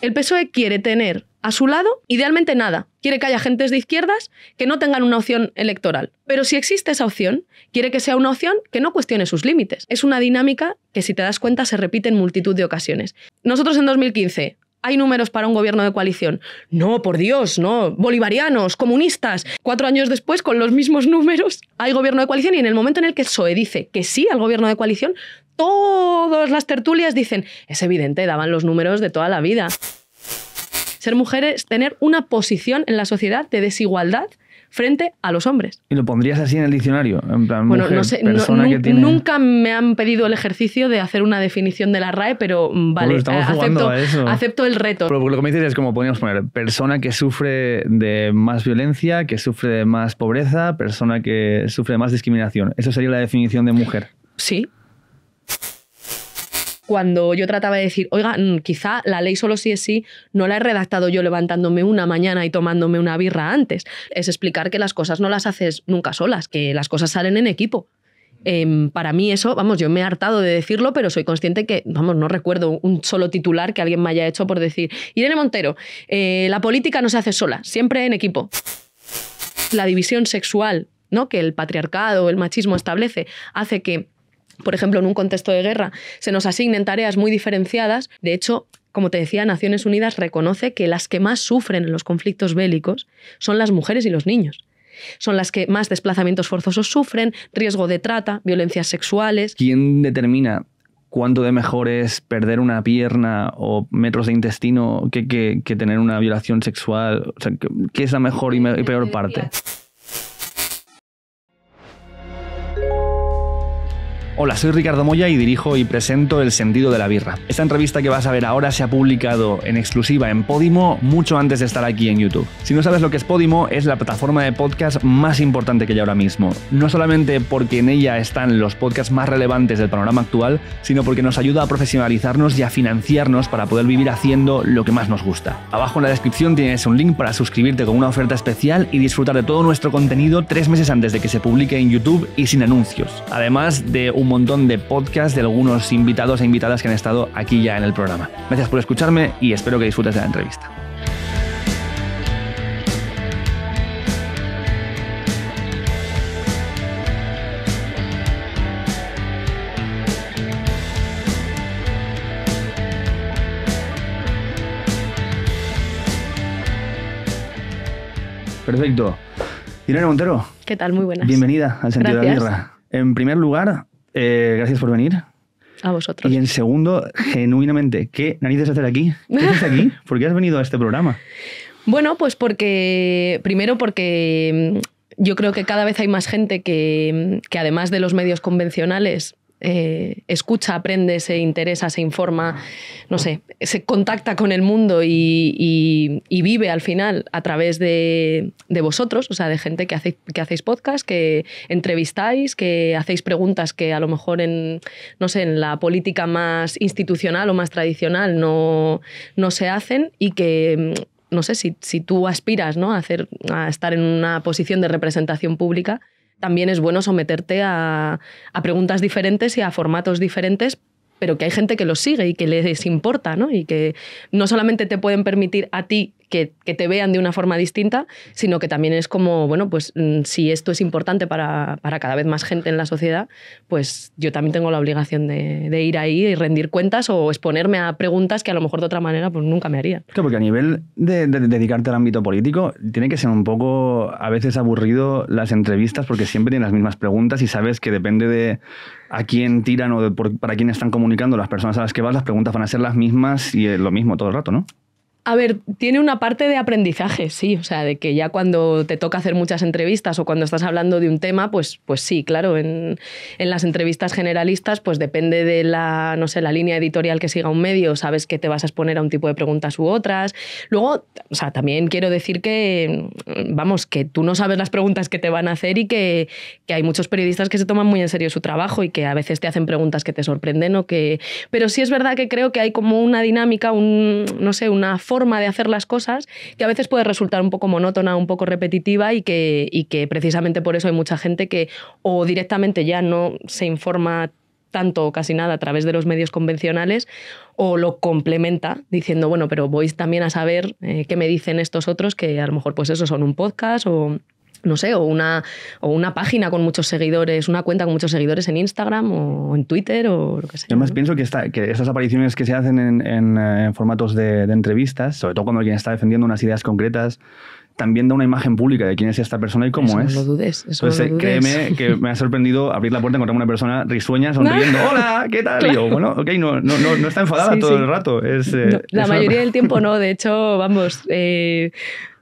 El PSOE quiere tener a su lado, idealmente nada. Quiere que haya gentes de izquierdas que no tengan una opción electoral. Pero si existe esa opción, quiere que sea una opción que no cuestione sus límites. Es una dinámica que, si te das cuenta, se repite en multitud de ocasiones. Nosotros en 2015 hay números para un gobierno de coalición. No, por Dios, no. Bolivarianos, comunistas. Cuatro años después, con los mismos números, hay gobierno de coalición y en el momento en el que el PSOE dice que sí al gobierno de coalición, todas las tertulias dicen, es evidente, daban los números de toda la vida. Ser mujer es tener una posición en la sociedad de desigualdad frente a los hombres. ¿Y lo pondrías así en el diccionario? En bueno, nunca me han pedido el ejercicio de hacer una definición de la RAE, pero mm, pues vale, acepto, el reto. lo que me dices es como podríamos poner persona que sufre de más violencia, que sufre de más pobreza, persona que sufre de más discriminación. ¿Eso sería la definición de mujer. Sí, cuando yo trataba de decir, oiga, mm, quizá la ley solo sí es sí, no la he redactado yo levantándome una mañana y tomándome una birra antes. Es explicar que las cosas no las haces nunca solas, que las cosas salen en equipo. Em, para mí eso, vamos, yo me he hartado de decirlo, pero soy consciente que, vamos, no recuerdo un solo titular que alguien me haya hecho por decir, Irene Montero, eh, la política no se hace sola, siempre en equipo. La división sexual ¿no? que el patriarcado, el machismo establece, hace que por ejemplo, en un contexto de guerra, se nos asignen tareas muy diferenciadas. De hecho, como te decía, Naciones Unidas reconoce que las que más sufren en los conflictos bélicos son las mujeres y los niños. Son las que más desplazamientos forzosos sufren, riesgo de trata, violencias sexuales. ¿Quién determina cuánto de mejor es perder una pierna o metros de intestino que, tener una violación sexual? O ¿Qué es la mejor y peor parte? Hola, soy Ricardo Moya y dirijo y presento El sentido de la birra. Esta entrevista que vas a ver ahora se ha publicado en exclusiva en Podimo mucho antes de estar aquí en YouTube. Si no sabes lo que es Podimo, es la plataforma de podcast más importante que hay ahora mismo. No solamente porque en ella están los podcasts más relevantes del panorama actual, sino porque nos ayuda a profesionalizarnos y a financiarnos para poder vivir haciendo lo que más nos gusta. Abajo en la descripción tienes un link para suscribirte con una oferta especial y disfrutar de todo nuestro contenido tres meses antes de que se publique en YouTube y sin anuncios. Además de un montón de podcast de algunos invitados e invitadas que han estado aquí ya en el programa. Gracias por escucharme y espero que disfrutes de la entrevista. Perfecto. Irene Montero. ¿Qué tal? Muy buenas. Bienvenida al Sentido de la Guerra. En primer lugar, eh, gracias por venir. A vosotros. Y en segundo, genuinamente, ¿qué narices hacer aquí? ¿Qué haces aquí? ¿Por qué has venido a este programa? Bueno, pues porque, primero porque mm, yo creo que cada vez hay más gente que además de los medios convencionales, eh, escucha, aprende, se interesa, se informa, no sé, se contacta con el mundo y, vive al final a través de, vosotros, o sea, de gente que, hacéis podcast, que entrevistáis, que hacéis preguntas que a lo mejor en, no sé, en la política más institucional o más tradicional no, se hacen y que no sé si, tú aspiras ¿no? hacer, a estar en una posición de representación pública, también es bueno someterte a, preguntas diferentes y a formatos diferentes pero que hay gente que los sigue y que les importa, ¿no? Y que no solamente te pueden permitir a ti que, te vean de una forma distinta, sino que también es como, bueno, pues mm, si esto es importante para, para cada vez más gente en la sociedad, pues yo también tengo la obligación de, ir ahí y rendir cuentas o exponerme a preguntas que a lo mejor de otra manera pues nunca me haría. Claro, porque a nivel de, dedicarte al ámbito político, tiene que ser un poco a veces aburrido las entrevistas porque siempre tienen las mismas preguntas y sabes que depende de a quién tiran o para quién están comunicando las personas a las que vas, las preguntas van a ser las mismas y eh, lo mismo todo el rato, ¿no? A ver, tiene una parte de aprendizaje, sí, o sea, de que ya cuando te toca hacer muchas entrevistas o cuando estás hablando de un tema, pues, pues sí, claro, en, las entrevistas generalistas, pues depende de la, no sé, la línea editorial que siga un medio, sabes que te vas a exponer a un tipo de preguntas u otras. Luego, o sea, también quiero decir que, vamos, que tú no sabes las preguntas que te van a hacer y que, que hay muchos periodistas que se toman muy en serio su trabajo y que a veces te hacen preguntas que te sorprenden o que... Pero sí es verdad que creo que hay como una dinámica, un, no sé, una forma de hacer las cosas que a veces puede resultar un poco monótona, un poco repetitiva y que, que precisamente por eso hay mucha gente que o directamente ya no se informa tanto o casi nada a través de los medios convencionales o lo complementa diciendo, bueno, pero voy también a saber eh, qué me dicen estos otros que a lo mejor pues eso son un podcast o no sé, o una, o una página con muchos seguidores, una cuenta con muchos seguidores en Instagram o en Twitter o lo que sea. Yo más pienso que, que estas apariciones que se hacen en, eh, formatos de, entrevistas, sobre todo cuando alguien está defendiendo unas ideas concretas, también da una imagen pública de quién es esta persona y cómo es. No lo dudes. Eso no eh, lo dudes. créeme que me ha sorprendido abrir la puerta y encontrarme una persona risueña, sonriendo. ¡Hola! ¿Qué tal? bueno, ok, no, no está enfadada todo el rato. Es, eh, la mayoría del tiempo no. De hecho, vamos. Eh,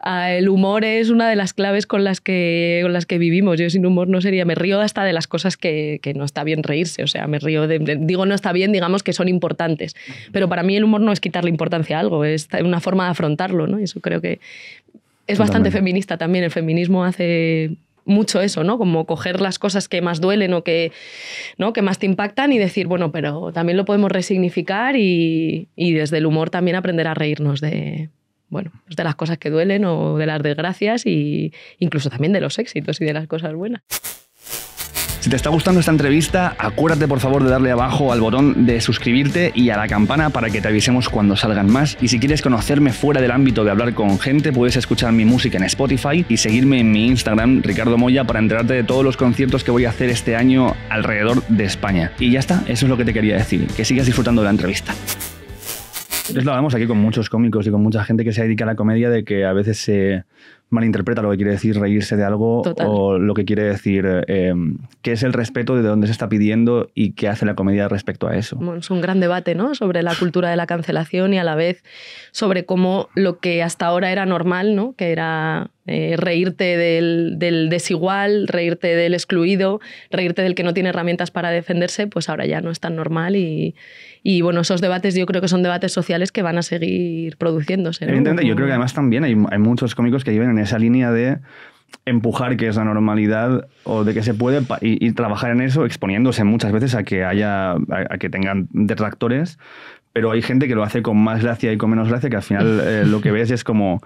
el humor es una de las claves con las que, con las que vivimos. Yo sin humor no sería, me río hasta de las cosas que, que no está bien reírse, o sea, me río de, de, digo no está bien, digamos que son importantes, pero para mí el humor no es quitarle importancia a algo, es una forma de afrontarlo, ¿no? Eso creo que es bastante feminista también. El feminismo hace mucho eso, ¿no? Como coger las cosas que más duelen o que, ¿no? que más te impactan y decir, bueno, pero también lo podemos resignificar y, desde el humor también aprender a reírnos de, bueno, de las cosas que duelen o de las desgracias y incluso también de los éxitos y de las cosas buenas. Si te está gustando esta entrevista, acuérdate por favor de darle abajo al botón de suscribirte y a la campana para que te avisemos cuando salgan más. Y si quieres conocerme fuera del ámbito de hablar con gente, puedes escuchar mi música en Spotify y seguirme en mi Instagram, Ricardo Moya, para enterarte de todos los conciertos que voy a hacer este año alrededor de España. Y ya está, eso es lo que te quería decir, que sigas disfrutando de la entrevista. lo hablamos aquí con muchos cómicos y con mucha gente que se dedica a la comedia de que a veces se malinterpreta lo que quiere decir reírse de algo o lo que quiere decir em, qué es el respeto de dónde se está pidiendo y qué hace la comedia respecto a eso. es un gran debate ¿no? sobre la cultura de la cancelación y a la vez sobre cómo lo que hasta ahora era normal, ¿no? que era eh, reírte del, desigual, reírte del excluido, reírte del que no tiene herramientas para defenderse, pues ahora ya no es tan normal. Y, bueno, esos debates yo creo que son debates sociales que van a seguir produciéndose. yo creo que además también hay, muchos cómicos que viven en esa línea de empujar que es la normalidad o de que se puede y, trabajar en eso exponiéndose muchas veces a que haya a, que tengan detractores pero hay gente que lo hace con más gracia y con menos gracia que al final eh, lo que ves es como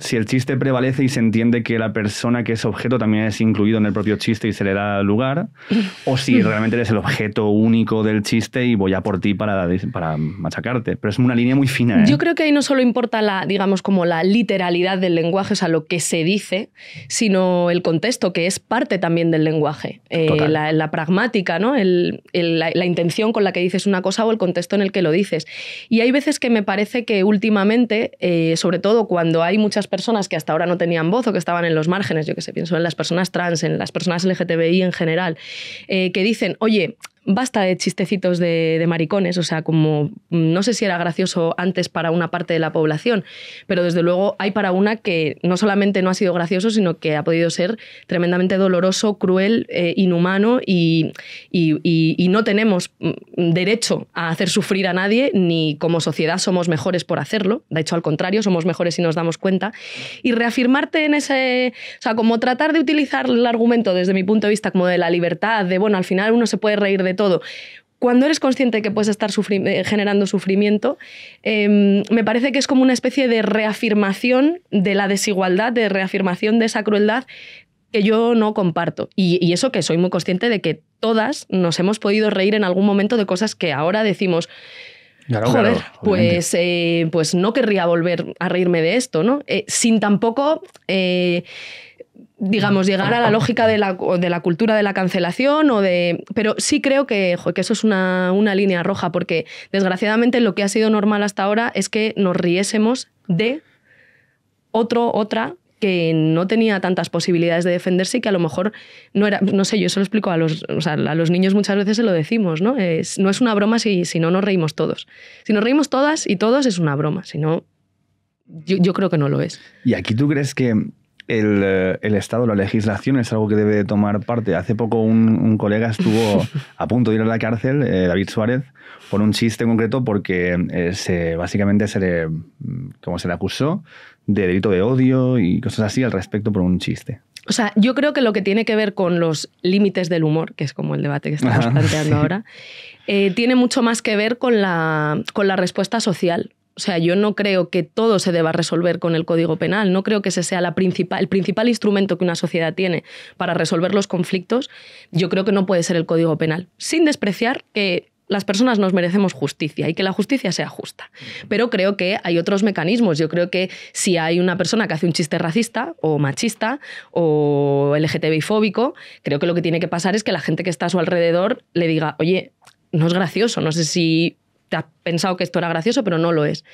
si el chiste prevalece y se entiende que la persona que es objeto también es incluido en el propio chiste y se le da lugar, o si realmente eres el objeto único del chiste y voy a por ti para, para machacarte. Pero es una línea muy fina. ¿eh? Yo creo que ahí no solo importa la, digamos, como la literalidad del lenguaje, o sea, lo que se dice, sino el contexto, que es parte también del lenguaje. Eh, la, pragmática, ¿no? El, la, intención con la que dices una cosa o el contexto en el que lo dices. Y hay veces que me parece que últimamente, eh, sobre todo cuando hay muchas personas que hasta ahora no tenían voz o que estaban en los márgenes, yo que sé, pienso en las personas trans, en las personas LGTBI en general, eh, que dicen, oye, basta de chistecitos de, maricones, o sea, como mm, no sé si era gracioso antes para una parte de la población, pero desde luego hay para una que no solamente no ha sido gracioso, sino que ha podido ser tremendamente doloroso, cruel, eh, inhumano y, y, no tenemos mm, derecho a hacer sufrir a nadie, ni como sociedad somos mejores por hacerlo, de hecho al contrario, somos mejores si nos damos cuenta, y reafirmarte en ese, o sea, como tratar de utilizar el argumento desde mi punto de vista como de la libertad, de bueno, al final uno se puede reír de todo, cuando eres consciente que puedes estar eh, generando sufrimiento, em, me parece que es como una especie de reafirmación de la desigualdad, de reafirmación de esa crueldad que yo no comparto. Y, eso que soy muy consciente de que todas nos hemos podido reír en algún momento de cosas que ahora decimos. Joder, pues, eh, pues, no querría volver a reírme de esto, ¿no? Eh, sin tampoco digamos, llegar a la lógica de la, cultura de la cancelación o de... Pero sí creo que, que eso es una, línea roja, porque desgraciadamente lo que ha sido normal hasta ahora es que nos riésemos de otro, otra que no tenía tantas posibilidades de defenderse y que a lo mejor no era, no sé, yo eso lo explico a los, a los niños muchas veces se lo decimos, ¿no? Es, no es una broma si, si no nos reímos todos. Si nos reímos todas y todos es una broma, si no, yo creo que no lo es. ¿Y aquí tú crees que eh, el, Estado, la legislación es algo que debe tomar parte. Hace poco un, colega estuvo a punto de ir a la cárcel, eh, David Suárez, por un chiste en concreto porque eh, se, básicamente se le, mm, como se le acusó de delito de odio y cosas así al respecto por un chiste. O sea, yo creo que lo que tiene que ver con los límites del humor, que es como el debate que estamos planteando ahora, tiene mucho más que ver con con la respuesta social. O sea, yo no creo que todo se deba resolver con el Código Penal, no creo que ese sea el principal instrumento que una sociedad tiene para resolver los conflictos. Yo creo que no puede ser el Código Penal, sin despreciar que las personas nos merecemos justicia y que la justicia sea justa. Pero creo que hay otros mecanismos. Yo creo que si hay una persona que hace un chiste racista o machista o LGTBI fóbico, creo que lo que tiene que pasar es que la gente que está a su alrededor le diga, oye, no es gracioso, no sé si te has pensado que esto era gracioso, pero no lo es.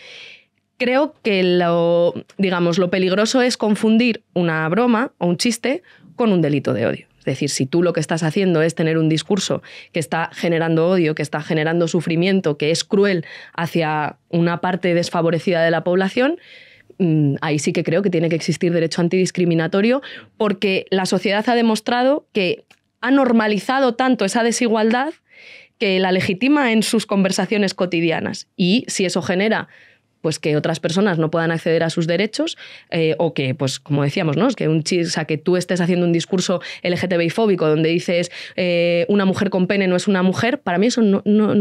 Creo que lo, digamos, lo peligroso es confundir una broma o un chiste con un delito de odio. Es decir, si tú lo que estás haciendo es tener un discurso que está generando odio, que está generando sufrimiento, que es cruel hacia una parte desfavorecida de la población, mm, ahí sí que creo que tiene que existir derecho antidiscriminatorio, porque la sociedad ha demostrado que ha normalizado tanto esa desigualdad que la legitima en sus conversaciones cotidianas. Y si eso genera pues que otras personas no puedan acceder a sus derechos eh, o que, pues como decíamos, ¿no? Es que, un, que tú estés haciendo un discurso LGTBI fóbico donde dices eh, una mujer con pene no es una mujer, para mí eso no,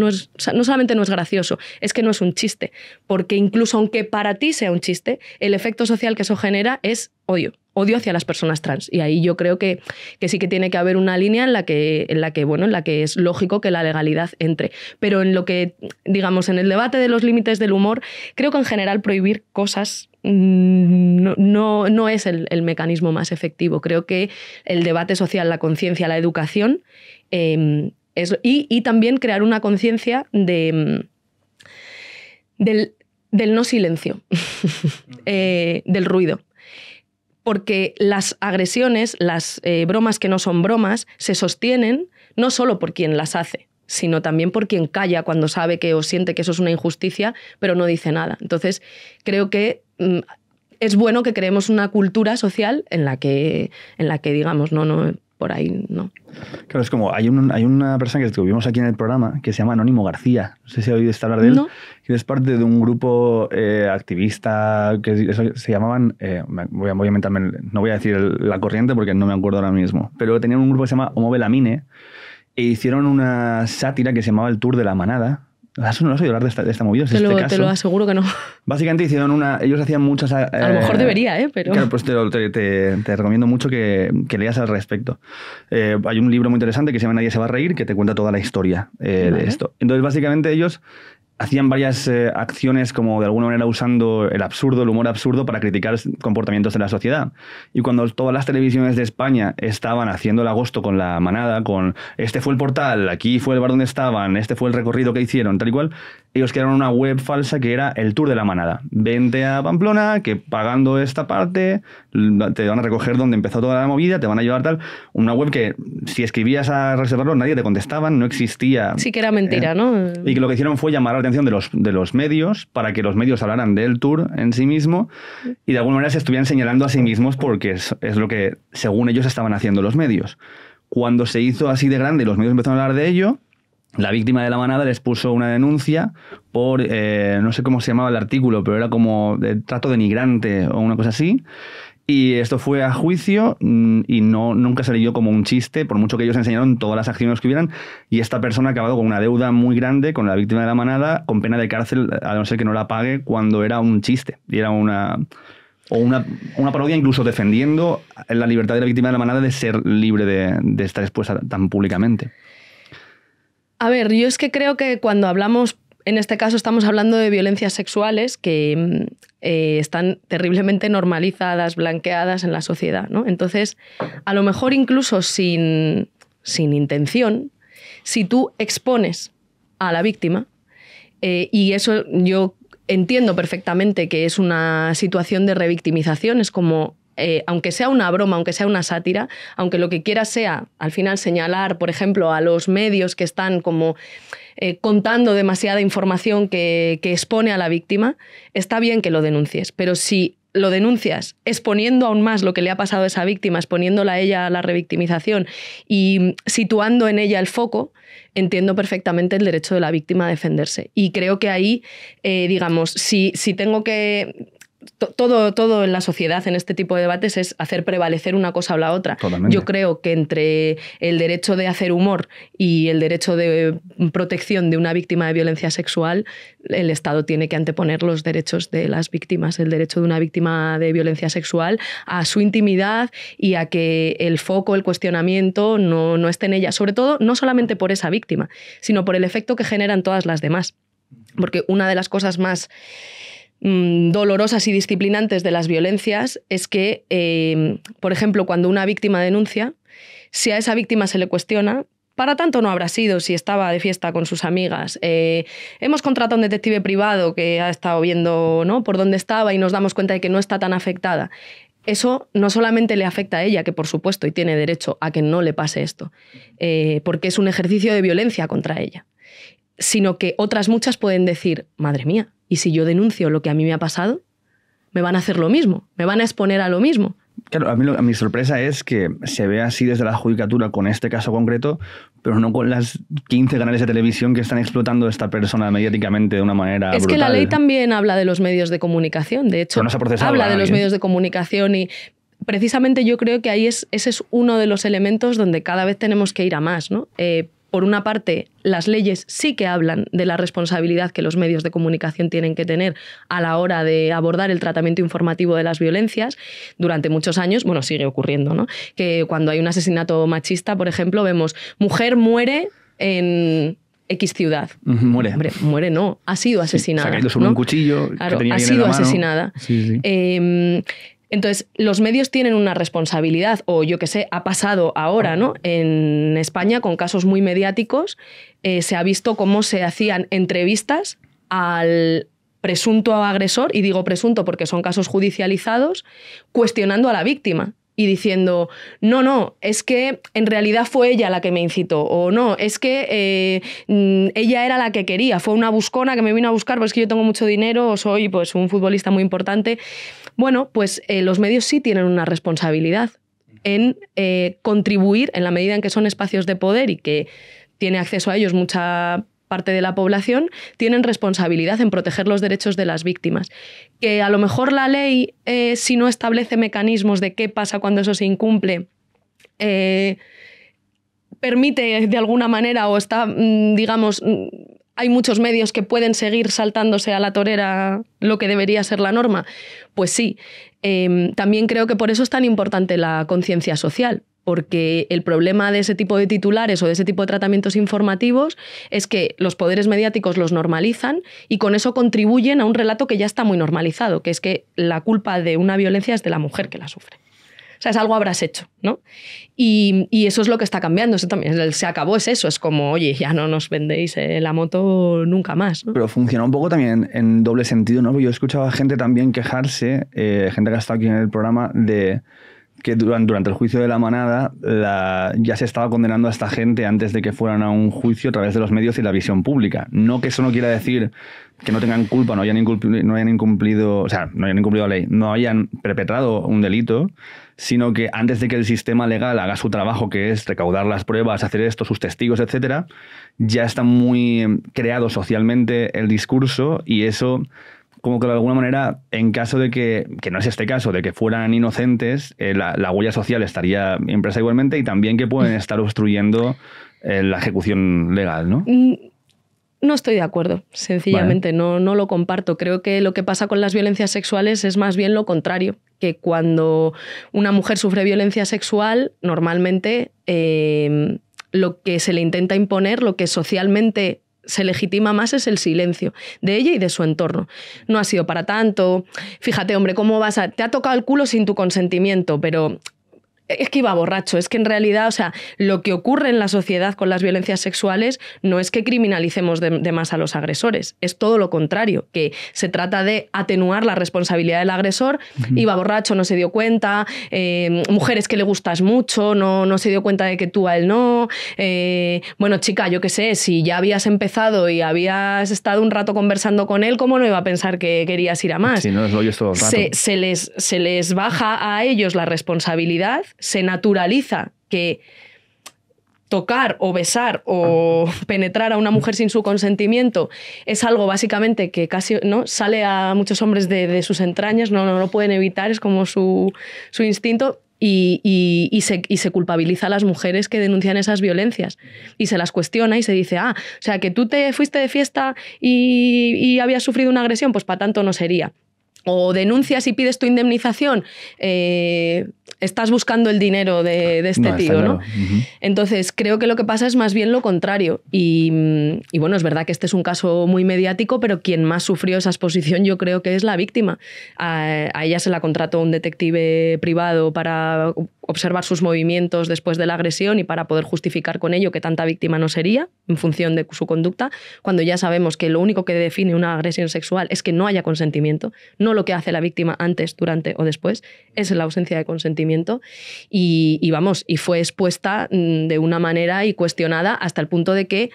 es, no solamente no es gracioso, es que no es un chiste. Porque incluso aunque para ti sea un chiste, el efecto social que eso genera es odio odio hacia las personas trans. Y ahí yo creo que, que sí que tiene que haber una línea en la, que, en la que, bueno, en la que es lógico que la legalidad entre. Pero en lo que, digamos, en el debate de los límites del humor, creo que en general prohibir cosas mm, no, es el, mecanismo más efectivo. Creo que el debate social, la conciencia, la educación em, es, y, también crear una conciencia de, mm, del, no silencio, eh, del ruido porque las agresiones, las eh, bromas que no son bromas, se sostienen no solo por quien las hace, sino también por quien calla cuando sabe que o siente que eso es una injusticia, pero no dice nada. Entonces, creo que mm, es bueno que creemos una cultura social en la que, en la que digamos, no, no, por ahí no. Claro, es como, hay, hay una persona que tuvimos aquí en el programa que se llama Anónimo García, no sé si oído hablar de él, que es parte de un grupo eh, activista que se llamaban, eh, voy, a, no voy a decir la corriente porque no me acuerdo ahora mismo, pero tenían un grupo que se llama Homo Belamine e hicieron una sátira que se llamaba El Tour de la Manada, no lo soy hablar de esta, de esta movida. Este te, lo, caso. te lo aseguro que no. Básicamente Ellos hacían muchas. Eh, a lo mejor debería, ¿eh? Pero... Claro, pues te, recomiendo mucho que, leas al respecto. Eh, hay un libro muy interesante que se llama Nadie se va a reír que te cuenta toda la historia eh, de esto. Entonces, básicamente, ellos hacían varias eh, acciones como de alguna manera usando el absurdo, el humor absurdo para criticar comportamientos de la sociedad. Y cuando todas las televisiones de España estaban haciendo el agosto con la manada, con este fue el portal, aquí fue el bar donde estaban, este fue el recorrido que hicieron, tal y cual, ellos crearon una web falsa que era el tour de la manada. Vente a Pamplona, que pagando esta parte te van a recoger donde empezó toda la movida, te van a llevar tal. Una web que si escribías a reservarlo nadie te contestaba, no existía. Sí que era mentira, eh, ¿no? Y que lo que hicieron fue llamar al atención de los, de los medios para que los medios hablaran del tour en sí mismo y de alguna manera se estuvieran señalando a sí mismos porque es, lo que, según ellos, estaban haciendo los medios. Cuando se hizo así de grande y los medios empezaron a hablar de ello, la víctima de la manada les puso una denuncia por, eh, no sé cómo se llamaba el artículo, pero era como de trato denigrante o una cosa así. Y esto fue a juicio mm, y no, nunca salió como un chiste, por mucho que ellos enseñaron todas las acciones que hubieran. Y esta persona ha acabado con una deuda muy grande con la víctima de la manada, con pena de cárcel, a no ser que no la pague, cuando era un chiste. Y era una. O una, parodia, incluso defendiendo la libertad de la víctima de la manada de ser libre de, de estar expuesta tan públicamente. A ver, yo es que creo que cuando hablamos en este caso estamos hablando de violencias sexuales que mm, eh, están terriblemente normalizadas, blanqueadas en la sociedad. Entonces, a lo mejor incluso sin, sin intención, si tú expones a la víctima, eh, y eso yo entiendo perfectamente que es una situación de revictimización, es como eh, aunque sea una broma, aunque sea una sátira, aunque lo que quiera sea al final señalar, por ejemplo, a los medios que están como eh, contando demasiada información que, expone a la víctima, está bien que lo denuncies, pero si lo denuncias, exponiendo aún más lo que le ha pasado a esa víctima, exponiéndola a ella a la revictimización y situando en ella el foco, entiendo perfectamente el derecho de la víctima a defenderse. Y creo que ahí, eh, digamos, si, si tengo que todo, todo en la sociedad, en este tipo de debates, es hacer prevalecer una cosa o la otra. Yo creo que entre el derecho de hacer humor y el derecho de mm, protección de una víctima de violencia sexual, el Estado tiene que anteponer los derechos de las víctimas, el derecho de una víctima de violencia sexual a su intimidad y a que el foco, el cuestionamiento no, no esté en ella. Sobre todo, no solamente por esa víctima, sino por el efecto que generan todas las demás. Porque una de las cosas más Mm, dolorosas y disciplinantes de las violencias es que, em, por ejemplo, cuando una víctima denuncia, si a esa víctima se le cuestiona, para tanto no habrá sido si estaba de fiesta con sus amigas. Eh, hemos contratado a un detective privado que ha estado viendo ¿no? por dónde estaba y nos damos cuenta de que no está tan afectada. Eso no solamente le afecta a ella, que por supuesto y tiene derecho a que no le pase esto, eh, porque es un ejercicio de violencia contra ella, sino que otras muchas pueden decir, madre mía, y si yo denuncio lo que a mí me ha pasado, me van a hacer lo mismo, me van a exponer a lo mismo. Claro, a mí mi sorpresa es que se ve así desde la judicatura con este caso concreto, pero no con las 15 canales de televisión que están explotando a esta persona mediáticamente de una manera. Es que la ley también habla de los medios de comunicación, de hecho, habla de los medios de comunicación y precisamente yo creo que ahí es, ese es uno de los elementos donde cada vez tenemos que ir a más, ¿no? Eh, por una parte, las leyes sí que hablan de la responsabilidad que los medios de comunicación tienen que tener a la hora de abordar el tratamiento informativo de las violencias. Durante muchos años, bueno, sigue ocurriendo, ¿no? Que cuando hay un asesinato machista, por ejemplo, vemos mujer muere en X ciudad. Muere. muere no, ha sido asesinada. ha sobre un cuchillo. ha sido asesinada. Sí, sí. Em, entonces, los medios tienen una responsabilidad, o yo qué sé, ha pasado ahora, ¿no? En España, con casos muy mediáticos, eh, se ha visto cómo se hacían entrevistas al presunto agresor, y digo presunto porque son casos judicializados, cuestionando a la víctima y diciendo, no, no, es que en realidad fue ella la que me incitó, o no, es que eh, ella era la que quería, fue una buscona que me vino a buscar, porque es que yo tengo mucho dinero, soy pues un futbolista muy importante. Bueno, pues eh, los medios sí tienen una responsabilidad en eh, contribuir, en la medida en que son espacios de poder y que tiene acceso a ellos mucha parte de la población, tienen responsabilidad en proteger los derechos de las víctimas. Que a lo mejor la ley, eh, si no establece mecanismos de qué pasa cuando eso se incumple, permite de alguna manera o está, mm, digamos, mm, hay muchos medios que pueden seguir saltándose a la torera lo que debería ser la norma. Pues sí, em, también creo que por eso es tan importante la conciencia social, porque el problema de ese tipo de titulares o de ese tipo de tratamientos informativos es que los poderes mediáticos los normalizan y con eso contribuyen a un relato que ya está muy normalizado, que es que la culpa de una violencia es de la mujer que la sufre. O sea, es Algo habrás hecho, ¿no? Y, eso es lo que está cambiando. Eso también se acabó, es eso. Es como, oye, ya no nos vendéis eh, la moto nunca más. Pero funciona un poco también en doble sentido, ¿no? Yo he a gente también quejarse, eh, gente que ha estado aquí en el programa, de que durante, durante el juicio de la manada ya se estaba condenando a esta gente antes de que fueran a un juicio a través de los medios y la visión pública. No que eso no quiera decir que no tengan culpa, no hayan, incumplido, no o sea, no hayan incumplido la ley, no hayan perpetrado un delito, sino que antes de que el sistema legal haga su trabajo, que es recaudar las pruebas, hacer esto, sus testigos, etc., ya está muy em, creado socialmente el discurso y eso como que de alguna manera, en caso de que, que no es este caso, de que fueran inocentes, eh, la, huella social estaría impresa igualmente y también que pueden mm. estar obstruyendo eh, la ejecución legal, ¿no? Mm, no estoy de acuerdo, sencillamente, no, no lo comparto. Creo que lo que pasa con las violencias sexuales es más bien lo contrario, que cuando una mujer sufre violencia sexual, normalmente eh, lo que se le intenta imponer, lo que socialmente se legitima más es el silencio de ella y de su entorno. No ha sido para tanto. Fíjate, hombre, ¿cómo vas a...? Te ha tocado el culo sin tu consentimiento, pero es que iba borracho, es que en realidad, o sea, lo que ocurre en la sociedad con las violencias sexuales no es que criminalicemos de, más a los agresores, es todo lo contrario, que se trata de atenuar la responsabilidad del agresor, iba borracho, no se dio cuenta, eh, mujeres que le gustas mucho, no, no se dio cuenta de que tú a él no, eh, bueno chica, yo qué sé, si ya habías empezado y habías estado un rato conversando con él, ¿cómo no iba a pensar que querías ir a más? Si no, lo se, les, se les baja a ellos la responsabilidad se naturaliza que tocar o besar o penetrar a una mujer sin su consentimiento es algo básicamente que casi no sale a muchos hombres de, sus entrañas, no, lo pueden evitar, es como su, instinto. Y, se, culpabiliza a las mujeres que denuncian esas violencias y se las cuestiona y se dice, ah, o sea, que tú te fuiste de fiesta y habías sufrido una agresión, pues para tanto no sería o denuncias y pides tu indemnización eh, estás buscando el dinero de, este tío, ¿no? Entonces, creo que lo que pasa es más bien lo contrario. Y, bueno, es verdad que este es un caso muy mediático, pero quien más sufrió esa exposición yo creo que es la víctima. a ella se la contrató un detective privado para observar sus movimientos después de la agresión y para poder justificar con ello que tanta víctima no sería en función de su conducta, cuando ya sabemos que lo único que define una agresión sexual es que no haya consentimiento, no lo que hace la víctima antes, durante o después, es la ausencia de consentimiento y, vamos, y fue expuesta mm, de una manera y cuestionada hasta el punto de que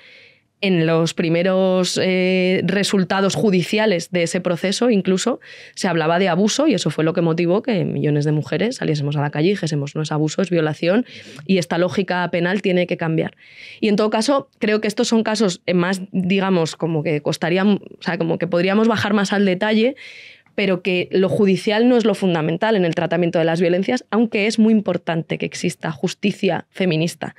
en los primeros eh, resultados judiciales de ese proceso incluso se hablaba de abuso y eso fue lo que motivó que millones de mujeres saliésemos a la calle y dijésemos no es abuso, es violación y esta lógica penal tiene que cambiar. Y en todo caso, creo que estos son casos eh, más, digamos, como que o sea, como que podríamos bajar más al detalle, pero que lo judicial no es lo fundamental en el tratamiento de las violencias, aunque es muy importante que exista justicia feminista.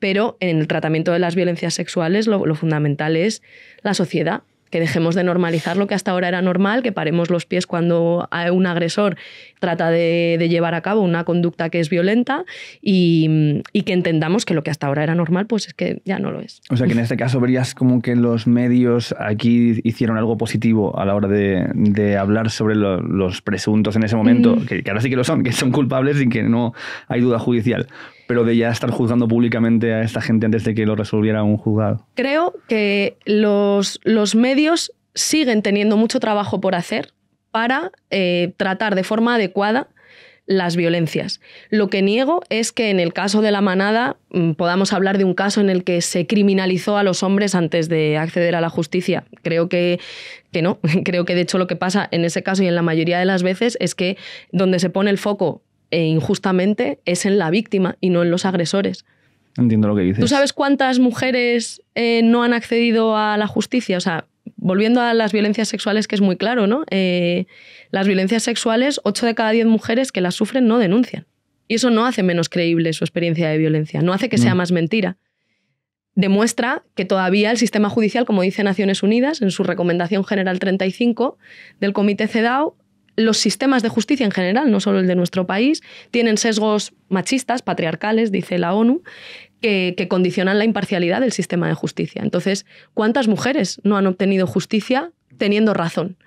Pero en el tratamiento de las violencias sexuales lo, fundamental es la sociedad, que dejemos de normalizar lo que hasta ahora era normal, que paremos los pies cuando eh, un agresor trata de, llevar a cabo una conducta que es violenta y, que entendamos que lo que hasta ahora era normal, pues es que ya no lo es. O sea que en este caso verías como que los medios aquí hicieron algo positivo a la hora de, hablar sobre los presuntos en ese momento, mm. que ahora sí que lo son, que son culpables y que no hay duda judicial pero de ya estar juzgando públicamente a esta gente antes de que lo resolviera un juzgado. Creo que los, los medios siguen teniendo mucho trabajo por hacer para eh, tratar de forma adecuada las violencias. Lo que niego es que en el caso de la manada mm, podamos hablar de un caso en el que se criminalizó a los hombres antes de acceder a la justicia. Creo que, que no. Creo que de hecho lo que pasa en ese caso y en la mayoría de las veces es que donde se pone el foco e injustamente es en la víctima y no en los agresores. Entiendo lo que dices. ¿Tú sabes cuántas mujeres eh, no han accedido a la justicia? O sea, volviendo a las violencias sexuales, que es muy claro, ¿no? Eh, las violencias sexuales, 8 de cada 10 mujeres que las sufren no denuncian. Y eso no hace menos creíble su experiencia de violencia, no hace que sea mm. más mentira. Demuestra que todavía el sistema judicial, como dice Naciones Unidas en su recomendación general 35 del Comité CEDAW, los sistemas de justicia en general, no solo el de nuestro país, tienen sesgos machistas, patriarcales, dice la ONU, que, condicionan la imparcialidad del sistema de justicia. Entonces, ¿cuántas mujeres no han obtenido justicia teniendo razón?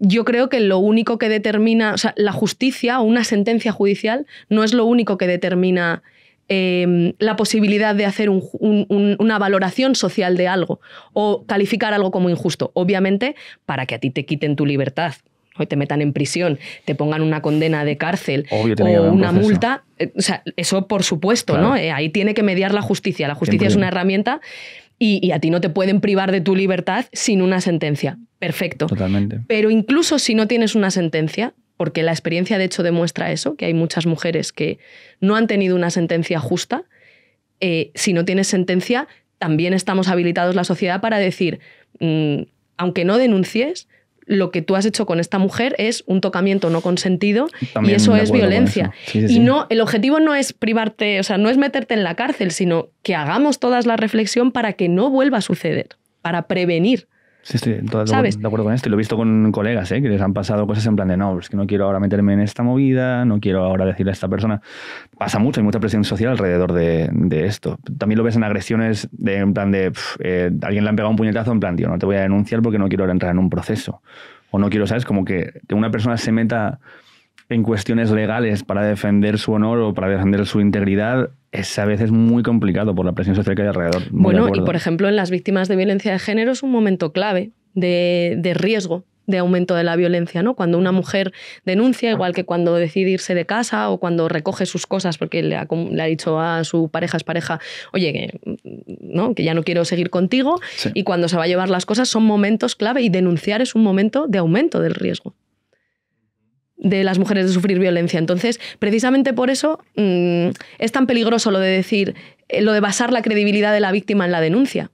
Yo creo que lo único que determina, o sea, la justicia o una sentencia judicial no es lo único que determina em, la posibilidad de hacer una valoración social de algo o calificar algo como injusto. Obviamente, para que a ti te quiten tu libertad hoy te metan en prisión, te pongan una condena de cárcel o una multa, eh, o sea, eso por supuesto, ¿no? Eh, ahí tiene que mediar la justicia. La justicia es una herramienta y, a ti no te pueden privar de tu libertad sin una sentencia. Perfecto. Totalmente. Pero incluso si no tienes una sentencia, porque la experiencia de hecho demuestra eso, que hay muchas mujeres que no han tenido una sentencia justa, eh, si no tienes sentencia, también estamos habilitados la sociedad para decir, mm, aunque no denuncies, lo que tú has hecho con esta mujer es un tocamiento no consentido y eso es violencia. y no, el objetivo no es privarte, o sea, no es meterte en la cárcel, sino que hagamos todas la reflexión para que no vuelva a suceder, para prevenir. Sí, estoy totalmente de acuerdo con esto. Y lo he visto con colegas, ¿eh? que les han pasado cosas en plan de no, es que no quiero ahora meterme en esta movida, no quiero ahora decirle a esta persona. Pasa mucho, hay mucha presión social alrededor de, de esto. También lo ves en agresiones de, en plan de eh, alguien le han pegado un puñetazo, en plan, tío, no te voy a denunciar porque no quiero entrar en un proceso. O no quiero, ¿sabes? Como que, que una persona se meta en cuestiones legales para defender su honor o para defender su integridad es a veces muy complicado por la presión social que hay alrededor. Bueno, y por ejemplo, en las víctimas de violencia de género es un momento clave de, de riesgo de aumento de la violencia, ¿no? Cuando una mujer denuncia, igual que cuando decide irse de casa o cuando recoge sus cosas porque le ha, dicho a su pareja, es pareja, oye, que, ¿no? que ya no quiero seguir contigo, y cuando se va a llevar las cosas son momentos clave y denunciar es un momento de aumento del riesgo de las mujeres de sufrir violencia. Entonces, precisamente por eso mm, es tan peligroso lo de decir, eh, lo de basar la credibilidad de la víctima en la denuncia.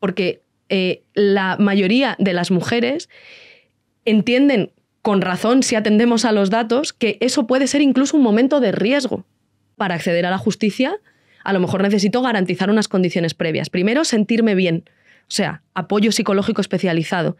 Porque eh, la mayoría de las mujeres entienden con razón, si atendemos a los datos, que eso puede ser incluso un momento de riesgo. Para acceder a la justicia, a lo mejor necesito garantizar unas condiciones previas. Primero, sentirme bien o sea, apoyo psicológico especializado,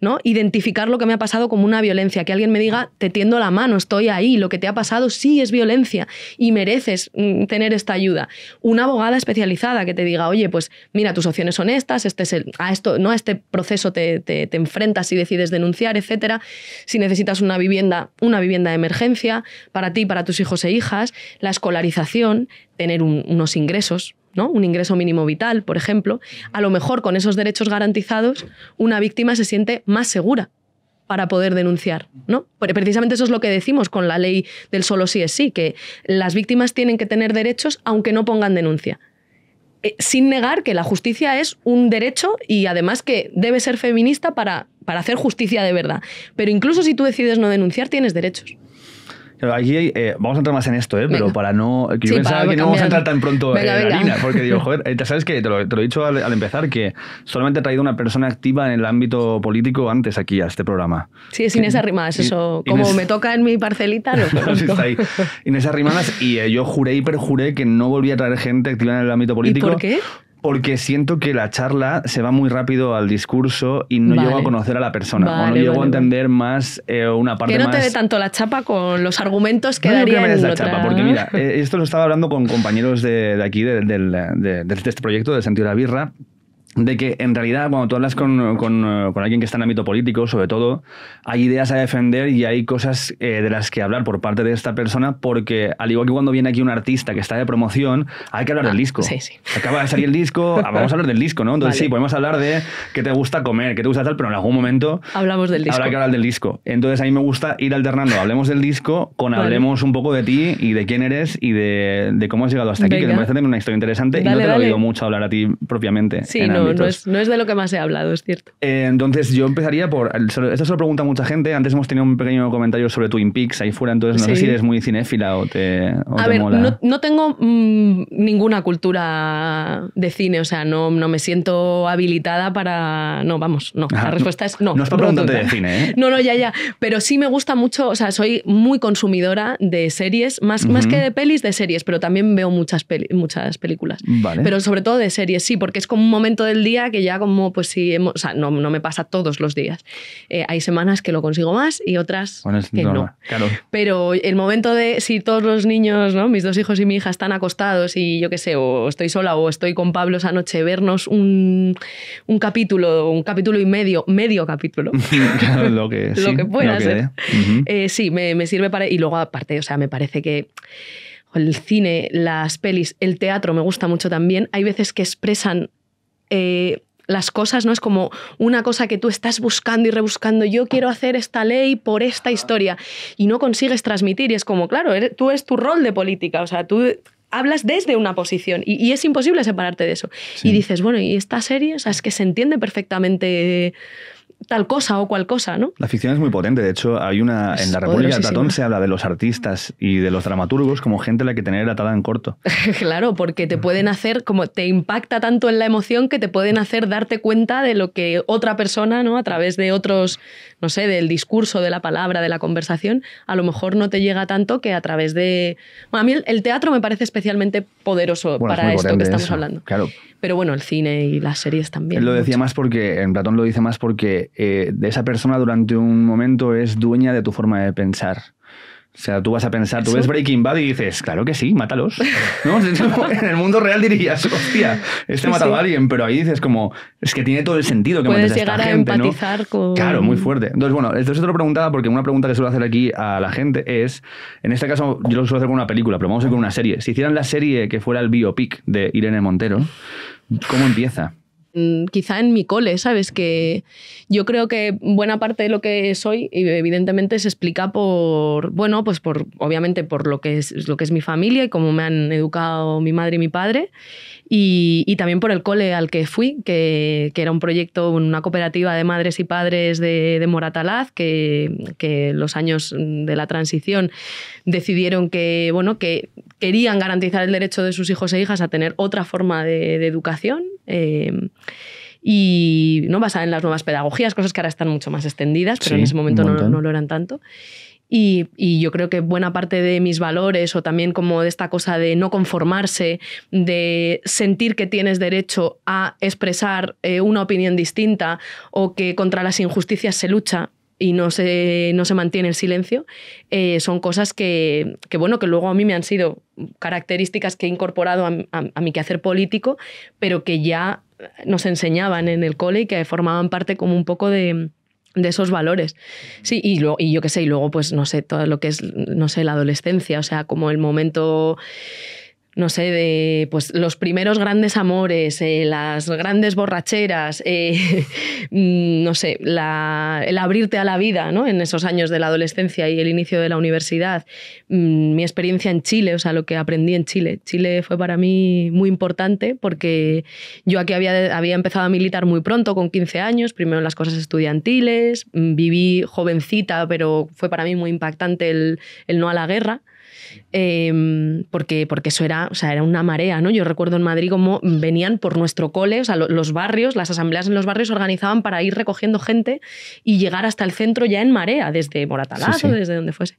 ¿no? Identificar lo que me ha pasado como una violencia, que alguien me diga, te tiendo la mano, estoy ahí, lo que te ha pasado sí es violencia y mereces mm, tener esta ayuda. Una abogada especializada que te diga, oye, pues mira, tus opciones son estas, este es el, a, esto, ¿no? a este proceso te, enfrentas si decides denunciar, etc. Si necesitas una vivienda, una vivienda de emergencia para ti, para tus hijos e hijas, la escolarización, tener unos ingresos, un ingreso mínimo vital, por ejemplo, a lo mejor con esos derechos garantizados una víctima se siente más segura para poder denunciar, ¿no? precisamente eso es lo que decimos con la ley del solo sí es sí, que las víctimas tienen que tener derechos aunque no pongan denuncia. Eh, sin negar que la justicia es un derecho y además que debe ser feminista para, para hacer justicia de verdad. Pero incluso si tú decides no denunciar, tienes derechos aquí eh, vamos a entrar más en esto, ¿eh? pero para no. Yo pensaba que no vamos a entrar tan pronto en la harina, eh, porque digo, joder, eh, ¿sabes qué? Te lo, he dicho al, empezar que solamente he traído una persona activa en el ámbito político antes aquí a este programa. Sí, es Inés Arrimadas, eso. Como me toca en mi parcelita, lo no, sí está ahí. Inés Arrimadas, y yo juré y perjuré que no volvía a traer gente activa en el ámbito político. ¿Y por qué? porque siento que la charla se va muy rápido al discurso y no llego a conocer a la persona o no llego a entender más eh, una parte que no te dé tanto la chapa con los argumentos que no daría la chapa porque mira eh, esto lo estaba hablando con compañeros de, aquí de, de, de este proyecto del sentido de la birra de que en realidad cuando tú hablas eh, con, alguien que está en ámbito político, sobre todo, hay ideas a defender y hay cosas eh, de las que hablar por parte de esta persona, porque al igual que cuando viene aquí un artista que está de promoción, hay que hablar del ah, disco. Acaba de salir el disco, ah, vamos a hablar del disco, ¿no? Entonces sí, podemos hablar de qué te gusta comer, qué te gusta tal, pero en algún momento hablamos del disco. Habrá que hablar del disco. Entonces a mí me gusta ir alternando, hablemos del disco con hablemos un poco de ti y de quién eres y de, cómo has llegado hasta aquí, que me parece tener una historia interesante y no te lo he mucho hablar a ti propiamente. Sí, no, no es, de lo que más he hablado, es cierto. Eh, entonces, yo empezaría por. Esto se lo pregunta mucha gente. Antes hemos tenido un pequeño comentario sobre Twin Peaks ahí fuera, entonces no sé si eres muy cinéfila o te. a ver, No, tengo mm, ninguna cultura de cine, o sea, no, no me siento habilitada para. No, vamos, no. la respuesta es no. No es para de cine, ¿eh? No, no, ya, ya. Pero sí me gusta mucho, o sea, soy muy consumidora de series, más, más que de pelis, de series, pero también veo muchas, muchas películas. Vale. Pero sobre todo de series, sí, porque es como un momento del día que ya como, pues si hemos, o sea, no, me pasa todos los días. Eh, hay semanas que lo consigo más y otras que no. Pero el momento de si todos los niños, ¿no? mis dos hijos y mi hija están acostados y yo qué sé, o estoy sola o estoy con Pablo esa noche, vernos un, capítulo, un capítulo y medio, medio capítulo. lo que, sí, lo que pueda eh, sí, me, me sirve para... Y luego aparte, o sea, me parece que el cine, las pelis, el teatro me gusta mucho también. Hay veces que expresan eh, las cosas, ¿no? Es como una cosa que tú estás buscando y rebuscando, yo quiero hacer esta ley por esta historia y no consigues transmitir y es como, claro, tú es tu rol de política, o sea, tú hablas desde una posición y, es imposible separarte de eso. Y dices, bueno, y esta serie, o sea, es que se entiende perfectamente tal cosa o cual cosa, ¿no? La ficción es muy potente. De hecho, hay una. en la República de se habla de los artistas y de los dramaturgos como gente la que tener atada en corto. claro, porque te pueden hacer, como te impacta tanto en la emoción que te pueden hacer darte cuenta de lo que otra persona, ¿no? A través de otros no sé, del discurso, de la palabra, de la conversación, a lo mejor no te llega tanto que a través de... a mí el, teatro me parece especialmente poderoso para esto que estamos hablando. Pero bueno, el cine y las series también. Él lo decía más porque, en Platón lo dice más porque eh, de esa persona durante un momento es dueña de tu forma de pensar. O sea, tú vas a pensar, tú ves Breaking Bad y dices, claro que sí, mátalos. ¿No? en el mundo real dirías, hostia, este ha matado a alguien, pero ahí dices como, es que tiene todo el sentido que Puedes mates a llegar a empatizar con... Claro, muy fuerte. Entonces, bueno, esto es otra pregunta porque una pregunta que suelo hacer aquí a la gente es, en este caso yo lo suelo hacer con una película, pero vamos a ir con una serie. Si hicieran la serie que fuera el biopic de Irene Montero, ¿cómo empieza? Mm, quizá en mi cole, ¿sabes? Que yo creo que buena parte de lo que soy, evidentemente, se explica por, bueno, pues por, obviamente, por lo que es, lo que es mi familia y cómo me han educado mi madre y mi padre, y, también por el cole al que fui, que, era un proyecto, una cooperativa de madres y padres de, Moratalaz, que, que los años de la transición decidieron que, bueno, que querían garantizar el derecho de sus hijos e hijas a tener otra forma de, educación. Eh, y ¿no? basada en las nuevas pedagogías, cosas que ahora están mucho más extendidas, pero en ese momento no, no, lo eran tanto. Y, y, yo creo que buena parte de mis valores o también como de esta cosa de no conformarse, de sentir que tienes derecho a expresar eh, una opinión distinta o que contra las injusticias se lucha, y no se, no se mantiene el silencio, eh, son cosas que, que, bueno, que luego a mí me han sido características que he incorporado a, a mi quehacer político, pero que ya nos enseñaban en el cole y que formaban parte como un poco de, esos valores. Sí, y, lo, y yo qué sé, y luego pues no sé, todo lo que es, no sé, la adolescencia, o sea, como el momento no sé, de pues, los primeros grandes amores, eh, las grandes borracheras, eh, mm, no sé, el abrirte a la vida ¿no? en esos años de la adolescencia y el inicio de la universidad, mm, mi experiencia en Chile, o sea, lo que aprendí en Chile. Chile fue para mí muy importante porque yo aquí había, empezado a militar muy pronto, con 15 años, primero en las cosas estudiantiles, mm, viví jovencita, pero fue para mí muy impactante el no a la guerra. Em, porque, porque eso era, o sea, era una marea, ¿no? Yo recuerdo en Madrid cómo venían por nuestro cole, los barrios, las asambleas en los barrios organizaban para ir recogiendo gente y llegar hasta el centro ya en marea, desde Moratalaz desde donde fuese.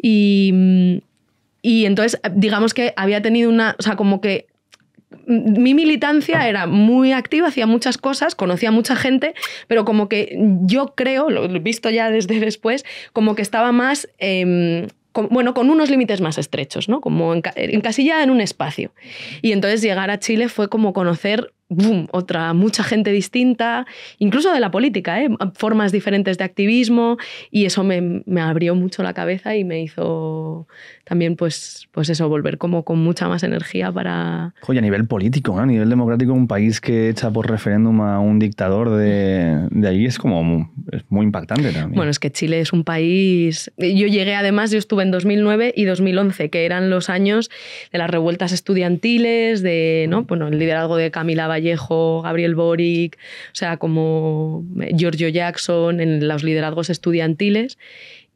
Y, y entonces, digamos que había tenido una, o sea, como que mi militancia era muy activa, hacía muchas cosas, conocía a mucha gente, pero como que yo creo, lo he visto ya desde después, como que estaba más em, bueno, con unos límites más estrechos, ¿no? Como en encasillada en un espacio. Y entonces llegar a Chile fue como conocer bum, otra mucha gente distinta, incluso de la política, ¿eh? formas diferentes de activismo, y eso me, me abrió mucho la cabeza y me hizo también pues, pues eso, volver como con mucha más energía para... Oye, a nivel político, a nivel democrático, un país que echa por referéndum a un dictador de, de allí es como muy, es muy impactante también. Bueno, es que Chile es un país... Yo llegué además, yo estuve en 2009 y 2011, que eran los años de las revueltas estudiantiles, de ¿no? bueno, el liderazgo de Camila Vallejo, Gabriel Boric, o sea, como Giorgio Jackson en los liderazgos estudiantiles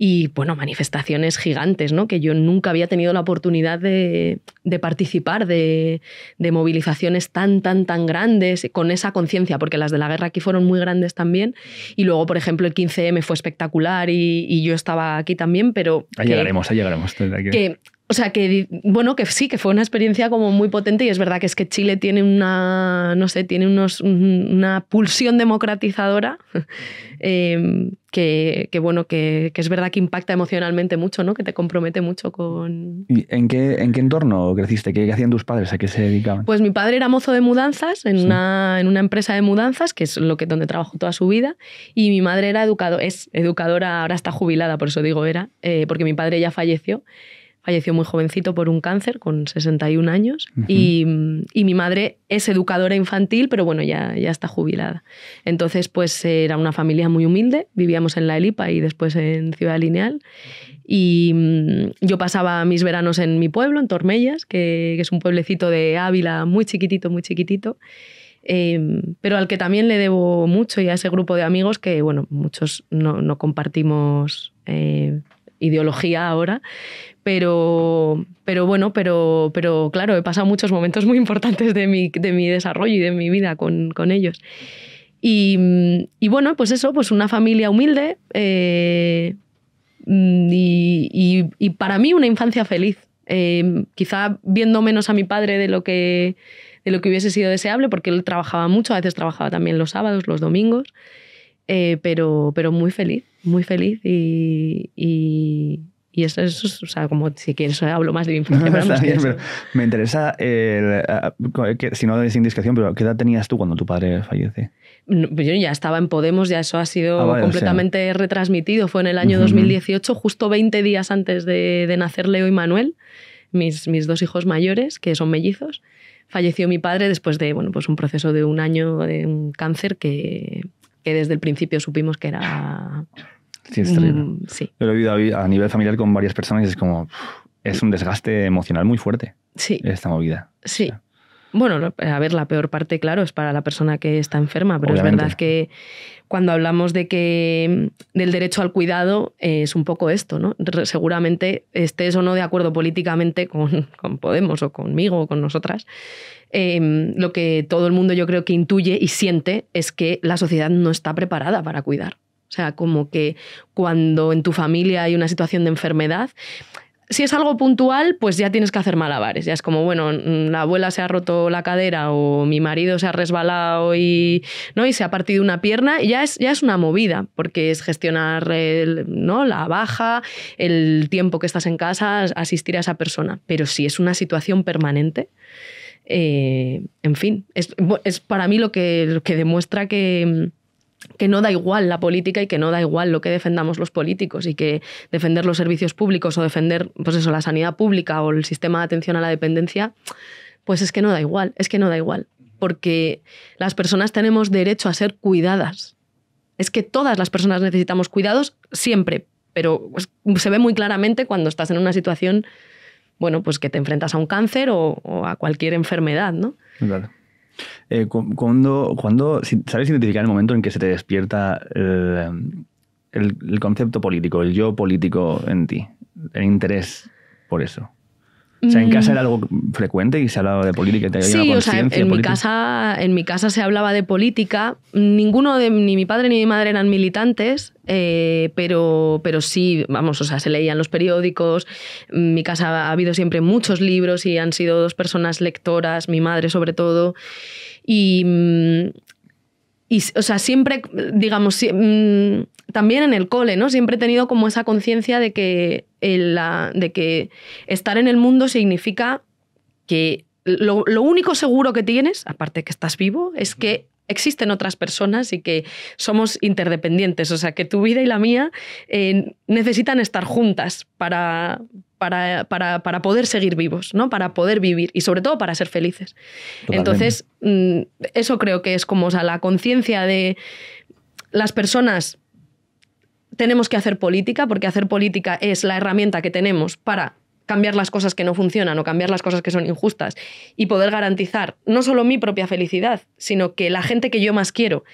y bueno, manifestaciones gigantes, ¿no? que yo nunca había tenido la oportunidad de, participar de, movilizaciones tan, tan, tan grandes, con esa conciencia, porque las de la guerra aquí fueron muy grandes también. Y luego, por ejemplo, el 15M fue espectacular y, yo estaba aquí también, pero... Ahí llegaremos, ahí llegaremos. O sea, que bueno, que sí, que fue una experiencia como muy potente y es verdad que es que Chile tiene una, no sé, tiene unos, una pulsión democratizadora em, que, que, bueno, que, que, es verdad que impacta emocionalmente mucho, ¿no? Que te compromete mucho con... ¿Y en, qué, en qué entorno creciste? ¿Qué, hacían tus padres? ¿A qué se dedicaban? Pues mi padre era mozo de mudanzas en, una, en una empresa de mudanzas, que es lo que, donde trabajó toda su vida, y mi madre era educado, es educadora, ahora está jubilada, por eso digo era, eh, porque mi padre ya falleció falleció muy jovencito por un cáncer, con 61 años, y, y, mi madre es educadora infantil, pero bueno, ya, ya está jubilada. Entonces, pues era una familia muy humilde, vivíamos en La Elipa y después en Ciudad Lineal, y mm, yo pasaba mis veranos en mi pueblo, en Tormellas, que, es un pueblecito de Ávila muy chiquitito, muy chiquitito. Eh, pero al que también le debo mucho y a ese grupo de amigos que, bueno, muchos no, no compartimos eh, ideología ahora, pero, pero bueno, pero, pero claro, he pasado muchos momentos muy importantes de mi, desarrollo y de mi vida con, ellos. Y, bueno, pues eso, pues una familia humilde eh, y, para mí una infancia feliz. Eh, quizá viendo menos a mi padre de lo que de lo que hubiese sido deseable, porque él trabajaba mucho, a veces trabajaba también los sábados, los domingos, eh, pero, pero muy feliz muy feliz y, y, eso, es, o sea, como si quieres, hablo más de mi infancia. me interesa, ah, si no es indiscreción, pero ¿qué edad tenías tú cuando tu padre fallece? Pues yo ya estaba en Podemos, ya eso ha sido ah, completamente retransmitido. Fue en el año 2018, justo 20 días antes de, de nacer Leo y Manuel, mis, mis dos hijos mayores, que son mellizos falleció mi padre después de bueno, pues un proceso de un año de un cáncer que, que desde el principio supimos que era... Sí, Sí. lo he vivido a nivel familiar con varias personas y es como... Es un desgaste emocional muy fuerte. Sí. Esta movida. Sí. Bueno, a ver, la peor parte, claro, es para la persona que está enferma, pero es verdad que cuando hablamos de que mm, del derecho al cuidado eh, es un poco esto, ¿no? Seguramente estés o no de acuerdo políticamente con, con Podemos o conmigo o con nosotras. Em, lo que todo el mundo yo creo que intuye y siente es que la sociedad no está preparada para cuidar. O sea, como que cuando en tu familia hay una situación de enfermedad, si es algo puntual, pues ya tienes que hacer malabares. Ya es como, bueno, la abuela se ha roto la cadera o mi marido se ha resbalado y, ¿no? y se ha partido una pierna. ya es, ya es una movida, porque es gestionar ¿no? la baja, el tiempo que estás en casa, asistir a esa persona. Pero si es una situación permanente, eh, en fin, es, para mí lo que, lo que demuestra que que no da igual la política y que no da igual lo que defendamos los políticos y que defender los servicios públicos o defender pues eso, la sanidad pública o el sistema de atención a la dependencia, pues es que no da igual, es que no da igual, porque las personas tenemos derecho a ser cuidadas. Es que todas las personas necesitamos cuidados siempre, pero pues, se ve muy claramente cuando estás en una situación, bueno, pues que te enfrentas a un cáncer o, a cualquier enfermedad, ¿no? Eh, cuando, cuando, ¿Sabes identificar el momento en que se te despierta em, el, el concepto político, el yo político en ti? El interés por eso. O sea, en casa mm. era algo frecuente y se hablaba de política. sí, o sea, en, mi casa, en mi casa se hablaba de política. Ninguno de ni mi padre ni mi madre eran militantes, eh, pero, pero sí, vamos, o sea, se leían los periódicos. En mi casa ha habido siempre muchos libros y han sido dos personas lectoras, mi madre sobre todo. Y, mm, y, o sea, siempre, digamos, mm, también en el cole, ¿no? Siempre he tenido como esa conciencia de, que de que estar en el mundo significa que lo, único seguro que tienes, aparte de que estás vivo, es que existen otras personas y que somos interdependientes, o sea, que tu vida y la mía eh, necesitan estar juntas para, para, poder seguir vivos, ¿no? para poder vivir y sobre todo para ser felices. Entonces, mm, eso creo que es como la conciencia de las personas tenemos que hacer política, porque hacer política es la herramienta que tenemos para cambiar las cosas que no funcionan o cambiar las cosas que son injustas y poder garantizar no solo mi propia felicidad, sino que la gente que yo más quiero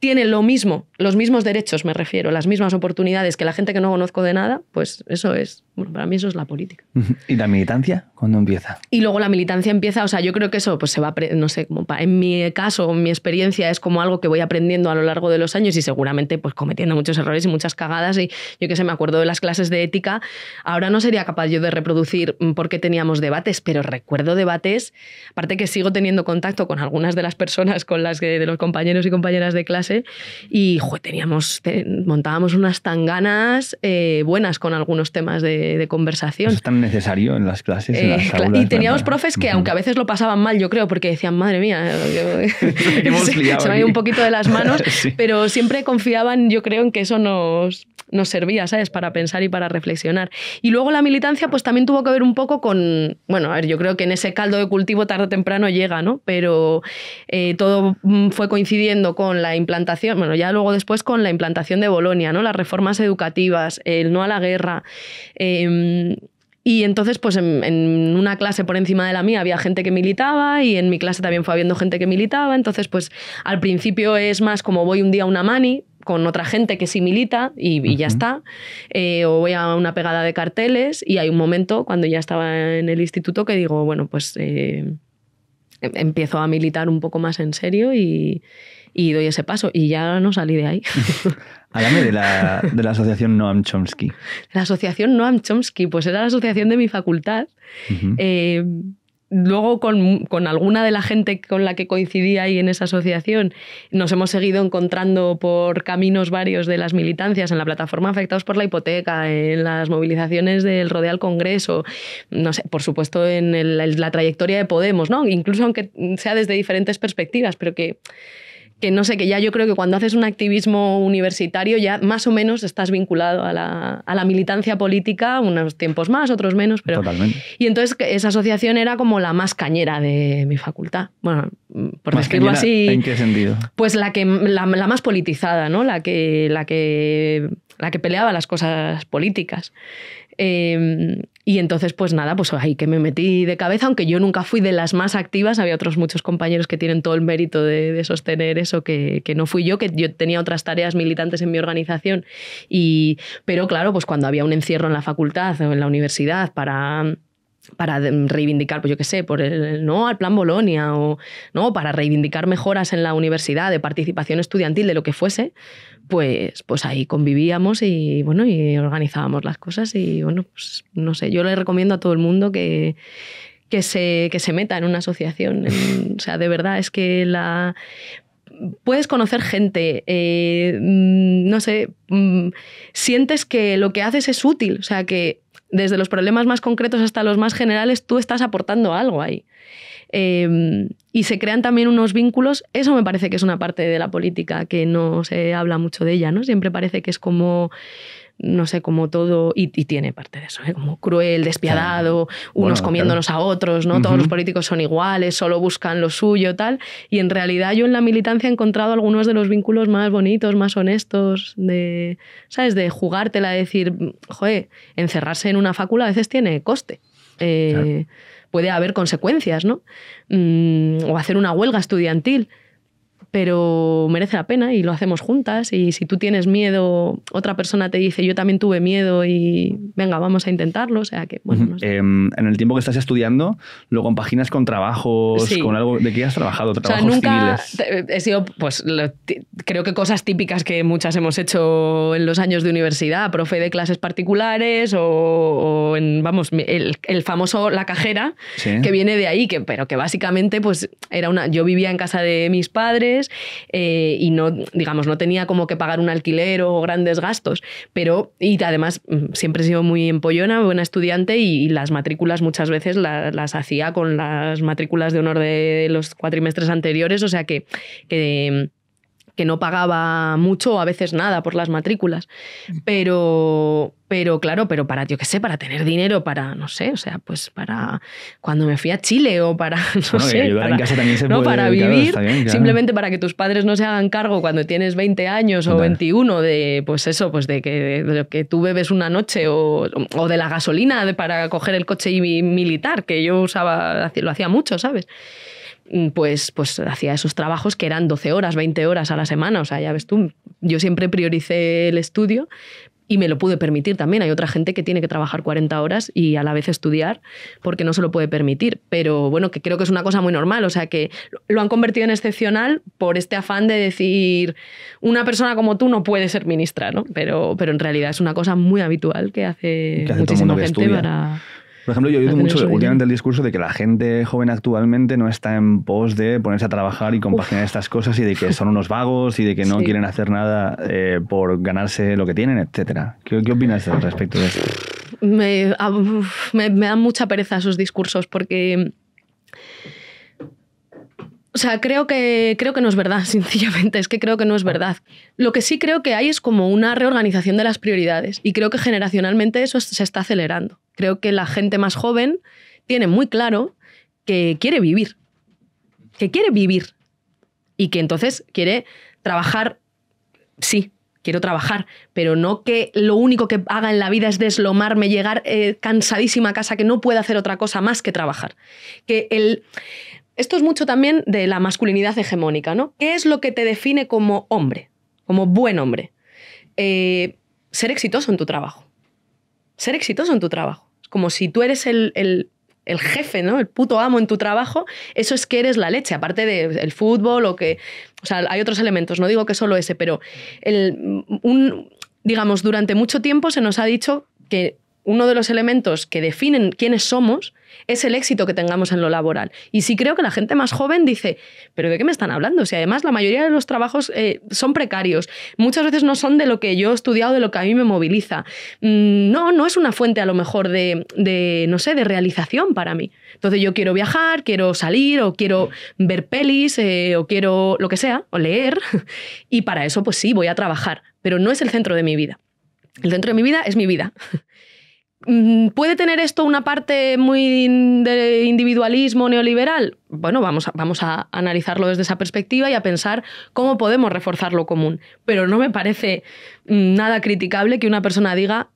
tiene lo mismo, los mismos derechos, me refiero, las mismas oportunidades que la gente que no conozco de nada, pues eso es bueno, para mí eso es la política. ¿Y la militancia cuándo empieza? Y luego la militancia empieza, o sea, yo creo que eso pues se va, no sé, como en mi caso, en mi experiencia es como algo que voy aprendiendo a lo largo de los años y seguramente pues cometiendo muchos errores y muchas cagadas y yo que sé, me acuerdo de las clases de ética, ahora no sería capaz yo de reproducir mm, por qué teníamos debates, pero recuerdo debates, aparte que sigo teniendo contacto con algunas de las personas con las que, de los compañeros y compañeras de clase y teníamos, montábamos unas tanganas eh, buenas con algunos temas de de, conversación. Eso es tan necesario en las clases. en eh, y teníamos profes que, aunque a veces lo pasaban mal, yo creo, porque decían, madre mía, eh, eh". se, me ha ido un poquito de las manos, pero siempre confiaban, yo creo, en que eso nos, nos servía, ¿sabes? Para pensar y para reflexionar. Y luego la militancia, pues también tuvo que ver un poco con, bueno, a ver, yo creo que en ese caldo de cultivo tarde o temprano llega, ¿no? Pero todo mm, fue coincidiendo con la implantación, bueno, ya luego después con la implantación de Bolonia, ¿no? Las reformas educativas, el no a la guerra, eh, Em, y entonces, pues en, una clase por encima de la mía había gente que militaba y en mi clase también fue habiendo gente que militaba. Entonces, pues al principio es más como voy un día a una mani con otra gente que sí milita y, ya está. Eh, o voy a una pegada de carteles y hay un momento cuando ya estaba en el instituto que digo, bueno, pues eh, em, empiezo a militar un poco más en serio y, y doy ese paso y ya no salí de ahí. Háblame de la, de la asociación Noam Chomsky. La asociación Noam Chomsky, pues era la asociación de mi facultad. Eh, luego con, con, alguna de la gente con la que coincidí ahí en esa asociación, nos hemos seguido encontrando por caminos varios de las militancias, en la plataforma Afectados por la Hipoteca, en las movilizaciones del Rodeal Congreso, no sé, por supuesto en la trayectoria de Podemos, ¿no? incluso aunque sea desde diferentes perspectivas, pero que que no sé, que ya yo creo que cuando haces un activismo universitario ya más o menos estás vinculado a la, militancia política, unos tiempos más, otros menos. Pero... Totalmente. Y entonces esa asociación era como la más cañera de mi facultad. Bueno, por más decirlo así. ¿En qué sentido? Pues la, que, la, la, más politizada, ¿no? La que, la, que, la que peleaba las cosas políticas. Eh, y entonces, pues nada, pues ahí que me metí de cabeza, aunque yo nunca fui de las más activas, había otros muchos compañeros que tienen todo el mérito de, sostener eso, que, que, no fui yo, que yo tenía otras tareas militantes en mi organización. Y, pero claro, pues cuando había un encierro en la facultad o en la universidad para para em, reivindicar, pues yo qué sé, por el no al plan Bolonia o no para reivindicar mejoras en la universidad, de participación estudiantil, de lo que fuese, pues, pues ahí convivíamos y bueno, y organizábamos las cosas y bueno, pues no sé, yo le recomiendo a todo el mundo que, que se, se meta en una asociación. o sea, de verdad es que la... Puedes conocer gente, eh, mm, no sé, mm, sientes que lo que haces es útil, o sea, que desde los problemas más concretos hasta los más generales, tú estás aportando algo ahí. Em, y se crean también unos vínculos, eso me parece que es una parte de la política que no se habla mucho de ella, ¿no? Siempre parece que es como no sé, cómo todo, y, tiene parte de eso, ¿eh? como cruel, despiadado, unos comiéndonos a otros, ¿no? Todos los políticos son iguales, solo buscan lo suyo, tal. Y en realidad yo en la militancia he encontrado algunos de los vínculos más bonitos, más honestos, de, ¿sabes? De jugártela, de decir, joder, encerrarse en una fácula a veces tiene coste. Eh, puede haber consecuencias, ¿no? Mm, o hacer una huelga estudiantil pero merece la pena y lo hacemos juntas. Y si tú tienes miedo, otra persona te dice, yo también tuve miedo y venga, vamos a intentarlo. O sea que, bueno. Em, en el tiempo que estás estudiando, lo compaginas con trabajos, con algo de que has trabajado, trabajos nunca civiles. Eh, he sido, pues, creo que cosas típicas que muchas hemos hecho en los años de universidad, profe de clases particulares o, en, vamos, el, el, famoso la cajera, que viene de ahí, que, pero que básicamente, pues, era una, yo vivía en casa de mis padres eh, y no, digamos, no tenía como que pagar un alquiler o grandes gastos. Pero, y además, mm, siempre he sido muy empollona, buena estudiante y, las matrículas muchas veces las hacía con las matrículas de honor de los cuatrimestres anteriores, o sea que mm, que no pagaba mucho o a veces nada por las matrículas. Pero, pero claro, pero para, yo qué sé, para tener dinero, para, no sé, o sea, pues para cuando me fui a Chile o para, no sé, para, vivir, simplemente para que tus padres no se hagan cargo cuando tienes 20 años o 21 de, pues eso, pues de que, que tú bebes una noche o, de la gasolina para coger el coche militar, que yo usaba, lo hacía mucho, ¿sabes? Mm, pues, pues hacía esos trabajos que eran 12 horas, 20 horas a la semana. O sea, ya ves tú, yo siempre prioricé el estudio y me lo pude permitir también. Hay otra gente que tiene que trabajar 40 horas y a la vez estudiar porque no se lo puede permitir. Pero bueno, que creo que es una cosa muy normal. O sea, que lo han convertido en excepcional por este afán de decir, una persona como tú no puede ser ministra, ¿no? Pero, pero en realidad es una cosa muy habitual que hace, que hace muchísima gente para... Por ejemplo, yo oigo mucho últimamente el discurso de que la gente joven actualmente no está en pos de ponerse a trabajar y compaginar estas cosas y de que son unos vagos y de que no quieren hacer nada eh, por ganarse lo que tienen, etc. ¿Qué, opinas al respecto de esto? Me, ah, me, dan mucha pereza esos discursos porque... O sea, creo que, creo que no es verdad, sencillamente, es que creo que no es verdad. Lo que sí creo que hay es como una reorganización de las prioridades y creo que generacionalmente eso se está acelerando. Creo que la gente más joven tiene muy claro que quiere vivir, que quiere vivir y que entonces quiere trabajar, sí, quiero trabajar, pero no que lo único que haga en la vida es deslomarme, llegar eh, cansadísima a casa, que no pueda hacer otra cosa más que trabajar. Que el... Esto es mucho también de la masculinidad hegemónica, ¿no? ¿Qué es lo que te define como hombre, como buen hombre? Eh, ser exitoso en tu trabajo. Ser exitoso en tu trabajo como si tú eres el, jefe, ¿no? El puto amo en tu trabajo, eso es que eres la leche, aparte del fútbol o que... O sea, hay otros elementos, no digo que solo ese, pero el, digamos, durante mucho tiempo se nos ha dicho que uno de los elementos que definen quiénes somos es el éxito que tengamos en lo laboral. Y sí creo que la gente más joven dice, pero ¿de qué me están hablando? si además la mayoría de los trabajos eh, son precarios, muchas veces no son de lo que yo he estudiado, de lo que a mí me moviliza. Mm, no, no es una fuente a lo mejor de, no sé, de realización para mí. Entonces yo quiero viajar, quiero salir o quiero ver pelis eh, o quiero lo que sea, o leer. Y para eso pues sí, voy a trabajar, pero no es el centro de mi vida. El centro de mi vida es mi vida. Mm, ¿Puede tener esto una parte muy de individualismo neoliberal? Bueno, vamos a, vamos a analizarlo desde esa perspectiva y a pensar cómo podemos reforzar lo común. Pero no me parece mm, nada criticable que una persona diga,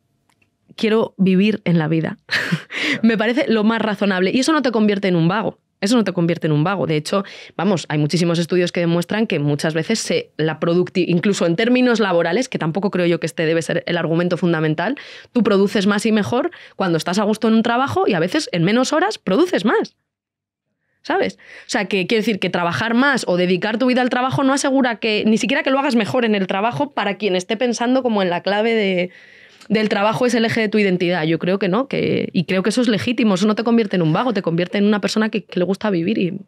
quiero vivir en la vida. me parece lo más razonable. Y eso no te convierte en un vago. Eso no te convierte en un vago. De hecho, vamos, hay muchísimos estudios que demuestran que muchas veces se, la incluso en términos laborales, que tampoco creo yo que este debe ser el argumento fundamental, tú produces más y mejor cuando estás a gusto en un trabajo y a veces en menos horas produces más. ¿Sabes? O sea, que quiere decir que trabajar más o dedicar tu vida al trabajo no asegura que ni siquiera que lo hagas mejor en el trabajo para quien esté pensando como en la clave de, del trabajo es el eje de tu identidad. Yo creo que no, que, y creo que eso es legítimo. Eso no te convierte en un vago, te convierte en una persona que, que le gusta vivir y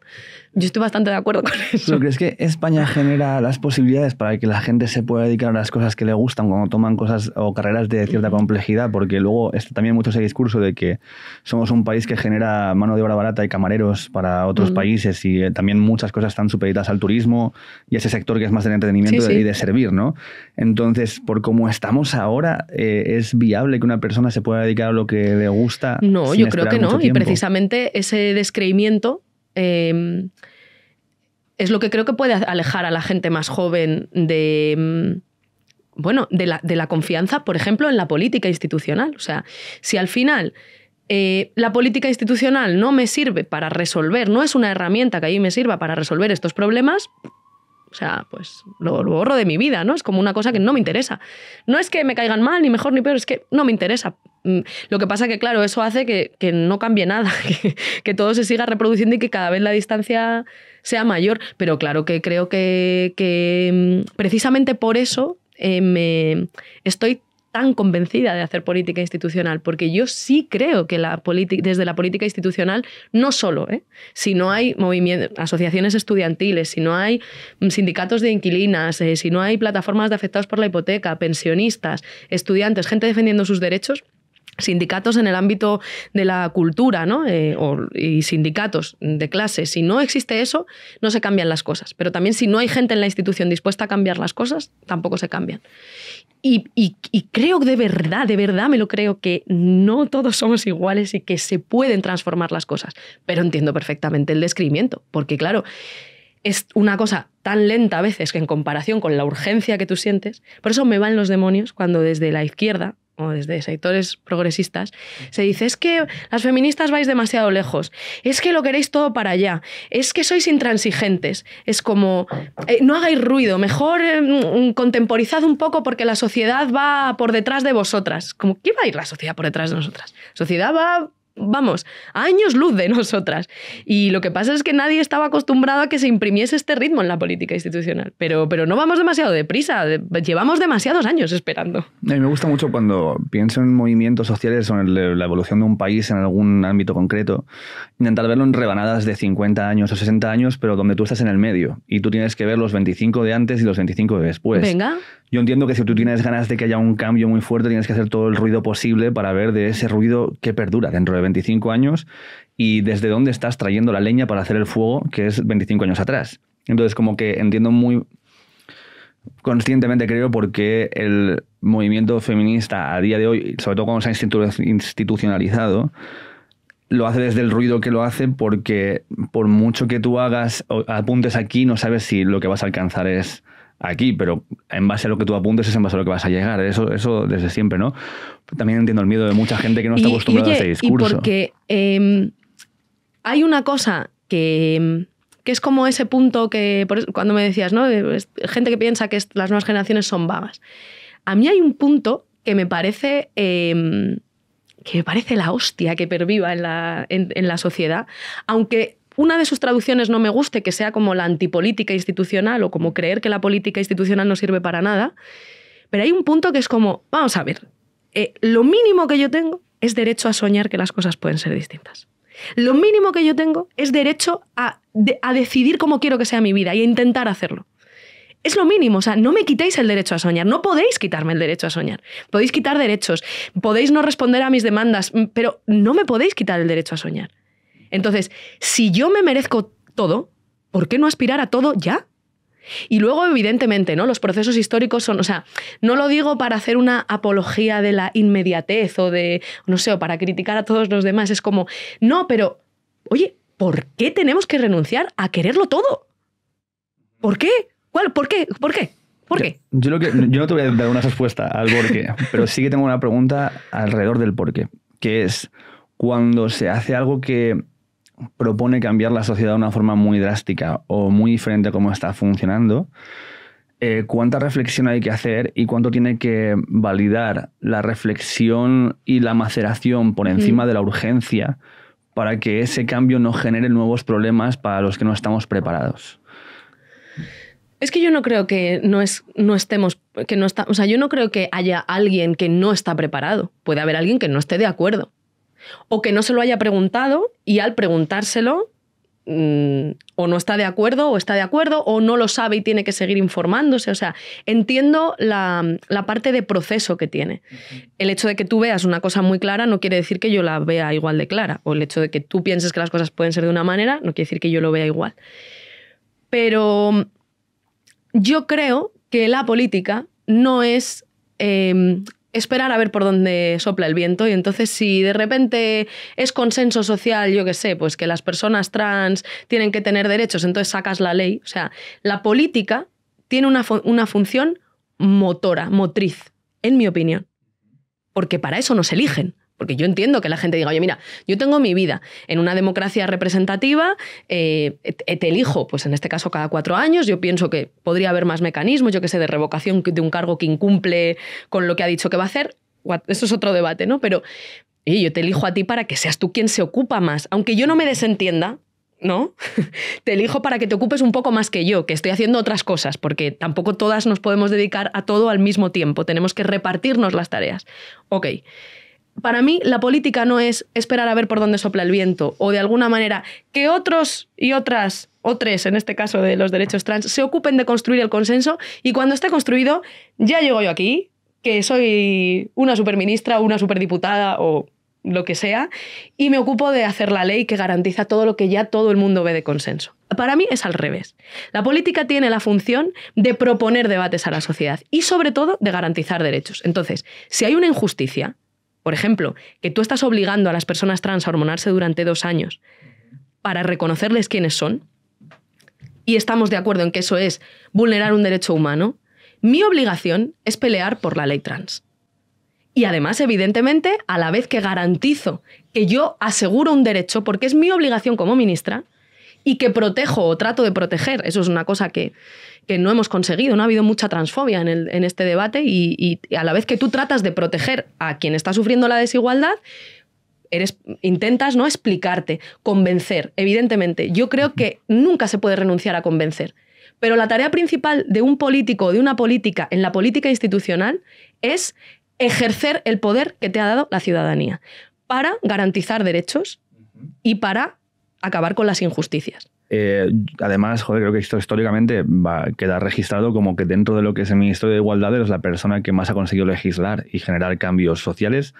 yo estoy bastante de acuerdo con eso. ¿Pero crees que España genera las posibilidades para que la gente se pueda dedicar a las cosas que le gustan cuando toman cosas o carreras de cierta complejidad? Porque luego está también mucho ese discurso de que somos un país que genera mano de obra barata y camareros para otros países y eh, también muchas cosas están supeditadas al turismo y ese sector que es más del entretenimiento y de servir, ¿no? Entonces, por cómo estamos ahora, eh, ¿es viable que una persona se pueda dedicar a lo que le gusta? No, yo creo que no. Y precisamente ese descreimiento Em, es lo que creo que puede alejar a la gente más joven de em, bueno, de la, de la, confianza, por ejemplo, en la política institucional. O sea, si al final eh, la política institucional no me sirve para resolver, no es una herramienta que a mí me sirva para resolver estos problemas, o sea, pues lo, lo, borro de mi vida, ¿no? Es como una cosa que no me interesa. No es que me caigan mal, ni mejor ni peor, es que no me interesa. Mm, lo que pasa que, claro, eso hace que, no cambie nada, que, todo se siga reproduciendo y que cada vez la distancia sea mayor. Pero claro que creo que, mm, precisamente por eso eh, estoy tan convencida de hacer política institucional, porque yo sí creo que la desde la política institucional, no solo, ¿eh? si no hay asociaciones estudiantiles, si no hay mm, sindicatos de inquilinas, eh, si no hay plataformas de afectados por la hipoteca, pensionistas, estudiantes, gente defendiendo sus derechos, sindicatos en el ámbito de la cultura ¿no? Eh, y sindicatos de clase. Si no existe eso, no se cambian las cosas. Pero también si no hay gente en la institución dispuesta a cambiar las cosas, tampoco se cambian. Y, y, y creo de verdad, de verdad me lo creo, que no todos somos iguales y que se pueden transformar las cosas. Pero entiendo perfectamente el descrimiento, porque claro, es una cosa tan lenta a veces que en comparación con la urgencia que tú sientes, por eso me van los demonios cuando desde la izquierda o desde sectores progresistas, se dice, es que las feministas vais demasiado lejos, es que lo queréis todo para allá, es que sois intransigentes, es como, eh, no hagáis ruido, mejor mm, contemporizad un poco porque la sociedad va por detrás de vosotras. Como, ¿qué va a ir la sociedad por detrás de nosotras? sociedad va vamos, años luz de nosotras. Y lo que pasa es que nadie estaba acostumbrado a que se imprimiese este ritmo en la política institucional. Pero, pero no vamos demasiado deprisa, llevamos demasiados años esperando. A mí me gusta mucho cuando pienso en movimientos sociales o en la evolución de un país en algún ámbito concreto, intentar verlo en rebanadas de 50 años o 60 años, pero donde tú estás en el medio y tú tienes que ver los 25 de antes y los 25 de después. Venga. Yo entiendo que si tú tienes ganas de que haya un cambio muy fuerte, tienes que hacer todo el ruido posible para ver de ese ruido que perdura dentro de 25 años y desde dónde estás trayendo la leña para hacer el fuego que es 25 años atrás. Entonces, como que entiendo muy conscientemente, creo, porque el movimiento feminista a día de hoy, sobre todo cuando se ha institucionalizado, lo hace desde el ruido que lo hace porque por mucho que tú hagas apuntes aquí, no sabes si lo que vas a alcanzar es aquí, pero en base a lo que tú apuntes es en base a lo que vas a llegar. Eso, eso desde siempre, ¿no? También entiendo el miedo de mucha gente que no está acostumbrada a ese discurso. Y porque em, hay una cosa em, que, es como ese punto que cuando me decías, ¿no? Pues, gente que piensa que las nuevas generaciones son vagas. A mí hay un punto que me parece. Em, que me parece la hostia que perviva en la, en la sociedad, aunque una de sus traducciones no me guste, que sea como la antipolítica institucional o como creer que la política institucional no sirve para nada, pero hay un punto que es como, vamos a ver, eh, lo mínimo que yo tengo es derecho a soñar que las cosas pueden ser distintas. Lo mínimo que yo tengo es derecho a, a decidir cómo quiero que sea mi vida y a intentar hacerlo. Es lo mínimo, o sea, no me quitéis el derecho a soñar, no podéis quitarme el derecho a soñar. Podéis quitar derechos, podéis no responder a mis demandas, pero no me podéis quitar el derecho a soñar. Entonces, si yo me merezco todo, ¿por qué no aspirar a todo ya? Y luego, evidentemente, ¿no? Los procesos históricos son, o sea, no lo digo para hacer una apología de la inmediatez o de, no sé, o para criticar a todos los demás, es como, no, pero, oye, ¿por qué tenemos que renunciar a quererlo todo? ¿Por qué? ¿Cuál? ¿Por qué? ¿Por qué? ¿Por qué? Yo, yo no te voy a dar una respuesta al por qué, pero sí que tengo una pregunta alrededor del por qué, que es cuando se hace algo que propone cambiar la sociedad de una forma muy drástica o muy diferente a cómo está funcionando, eh, cuánta reflexión hay que hacer y cuánto tiene que validar la reflexión y la maceración por encima de la urgencia para que ese cambio no genere nuevos problemas para los que no estamos preparados. Es que yo no creo que no, estemos, que no está, o sea, yo no creo que haya alguien que no está preparado. Puede haber alguien que no esté de acuerdo o que no se lo haya preguntado y al preguntárselo mm, o no está de acuerdo o está de acuerdo o no lo sabe y tiene que seguir informándose. O sea, entiendo la, parte de proceso que tiene. El hecho de que tú veas una cosa muy clara no quiere decir que yo la vea igual de clara o el hecho de que tú pienses que las cosas pueden ser de una manera no quiere decir que yo lo vea igual. Pero mm, yo creo que la política no es em, esperar a ver por dónde sopla el viento y entonces si de repente es consenso social, yo qué sé, pues que las personas trans tienen que tener derechos, entonces sacas la ley. O sea, la política tiene una, una función motora, motriz, en mi opinión, porque para eso nos eligen. Porque yo entiendo que la gente diga, oye, mira, yo tengo mi vida en una democracia representativa, eh, te elijo, pues en este caso cada cuatro años, yo pienso que podría haber más mecanismos, yo que sé, de revocación de un cargo que incumple con lo que ha dicho que va a hacer. Eso es otro debate, ¿no? Pero yo te elijo a ti para que seas tú quien se ocupa más. Aunque yo no me desentienda, ¿no? te elijo para que te ocupes un poco más que yo, que estoy haciendo otras cosas, porque tampoco todas nos podemos dedicar a todo al mismo tiempo, tenemos que repartirnos las tareas. Ok para mí la política no es esperar a ver por dónde sopla el viento o de alguna manera que otros y otras, o tres en este caso de los derechos trans, se ocupen de construir el consenso y cuando esté construido ya llego yo aquí, que soy una superministra, una superdiputada o lo que sea, y me ocupo de hacer la ley que garantiza todo lo que ya todo el mundo ve de consenso. Para mí es al revés. La política tiene la función de proponer debates a la sociedad y sobre todo de garantizar derechos. Entonces, si hay una injusticia, por ejemplo, que tú estás obligando a las personas trans a hormonarse durante dos años para reconocerles quiénes son, y estamos de acuerdo en que eso es vulnerar un derecho humano, mi obligación es pelear por la ley trans. Y además, evidentemente, a la vez que garantizo que yo aseguro un derecho, porque es mi obligación como ministra, y que protejo o trato de proteger. Eso es una cosa que, no hemos conseguido. No ha habido mucha transfobia en, este debate y, a la vez que tú tratas de proteger a quien está sufriendo la desigualdad, eres, intentas no explicarte, convencer. Evidentemente, yo creo que nunca se puede renunciar a convencer. Pero la tarea principal de un político o de una política en la política institucional es ejercer el poder que te ha dado la ciudadanía para garantizar derechos y para acabar con las injusticias. Eh, además, joder, creo que esto históricamente va a quedar registrado como que dentro de lo que es el Ministerio de Igualdad es la persona que más ha conseguido legislar y generar cambios sociales,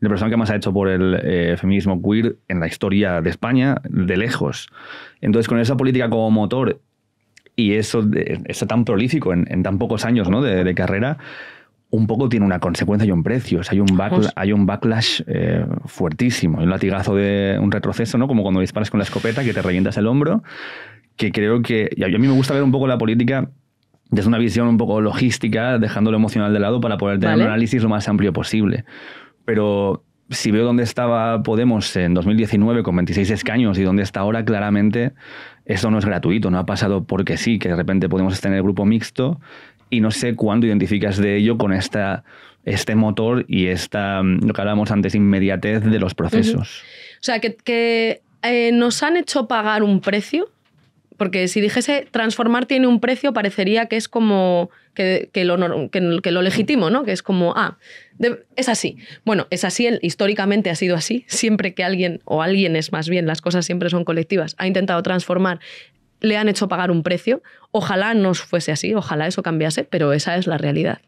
la persona que más ha hecho por el eh, feminismo queer en la historia de España, de lejos. Entonces, con esa política como motor y eso está tan prolífico en, tan pocos años ¿no? de carrera, un poco tiene una consecuencia y un precio. hay un, hay un backlash eh, fuertísimo. Hay un latigazo de un retroceso, ¿no? Como cuando disparas con la escopeta que te revientas el hombro. Que creo que. a mí me gusta ver un poco la política desde una visión un poco logística, dejando lo emocional de lado para poder tener un análisis lo más amplio posible. Pero si veo dónde estaba Podemos en 2019 con 26 escaños y dónde está ahora, claramente eso no es gratuito, no ha pasado porque sí, que de repente Podemos estar en el grupo mixto y no sé cuándo identificas de ello con esta, este motor y esta, lo que hablábamos antes, inmediatez de los procesos. O sea, que, eh, nos han hecho pagar un precio, porque si dijese transformar tiene un precio, parecería que es como que, que, lo, que, lo, legitimo, ¿no? Que es como, ah, es así. Bueno, es así, históricamente ha sido así, siempre que alguien o alguien es más bien, las cosas siempre son colectivas, ha intentado transformar le han hecho pagar un precio. Ojalá no fuese así, ojalá eso cambiase, pero esa es la realidad.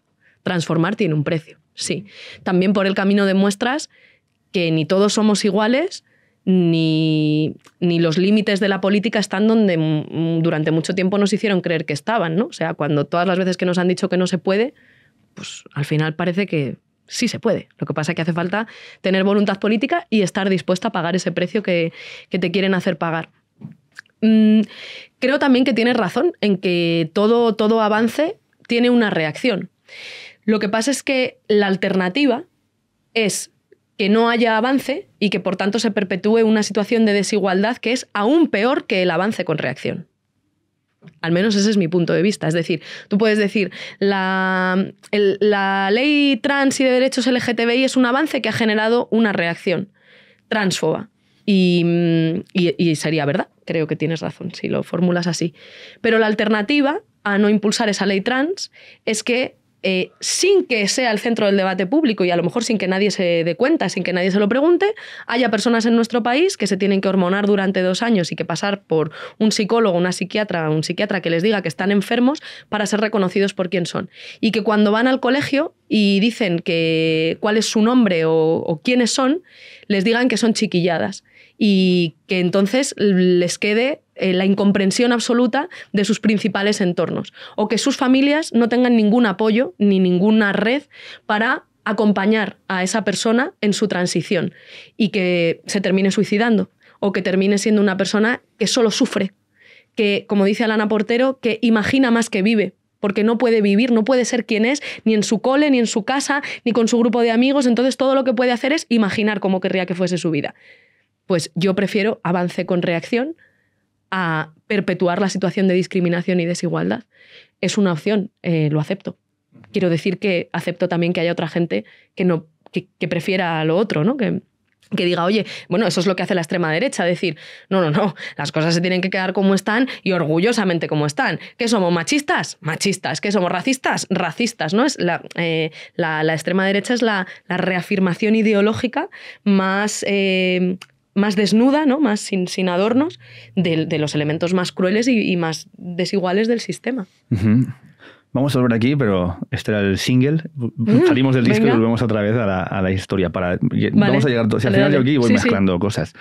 Transformar tiene un precio, sí. También por el camino demuestras que ni todos somos iguales, ni, los límites de la política están donde mm, mm, durante mucho tiempo nos hicieron creer que estaban, ¿no? O sea, cuando todas las veces que nos han dicho que no se puede, pues al final parece que sí se puede. Lo que pasa es que hace falta tener voluntad política y estar dispuesta a pagar ese precio que te quieren hacer pagar. Mm, creo también que tienes razón en que todo, todo avance tiene una reacción. Lo que pasa es que la alternativa es que no haya avance y que por tanto se perpetúe una situación de desigualdad que es aún peor que el avance con reacción. Al menos ese es mi punto de vista. Es decir, tú puedes decir, la, la, ley trans y de derechos LGTBI es un avance que ha generado una reacción transfoba. Mm, y, sería verdad, creo que tienes razón si lo formulas así. Pero la alternativa a no impulsar esa ley trans es que eh, sin que sea el centro del debate público y a lo mejor sin que nadie se dé cuenta, sin que nadie se lo pregunte, haya personas en nuestro país que se tienen que hormonar durante dos años y que pasar por un psicólogo, una psiquiatra, un psiquiatra que les diga que están enfermos para ser reconocidos por quién son. Y que cuando van al colegio y dicen que cuál es su nombre o quiénes son, les digan que son chiquilladas y que entonces les quede eh, la incomprensión absoluta de sus principales entornos o que sus familias no tengan ningún apoyo ni ninguna red para acompañar a esa persona en su transición y que se termine suicidando o que termine siendo una persona que solo sufre, que, como dice Alana Portero, que imagina más que vive, porque no puede vivir, no puede ser quien es, ni en su cole, ni en su casa, ni con su grupo de amigos, entonces todo lo que puede hacer es imaginar cómo querría que fuese su vida. Pues yo prefiero avance con reacción a perpetuar la situación de discriminación y desigualdad. Es una opción, eh, lo acepto. Quiero decir que acepto también que haya otra gente que, no, prefiera lo otro, ¿no? Que, que diga, oye, bueno, eso es lo que hace la extrema derecha, decir, no, no, no, las cosas se tienen que quedar como están y orgullosamente como están. ¿Qué somos machistas? Machistas. ¿Qué somos racistas? Racistas, ¿no? Es la, eh, extrema derecha es la, reafirmación ideológica más eh, más desnuda, ¿no? más sin, sin adornos, de, los elementos más crueles y, más desiguales del sistema. Vamos a volver aquí, pero este era el single. Salimos del disco y volvemos otra vez a la, historia. Para, Vamos a llegar. Si al final yo aquí voy mezclando cosas.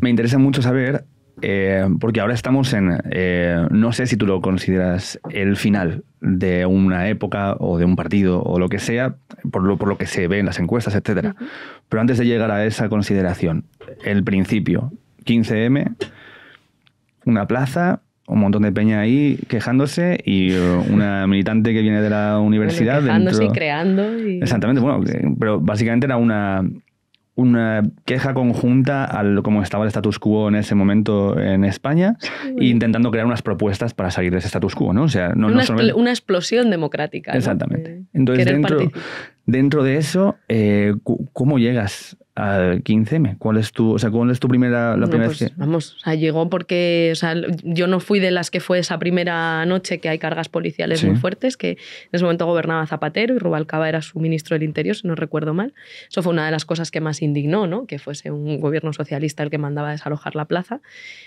Me interesa mucho saber eh, porque ahora estamos en, eh, no sé si tú lo consideras el final de una época o de un partido o lo que sea, por lo, por lo que se ve en las encuestas, etc. Pero antes de llegar a esa consideración, el principio, 15M, una plaza, un montón de peña ahí quejándose y uh, una militante que viene de la universidad. y creando. Exactamente, bueno, pero básicamente era una, una queja conjunta al cómo estaba el status quo en ese momento en España e intentando crear unas propuestas para salir de ese status quo, ¿no? O sea, una, explosión democrática. Exactamente. Entonces, dentro, dentro, de eso, eh, ¿cómo llegas al 15M? ¿Cuál es tu, o sea, ¿cuál es tu primera, la primera pues, Vamos, llegó porque o sea, yo no fui de las que fue esa primera noche que hay cargas policiales muy fuertes, que en ese momento gobernaba Zapatero y Rubalcaba era su ministro del Interior, si no recuerdo mal. Eso fue una de las cosas que más indignó, ¿no? que fuese un gobierno socialista el que mandaba desalojar la plaza.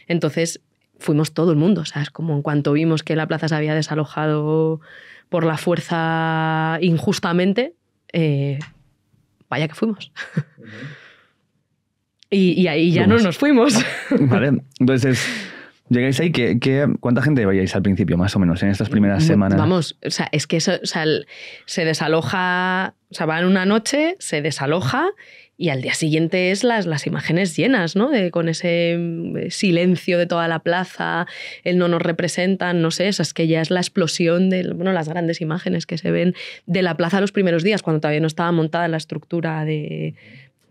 Entonces fuimos todo el mundo, ¿sabes? Como en cuanto vimos que la plaza se había desalojado por la fuerza injustamente, eh, vaya que fuimos. Y, ahí ya no nos fuimos. Vale, entonces... Llegáis ahí, ¿qué, cuánta gente vayáis al principio, más o menos, en estas primeras mm, semanas? Vamos, o sea, es que se desaloja, o sea, van una noche, se desaloja y al día siguiente es las, las imágenes llenas, ¿no? De, con ese mm, eh, silencio de toda la plaza, el no nos representan, no sé, esas es que ya es la explosión de bueno, las grandes imágenes que se ven de la plaza los primeros días, cuando todavía no estaba montada la estructura de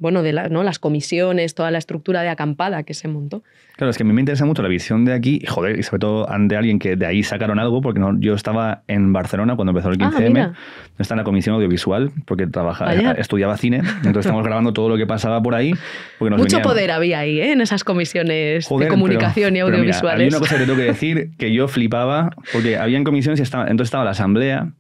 bueno, de ¿no? las comisiones, toda la estructura de acampada que se montó. Claro, es que a mí me interesa mucho la visión de aquí, joder, y sobre todo ante alguien que de ahí sacaron algo, porque yo estaba en Barcelona cuando empezó el 15M, ah, no estaba en la comisión audiovisual, porque trabajaba, eh, estudiaba cine, entonces estamos grabando todo lo que pasaba por ahí. mucho poder había ahí, ¿eh? en esas comisiones de comunicación y audiovisuales. hay una cosa que tengo que decir, que yo flipaba, porque habían comisiones y entonces estaba la asamblea,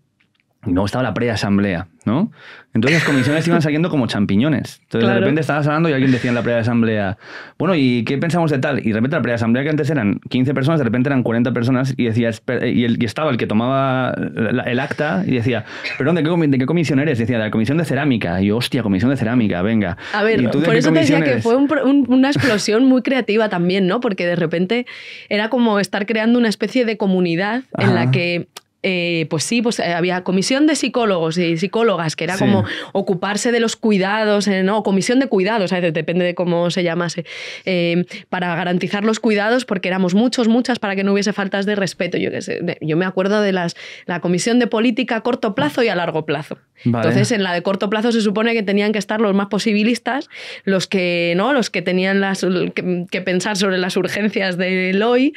y luego estaba la preasamblea, ¿no? Entonces las comisiones iban saliendo como champiñones. Entonces de repente estabas hablando y alguien decía en la preasamblea, bueno, ¿y qué pensamos de tal? Y de repente la preasamblea que antes eran 15 personas, de repente eran 40 personas y, decía, eh, y, el, estaba el que tomaba el acta y decía, ¿pero ¿de qué, comisión eres? decía, de la comisión de cerámica. Y yo, hostia, comisión de cerámica, venga. A ver, por eso te decía que fue una explosión muy creativa también, ¿no? Porque de repente era como estar creando una especie de comunidad en la que eh, pues sí, pues eh, había comisión de psicólogos y psicólogas, que era como ocuparse de los cuidados, eh, comisión de cuidados, a veces depende de cómo se llamase, para garantizar los cuidados, porque éramos muchos, muchas, para que no hubiese faltas de respeto. Yo, yo me acuerdo de las, la comisión de política a corto plazo y a largo plazo. Entonces, en la de corto plazo se supone que tenían que estar los más posibilistas, los que, ¿no? los que tenían las, que, pensar sobre las urgencias del hoy,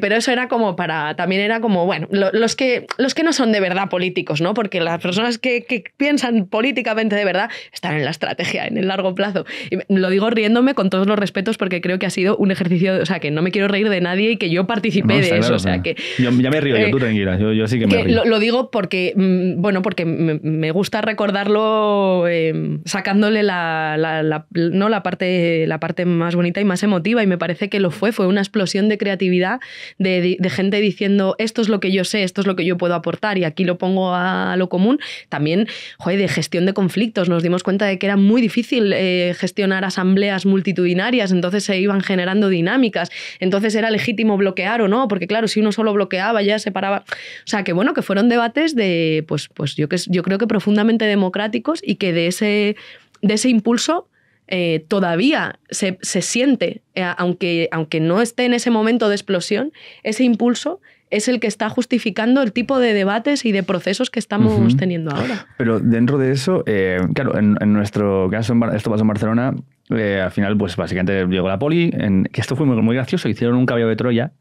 pero eso era como para, también era como, bueno, los que los que no son de verdad políticos, ¿no? Porque las personas que, piensan políticamente de verdad están en la estrategia, en el largo plazo. Y lo digo riéndome con todos los respetos porque creo que ha sido un ejercicio, o sea, que no me quiero reír de nadie y que yo participé de eso. que, ya me río, yo, eh, tú te yo, yo sí que me río. Lo, digo porque, mm, bueno, porque me, gusta recordarlo em, sacándole la, ¿no? la, parte, la parte más bonita y más emotiva y me parece que lo fue, fue una explosión de creatividad de, de gente diciendo esto es lo que yo sé, esto es lo que yo puedo aportar y aquí lo pongo a lo común, también, joder, de gestión de conflictos. Nos dimos cuenta de que era muy difícil eh, gestionar asambleas multitudinarias, entonces se iban generando dinámicas, entonces era legítimo bloquear o no, porque claro, si uno solo bloqueaba ya se paraba. O sea, que bueno, que fueron debates de, pues, pues yo, yo creo que profundamente democráticos y que de ese, de ese impulso... Eh, todavía se, siente, eh, aunque, aunque no esté en ese momento de explosión, ese impulso es el que está justificando el tipo de debates y de procesos que estamos teniendo ahora. Pero dentro de eso, eh, claro, en, nuestro caso, en esto pasó en Barcelona, eh, al final, pues básicamente llegó la poli, que esto fue muy, muy gracioso, hicieron un caballo de Troya,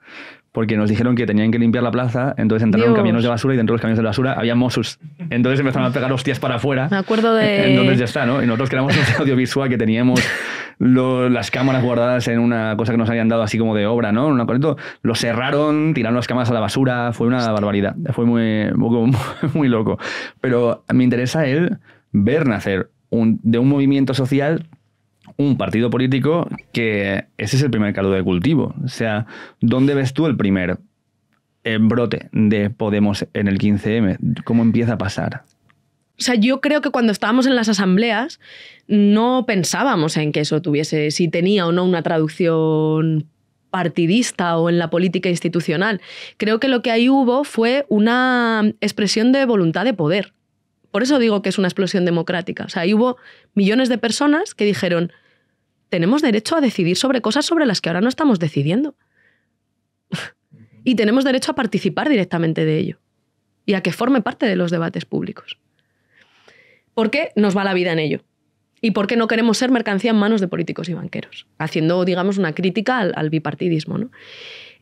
porque nos dijeron que tenían que limpiar la plaza, entonces entraron camiones de basura y dentro de los camiones de basura había Mossus. Entonces empezaron a pegar hostias para afuera. Me acuerdo de... Entonces ya está, ¿no? Y nosotros creamos un audiovisual que teníamos las cámaras guardadas en una cosa que nos habían dado así como de obra, ¿no? Una, lo cerraron, tiraron las cámaras a la basura, fue una barbaridad. Fue muy, muy, loco. Pero me interesa el ver nacer de un movimiento social un partido político que ese es el primer caldo de cultivo. O sea, ¿dónde ves tú el primer eh, brote de Podemos en el 15M? ¿Cómo empieza a pasar? O sea, yo creo que cuando estábamos en las asambleas no pensábamos en que eso tuviese, si tenía o no una traducción partidista o en la política institucional. Creo que lo que ahí hubo fue una expresión de voluntad de poder. Por eso digo que es una explosión democrática. O sea, ahí hubo millones de personas que dijeron, tenemos derecho a decidir sobre cosas sobre las que ahora no estamos decidiendo. y tenemos derecho a participar directamente de ello y a que forme parte de los debates públicos. ¿Por qué nos va la vida en ello? ¿Y por qué no queremos ser mercancía en manos de políticos y banqueros? Haciendo, digamos, una crítica al, bipartidismo. ¿no?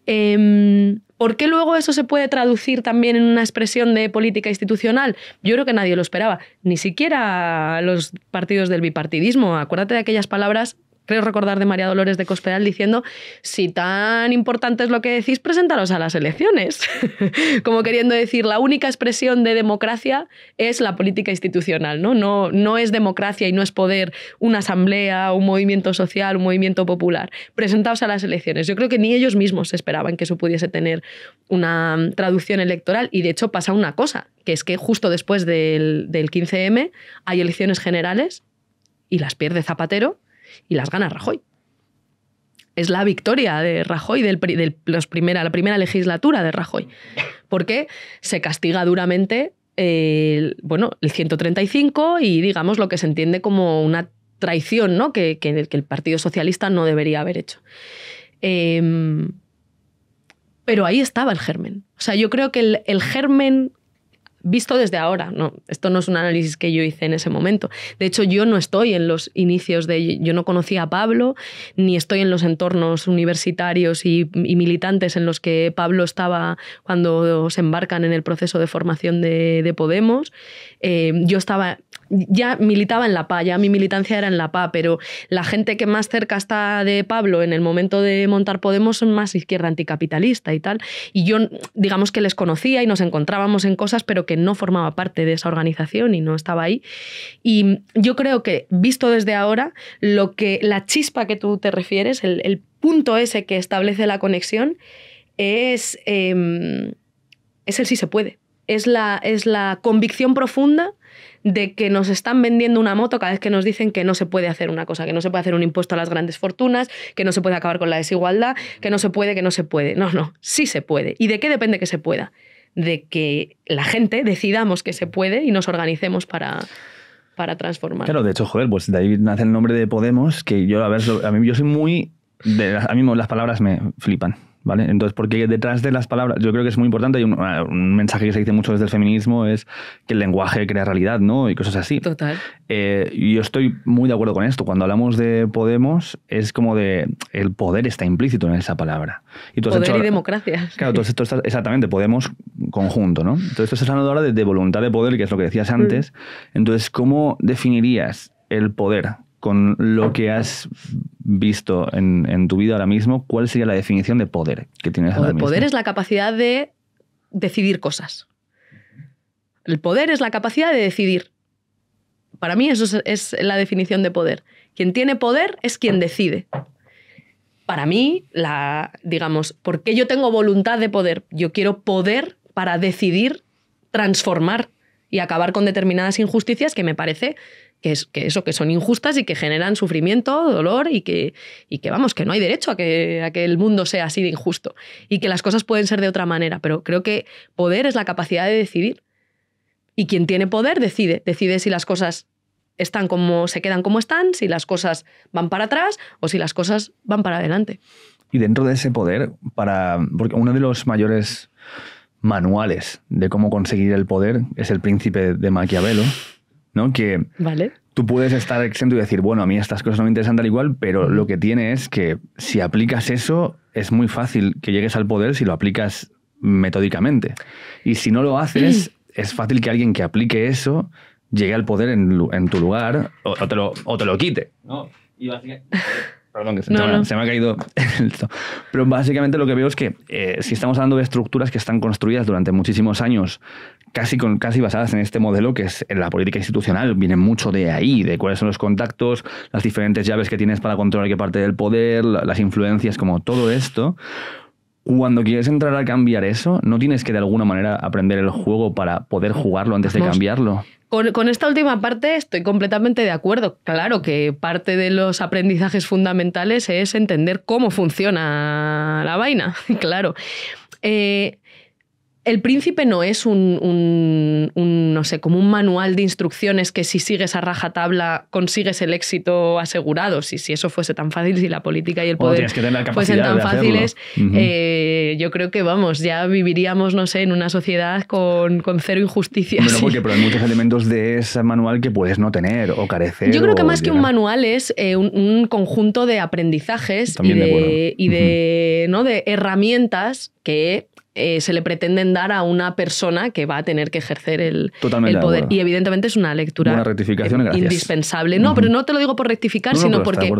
Em, ¿Por qué luego eso se puede traducir también en una expresión de política institucional? Yo creo que nadie lo esperaba, ni siquiera los partidos del bipartidismo. Acuérdate de aquellas palabras creo recordar de María Dolores de Cospedal diciendo, si tan importante es lo que decís, presentaros a las elecciones. Como queriendo decir, la única expresión de democracia es la política institucional, ¿no? ¿no? No es democracia y no es poder una asamblea, un movimiento social, un movimiento popular. Presentaos a las elecciones. Yo creo que ni ellos mismos esperaban que eso pudiese tener una mm, traducción electoral y de hecho pasa una cosa, que es que justo después del, del 15M hay elecciones generales y las pierde Zapatero y las gana Rajoy. Es la victoria de Rajoy, del, los primera, la primera legislatura de Rajoy, porque se castiga duramente el, bueno, el 135 y digamos lo que se entiende como una traición ¿no? que, el Partido Socialista no debería haber hecho. Em, pero ahí estaba el germen. O sea, yo creo que el, el germen visto desde ahora. No, esto no es un análisis que yo hice en ese momento. De hecho, yo no estoy en los inicios de. Yo no conocía a Pablo, ni estoy en los entornos universitarios y, militantes en los que Pablo estaba cuando se embarcan en el proceso de formación de, Podemos. Eh, yo estaba ya militaba en la PA, ya mi militancia era en la PA, pero la gente que más cerca está de Pablo en el momento de montar Podemos son más izquierda anticapitalista y tal. Y yo, digamos que les conocía y nos encontrábamos en cosas, pero que no formaba parte de esa organización y no estaba ahí. Y yo creo que, visto desde ahora, lo que la chispa que tú te refieres, el, punto ese que establece la conexión, es, em, es el si se puede. Es la, es la convicción profunda de que nos están vendiendo una moto cada vez que nos dicen que no se puede hacer una cosa, que no se puede hacer un impuesto a las grandes fortunas, que no se puede acabar con la desigualdad, que no se puede, que no se puede. No, no, sí se puede. ¿Y de qué depende que se pueda? De que la gente decidamos que se puede y nos organicemos para, para transformar. Claro, de hecho, joder, pues de ahí nace el nombre de Podemos, que yo, a ver, a yo soy muy... a mí las palabras me flipan. ¿vale? Entonces, porque detrás de las palabras, yo creo que es muy importante, hay ah, un, mensaje que se dice mucho desde el feminismo, es que el lenguaje crea realidad, ¿no? Y cosas así. Total. Eh, yo estoy muy de acuerdo con esto. Cuando hablamos de Podemos, es como de, el poder está implícito en esa palabra. Y poder y democracia. Claro, tú esto está... exactamente, Podemos conjunto, ¿no? Entonces, esto estás hablando ahora de, voluntad de poder, que es lo que decías antes. Mm. Entonces, ¿cómo definirías el poder con lo que has visto en, tu vida ahora mismo, ¿cuál sería la definición de poder que tienes ahora mismo? El poder es la capacidad de decidir cosas. El poder es la capacidad de decidir. Para mí eso es, la definición de poder. Quien tiene poder es quien decide. Para mí, la, digamos, ¿por qué yo tengo voluntad de poder? Yo quiero poder para decidir transformar y acabar con determinadas injusticias que me parece que, eso, que son injustas y que generan sufrimiento, dolor y que, que vamos, que no hay derecho a que, que el mundo sea así de injusto y que las cosas pueden ser de otra manera, pero creo que poder es la capacidad de decidir. Y quien tiene poder decide, decide si las cosas están como se quedan como están, si las cosas van para atrás o si las cosas van para adelante. Y dentro de ese poder, para porque uno de los mayores manuales de cómo conseguir el poder es el príncipe de Maquiavelo, que tú puedes estar exento y decir, bueno, a mí estas cosas no me interesan tal igual, pero lo que tiene es que si aplicas eso, es muy fácil que llegues al poder si lo aplicas metódicamente. Y si no lo haces, es fácil que alguien que aplique eso llegue al poder en, tu lugar o, te lo, quite. Perdón, que se, me, ha caído el Pero básicamente lo que veo es que eh, si estamos hablando de estructuras que están construidas durante muchísimos años casi, con, casi basadas en este modelo que es en la política institucional, viene mucho de ahí, de cuáles son los contactos, las diferentes llaves que tienes para controlar qué parte del poder, las influencias, como todo esto. Cuando quieres entrar a cambiar eso, ¿no tienes que de alguna manera aprender el juego para poder jugarlo antes de cambiarlo? Con, esta última parte estoy completamente de acuerdo. Claro que parte de los aprendizajes fundamentales es entender cómo funciona la vaina, claro. Eh, el príncipe no es un, no sé, como un manual de instrucciones que si sigues a rajatabla consigues el éxito asegurado. Si, si eso fuese tan fácil, si la política y el oh, poder fuesen tan fáciles, eh, yo creo que, vamos, ya viviríamos, no sé, en una sociedad con, cero injusticias. Bueno, porque pero hay muchos elementos de ese manual que puedes no tener o carecer. Yo creo que más que un manual es eh, un, conjunto de aprendizajes y ¿no? de herramientas que eh, se le pretenden dar a una persona que va a tener que ejercer el, poder. Y evidentemente es una lectura eh, indispensable. No, pero no te lo digo por rectificar, sino porque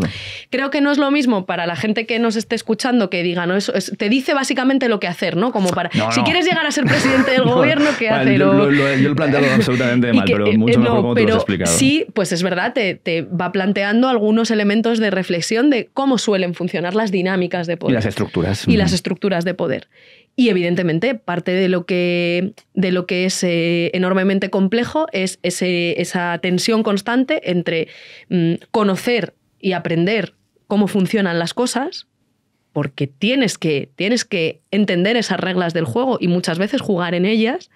creo que no es lo mismo para la gente que nos esté escuchando que diga, no, eso te dice básicamente lo que hacer, ¿no? Como para, si quieres llegar a ser presidente del gobierno, ¿qué hacer? Yo, lo, he planteado absolutamente mal, pero eh, mucho mejor como lo has explicado. Sí, pues es verdad, te, va planteando algunos elementos de reflexión de cómo suelen funcionar las dinámicas de poder. Y las estructuras. Y las mm. estructuras de poder. Y evidentemente parte de lo que, de lo que es eh, enormemente complejo es esa tensión constante entre mm, conocer y aprender cómo funcionan las cosas, porque tienes que, tienes que entender esas reglas del juego y muchas veces jugar en ellas,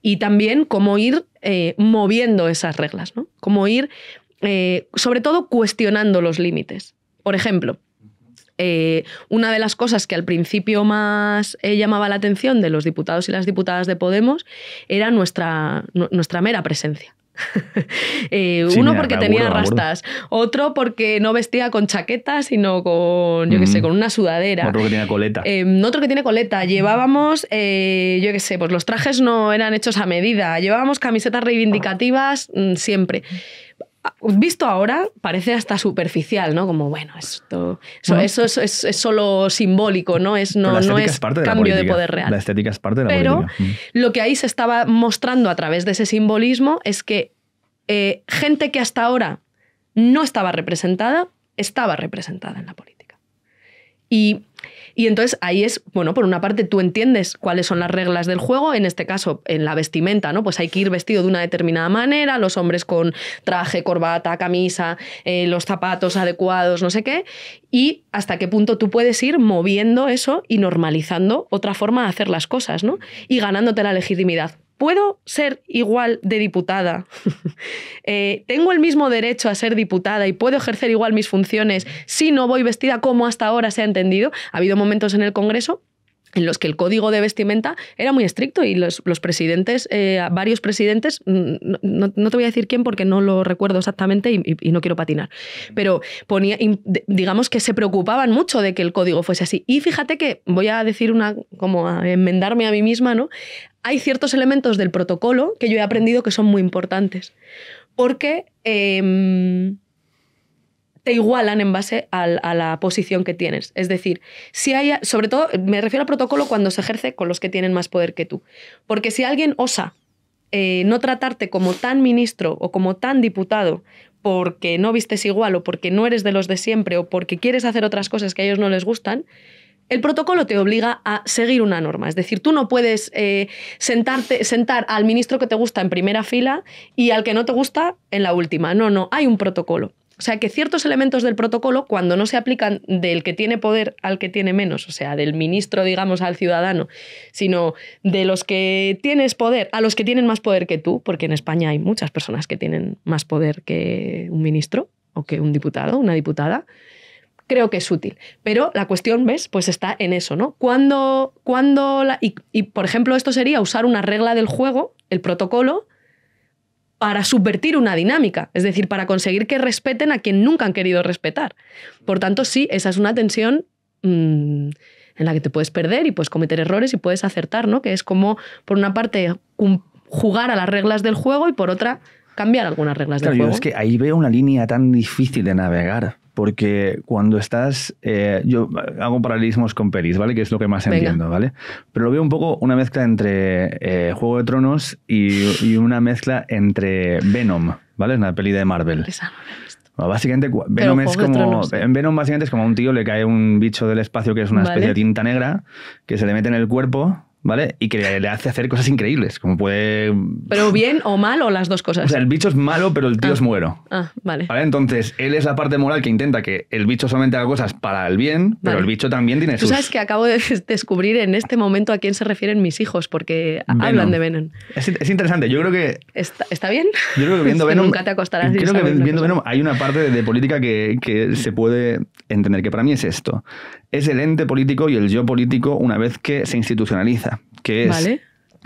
y también cómo ir eh, moviendo esas reglas, ¿no? cómo ir, eh, sobre todo, cuestionando los límites. Por ejemplo, eh, una de las cosas que al principio más eh, llamaba la atención de los diputados y las diputadas de Podemos era nuestra, nuestra mera presencia. Eh, uno porque tenía rastas, otro porque no vestía con chaquetas, sino con, yo sé, con una sudadera. Otro que tiene coleta. Em, otro que tiene coleta. Llevábamos, yo qué sé, pues los trajes no eran hechos a medida. Llevábamos camisetas reivindicativas mm, siempre visto ahora parece hasta superficial, ¿no? Como, bueno, esto, eso, es, solo simbólico, ¿no? Es, no, es, parte de cambio de, poder real. La estética es parte de la Pero política. Mm. lo que ahí se estaba mostrando a través de ese simbolismo es que eh, gente que hasta ahora no estaba representada, estaba representada en la política. Y y entonces ahí es, bueno, por una parte tú entiendes cuáles son las reglas del juego, en este caso en la vestimenta, ¿no? Pues hay que ir vestido de una determinada manera, los hombres con traje, corbata, camisa, eh, los zapatos adecuados, no sé qué, y hasta qué punto tú puedes ir moviendo eso y normalizando otra forma de hacer las cosas, ¿no? Y ganándote la legitimidad. ¿Puedo ser igual de diputada? Eh, ¿Tengo el mismo derecho a ser diputada y puedo ejercer igual mis funciones si no voy vestida como hasta ahora se ha entendido? Ha habido momentos en el Congreso en los que el código de vestimenta era muy estricto y los, presidentes, eh, varios presidentes, mm, no, te voy a decir quién porque no lo recuerdo exactamente y, no quiero patinar, pero ponía, digamos que se preocupaban mucho de que el código fuese así. Y fíjate que voy a decir una, como a enmendarme a mí misma, ¿no? hay ciertos elementos del protocolo que yo he aprendido que son muy importantes, porque em, te igualan en base a, la posición que tienes. Es decir, si hay, sobre todo me refiero al protocolo cuando se ejerce con los que tienen más poder que tú, porque si alguien osa eh, no tratarte como tan ministro o como tan diputado, porque no vistes igual o porque no eres de los de siempre o porque quieres hacer otras cosas que a ellos no les gustan, el protocolo te obliga a seguir una norma, es decir, tú no puedes eh, sentarte, sentar al ministro que te gusta en primera fila y al que no te gusta en la última. No, no, hay un protocolo. O sea que ciertos elementos del protocolo, cuando no se aplican del que tiene poder al que tiene menos, o sea, del ministro, digamos, al ciudadano, sino de los que tienes poder a los que tienen más poder que tú, porque en España hay muchas personas que tienen más poder que un ministro o que un diputado, una diputada, creo que es útil. Pero la cuestión, ¿ves? Pues está en eso, ¿no? Cuando, cuando la, y, por ejemplo, esto sería usar una regla del juego, el protocolo, para subvertir una dinámica, es decir, para conseguir que respeten a quien nunca han querido respetar. Por tanto, sí, esa es una tensión mm, en la que te puedes perder y puedes cometer errores y puedes acertar, ¿no? Que es como, por una parte, jugar a las reglas del juego y por otra, cambiar algunas reglas del juego. es que ahí veo una línea tan difícil de navegar porque cuando estás, eh, yo hago paralelismos con Peris ¿vale? Que es lo que más entiendo, ¿vale? Pero lo veo un poco una mezcla entre eh, Juego de Tronos y, una mezcla entre Venom, ¿vale? Es una peli de Marvel. Esa básicamente, Venom es como. En Venom, básicamente, es como a un tío le cae un bicho del espacio que es una especie de tinta negra que se le mete en el cuerpo y que le hace hacer cosas increíbles, como puede... ¿Pero bien o mal o las dos cosas? O sea, el bicho es malo, pero el tío ah. es muero. Ah, vale. Entonces, él es la parte moral que intenta que el bicho solamente haga cosas para el bien, pero el bicho también tiene ¿Tú sus... Tú sabes que acabo de descubrir en este momento a quién se refieren mis hijos, porque hablan de Venom. Es, interesante, yo creo que... ¿Está, bien? Yo creo que viendo Venom... Nunca Creo que viendo Venom hay una parte de, política que, que se puede entender, que para mí es esto es el ente político y el yo político una vez que se institucionaliza, que es...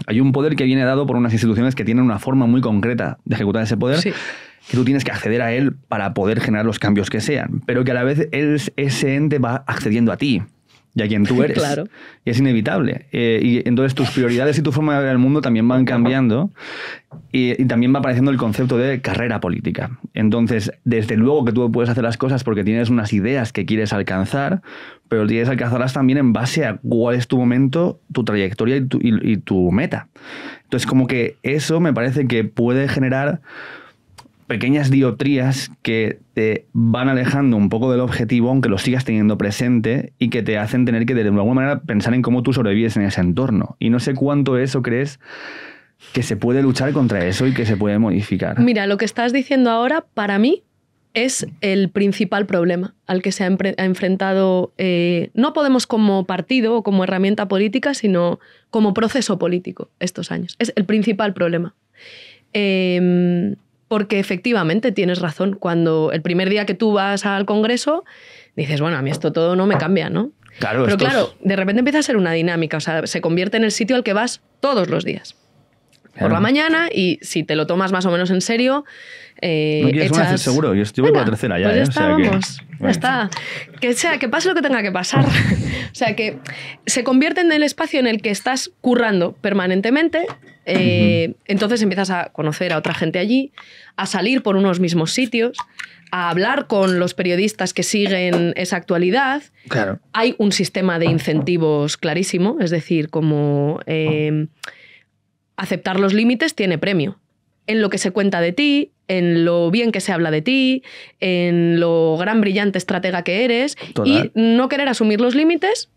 Hay un poder que viene dado por unas instituciones que tienen una forma muy concreta de ejecutar ese poder. que tú tienes que acceder a él para poder generar los cambios que sean, pero que a la vez ese ente va accediendo a ti y a quien tú eres. Y es inevitable. Eh, y entonces tus prioridades y tu forma de ver el mundo también van cambiando y, también va apareciendo el concepto de carrera política. Entonces, desde luego que tú puedes hacer las cosas porque tienes unas ideas que quieres alcanzar, pero tienes que alcanzarlas también en base a cuál es tu momento, tu trayectoria y tu meta. Entonces, como que eso me parece que puede generar pequeñas diotrías que te van alejando un poco del objetivo, aunque lo sigas teniendo presente, y que te hacen tener que de alguna manera pensar en cómo tú sobrevives en ese entorno. Y no sé cuánto eso crees que se puede luchar contra eso y que se puede modificar. Mira, lo que estás diciendo ahora, para mí, es el principal problema al que se ha, enfrentado, eh, no Podemos como partido o como herramienta política, sino como proceso político estos años. Es el principal problema. Eh, porque efectivamente tienes razón. Cuando el primer día que tú vas al Congreso, dices, bueno, a mí esto todo no me cambia, ¿no? Claro, Pero claro, de repente empieza a ser una dinámica, o sea, se convierte en el sitio al que vas todos los días. Por la mañana, y si te lo tomas más o menos en serio. Eh, no quieres seguro, yo estoy por la tercera ya. Pues ¿eh? o sea Que... Ya está. Que, sea, que pase lo que tenga que pasar. o sea, que se convierte en el espacio en el que estás currando permanentemente. Eh, entonces empiezas a conocer a otra gente allí, a salir por unos mismos sitios, a hablar con los periodistas que siguen esa actualidad. Claro. Hay un sistema de incentivos clarísimo, es decir, como eh, oh. aceptar los límites tiene premio. En lo que se cuenta de ti, en lo bien que se habla de ti, en lo gran brillante estratega que eres y no querer asumir los límites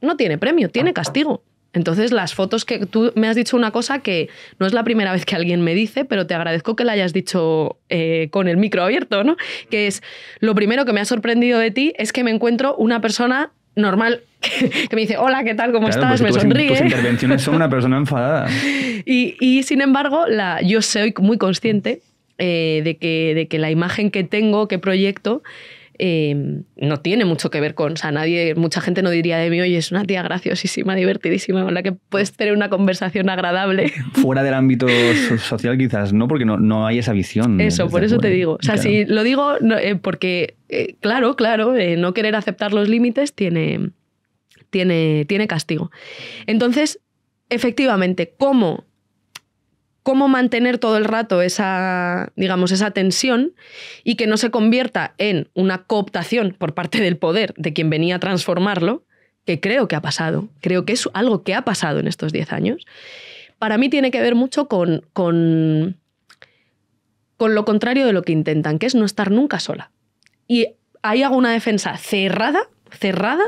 no tiene premio, tiene ah. castigo. Entonces, las fotos que tú me has dicho una cosa que no es la primera vez que alguien me dice, pero te agradezco que la hayas dicho eh, con el micro abierto, ¿no? Que es lo primero que me ha sorprendido de ti es que me encuentro una persona normal que, me dice, hola, ¿qué tal? ¿Cómo estás? me sonríe. Tus intervenciones son una persona enfadada. y, y, sin embargo, la, yo soy muy consciente eh, de, que, de que la imagen que tengo, que proyecto, em, no tiene mucho que ver con, o sea, nadie, mucha gente no diría de mí, oye, es una tía graciosísima, divertidísima, con la que puedes tener una conversación agradable. Fuera del ámbito social quizás, ¿no? Porque no, hay esa visión. Eso, por eso te digo. O sea, si lo digo eh, porque, eh, claro, claro, no querer aceptar los límites tiene, tiene, tiene castigo. Entonces, efectivamente, ¿cómo cómo mantener todo el rato esa, digamos, esa tensión y que no se convierta en una cooptación por parte del poder de quien venía a transformarlo, que creo que ha pasado, creo que es algo que ha pasado en estos 10 años, para mí tiene que ver mucho con, con, con lo contrario de lo que intentan, que es no estar nunca sola. Y ahí hago una defensa cerrada cerrada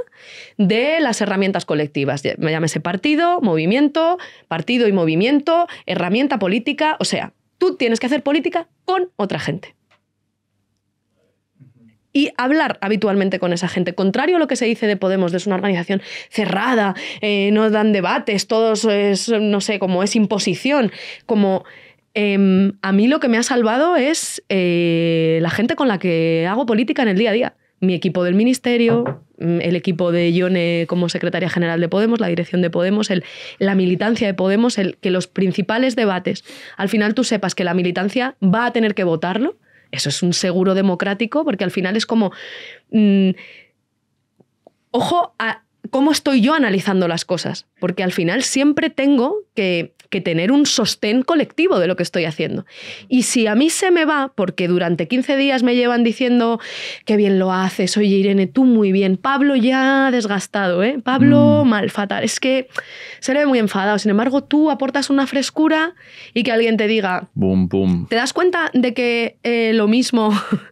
de las herramientas colectivas. me Llámese partido, movimiento, partido y movimiento, herramienta política. O sea, tú tienes que hacer política con otra gente. Y hablar habitualmente con esa gente. Contrario a lo que se dice de Podemos, de es una organización cerrada, eh, no dan debates, todos es, no sé, como es imposición. Como em, a mí lo que me ha salvado es eh, la gente con la que hago política en el día a día mi equipo del ministerio, mm, el equipo de Ione como secretaria general de Podemos, la dirección de Podemos, el, la militancia de Podemos, el, que los principales debates, al final tú sepas que la militancia va a tener que votarlo. Eso es un seguro democrático, porque al final es como. Mm, ojo a cómo estoy yo analizando las cosas, porque al final siempre tengo que que tener un sostén colectivo de lo que estoy haciendo. Y si a mí se me va, porque durante 15 días me llevan diciendo, qué bien lo haces, oye Irene, tú muy bien, Pablo ya desgastado, ¿eh? Pablo mm. mal, fatal, es que se le ve muy enfadado, sin embargo tú aportas una frescura y que alguien te diga, boom, boom. ¿Te das cuenta de que eh, lo mismo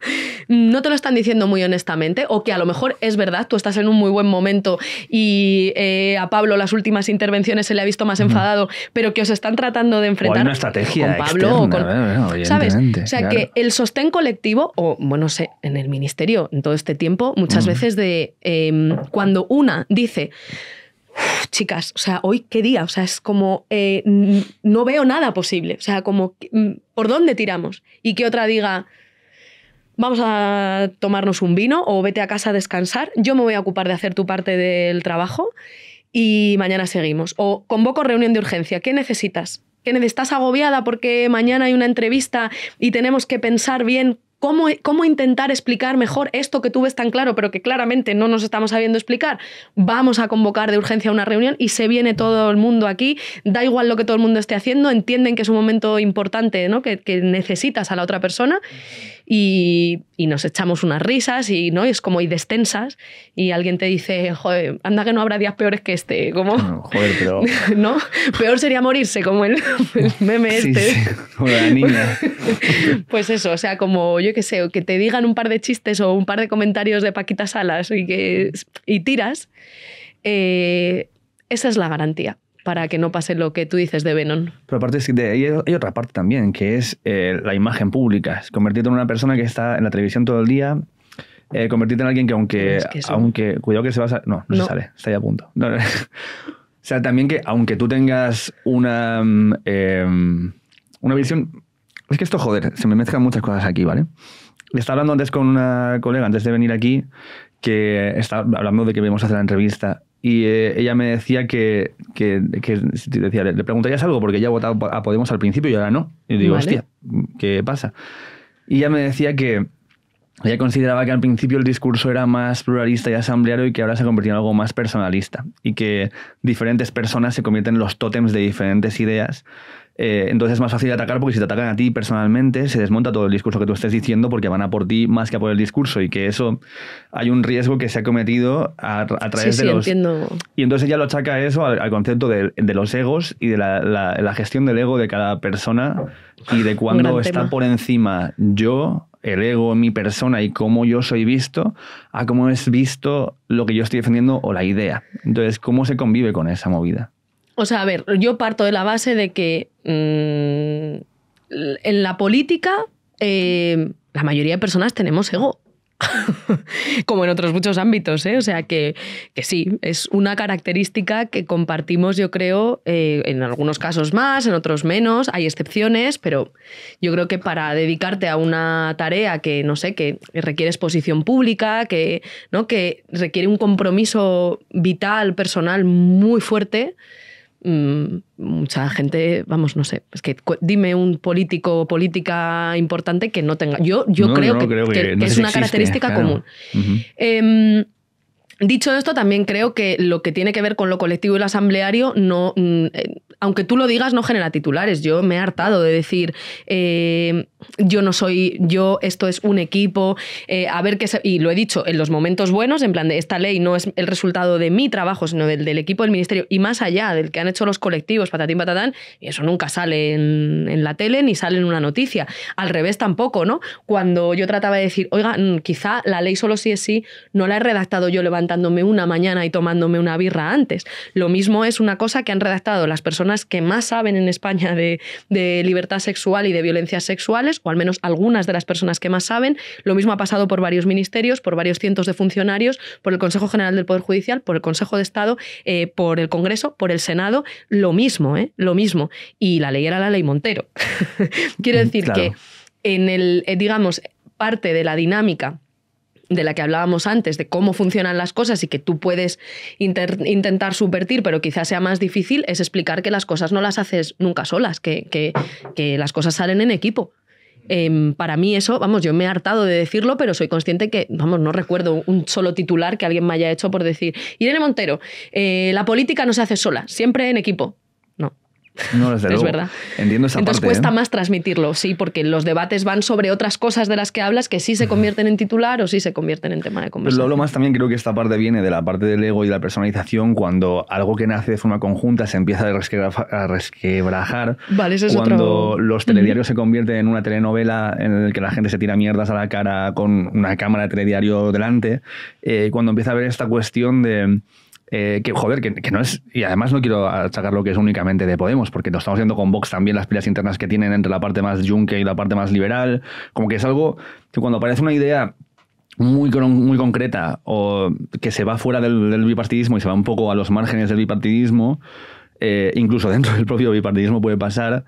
no te lo están diciendo muy honestamente? O que a lo mejor es verdad, tú estás en un muy buen momento y eh, a Pablo las últimas intervenciones se le ha visto más enfadado, pero que os están tratando de enfrentar estrategia con Pablo o con, ¿sabes? O sea, que el sostén colectivo, o bueno, sé, en el ministerio, en todo este tiempo, muchas veces de em, cuando una dice, chicas, o sea, hoy qué día, o sea, es como, eh, no veo nada posible, o sea, como, mm, ¿por dónde tiramos? Y que otra diga, vamos a tomarnos un vino o vete a casa a descansar, yo me voy a ocupar de hacer tu parte del trabajo y mañana seguimos. O convoco reunión de urgencia, ¿qué necesitas? ¿Estás agobiada porque mañana hay una entrevista y tenemos que pensar bien Cómo, cómo, intentar explicar mejor esto que tú ves tan claro, pero que claramente no nos estamos sabiendo explicar. Vamos a convocar de urgencia una reunión y se viene todo el mundo aquí. Da igual lo que todo el mundo esté haciendo, entienden que es un momento importante, ¿no? que necesitas a la otra persona y, nos echamos unas risas y no es como y destensas y alguien te dice, joder, anda que no habrá días peores que este, como joder, pero... ¿no? Peor sería morirse como el, meme este. pues eso, o sea, como yo qué sé, que te digan un par de chistes o un par de comentarios de Paquita Salas y que tiras, eh, esa es la garantía para que no pase lo que tú dices de Venom. Pero aparte hay otra parte también, que es eh, la imagen pública. Es convertirte en una persona que está en la televisión todo el día, eh, convertirte en alguien que aunque, aunque cuidado que se va a... No, no, no. Se sale, está ahí a punto. o sea, también que aunque tú tengas una, em, una visión... Es que esto, joder, se me mezclan muchas cosas aquí, ¿vale? Estaba hablando antes con una colega, antes de venir aquí, que estaba hablando de que íbamos a hacer la entrevista y eh, ella me decía que, que, que decía, le preguntaría algo porque ella votado a Podemos al principio y ahora no. Y digo, hostia, ¿qué pasa? Y ella me decía que ella consideraba que al principio el discurso era más pluralista y asambleario y que ahora se convertido en algo más personalista y que diferentes personas se convierten en los tótems de diferentes ideas eh, entonces es más fácil de atacar porque si te atacan a ti personalmente, se desmonta todo el discurso que tú estés diciendo porque van a por ti más que a por el discurso y que eso hay un riesgo que se ha cometido a, través de los. Entiendo. Y entonces ya lo achaca eso al, concepto de, los egos y de la, gestión del ego de cada persona y de cuando está por encima yo el ego, mi persona y cómo yo soy visto, a cómo es visto lo que yo estoy defendiendo o la idea. Entonces, ¿cómo se convive con esa movida? O sea, a ver, yo parto de la base de que mm, en la política eh, la mayoría de personas tenemos ego. como en otros muchos ámbitos, ¿eh? o sea que, sí, es una característica que compartimos yo creo eh, en algunos casos más, en otros menos, hay excepciones, pero yo creo que para dedicarte a una tarea que no sé, que requiere exposición pública, que requiere un compromiso vital, personal muy fuerte, Mm, mucha gente, vamos, no sé, es que dime un político o política importante que no tenga. Yo, yo creo, que, es una característica común. Em, dicho esto, también creo que lo que tiene que ver con lo colectivo y lo asambleario no mm, eh, aunque tú lo digas, no genera titulares. Yo me he hartado de decir, eh, yo no soy yo, esto es un equipo, eh, a ver qué... Y lo he dicho en los momentos buenos, en plan de esta ley no es el resultado de mi trabajo, sino del, del equipo del ministerio y más allá del que han hecho los colectivos, patatín, patatán, y eso nunca sale en, en la tele ni sale en una noticia. Al revés tampoco, ¿no? Cuando yo trataba de decir, oiga, mm, quizá la ley solo sí es sí, no la he redactado yo levantándome una mañana y tomándome una birra antes. Lo mismo es una cosa que han redactado las personas que más saben en España de, libertad sexual y de violencias sexuales, o al menos algunas de las personas que más saben. Lo mismo ha pasado por varios ministerios, por varios cientos de funcionarios, por el Consejo General del Poder Judicial, por el Consejo de Estado, eh, por el Congreso, por el Senado. Lo mismo, eh, Lo mismo. Y la ley era la ley Montero. Quiero decir que en el, eh, digamos, parte de la dinámica de la que hablábamos antes, de cómo funcionan las cosas y que tú puedes intentar subvertir, pero quizás sea más difícil, es explicar que las cosas no las haces nunca solas, que, que, las cosas salen en equipo. Em, para mí eso, vamos, yo me he hartado de decirlo, pero soy consciente que, vamos, no recuerdo un solo titular que alguien me haya hecho por decir, Irene Montero, eh, la política no se hace sola, siempre en equipo. No, es verdad. Entiendo esa Entonces cuesta ¿eh? más transmitirlo, sí, porque los debates van sobre otras cosas de las que hablas que sí se convierten en titular o sí se convierten en tema de conversación. lo, más también creo que esta parte viene de la parte del ego y de la personalización cuando algo que nace de forma conjunta se empieza a, resquebrajar. Vale, eso es Cuando los telediarios se convierten en una telenovela en la que la gente se tira mierdas a la cara con una cámara de telediario delante, eh, cuando empieza a haber esta cuestión de eh, que joder, que, no es, y además no quiero achacar lo que es únicamente de Podemos, porque lo estamos viendo con Vox también, las pilas internas que tienen entre la parte más yunque y la parte más liberal, como que es algo que cuando aparece una idea muy, muy concreta o que se va fuera del, bipartidismo y se va un poco a los márgenes del bipartidismo, eh, incluso dentro del propio bipartidismo puede pasar,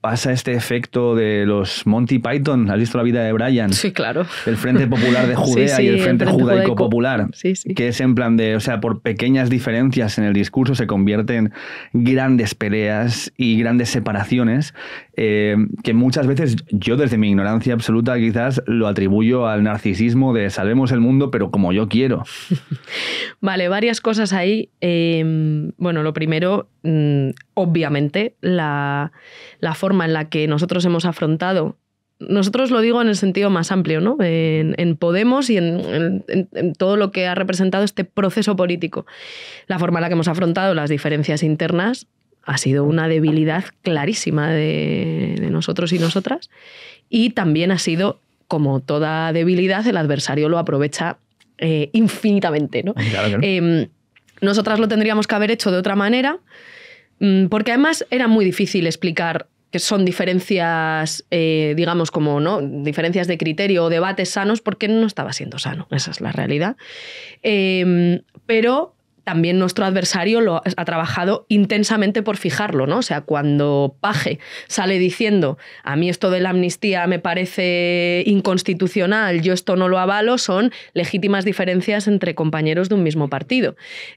pasa este efecto de los Monty Python. ¿Has visto la vida de Brian? Sí, claro. El Frente Popular de Judea y el Frente, Judaico Popular. Sí, que es en plan de, o sea, por pequeñas diferencias en el discurso se convierten grandes peleas y grandes separaciones. Eh, que muchas veces yo desde mi ignorancia absoluta quizás lo atribuyo al narcisismo de salvemos el mundo pero como yo quiero. vale, varias cosas ahí. Em, bueno, lo primero, mm, obviamente, la, forma en la que nosotros hemos afrontado nosotros lo digo en el sentido más amplio, ¿no? en, Podemos y en, todo lo que ha representado este proceso político. La forma en la que hemos afrontado las diferencias internas ha sido una debilidad clarísima de, nosotros y nosotras. Y también ha sido, como toda debilidad, el adversario lo aprovecha eh, infinitamente. ¿no? Em, nosotras lo tendríamos que haber hecho de otra manera, mm, porque además era muy difícil explicar que son diferencias, eh, digamos, como no, diferencias de criterio o debates sanos, porque no estaba siendo sano, esa es la realidad. Em, pero también nuestro adversario lo ha trabajado intensamente por fijarlo, ¿no? O sea, cuando Paje sale diciendo, a mí esto de la amnistía me parece inconstitucional, yo esto no lo avalo, son legítimas diferencias entre compañeros de un mismo partido.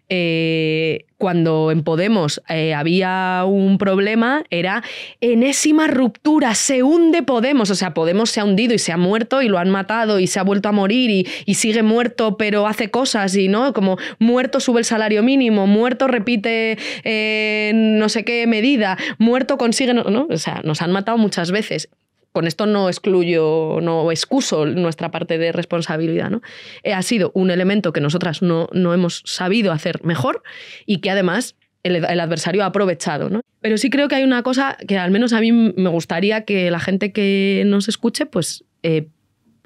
Eh, cuando en Podemos eh, había un problema era enésima ruptura, se hunde Podemos, o sea, Podemos se ha hundido y se ha muerto y lo han matado y se ha vuelto a morir y, sigue muerto pero hace cosas y no, como muerto sube el salario mínimo, muerto repite eh, no sé qué medida, muerto consigue, no, o sea, nos han matado muchas veces con esto no excluyo, no excuso nuestra parte de responsabilidad. ¿no? Eh, ha sido un elemento que nosotras no, hemos sabido hacer mejor y que además el, adversario ha aprovechado. Pero sí creo que hay una cosa que al menos a mí me gustaría que la gente que nos escuche pues eh,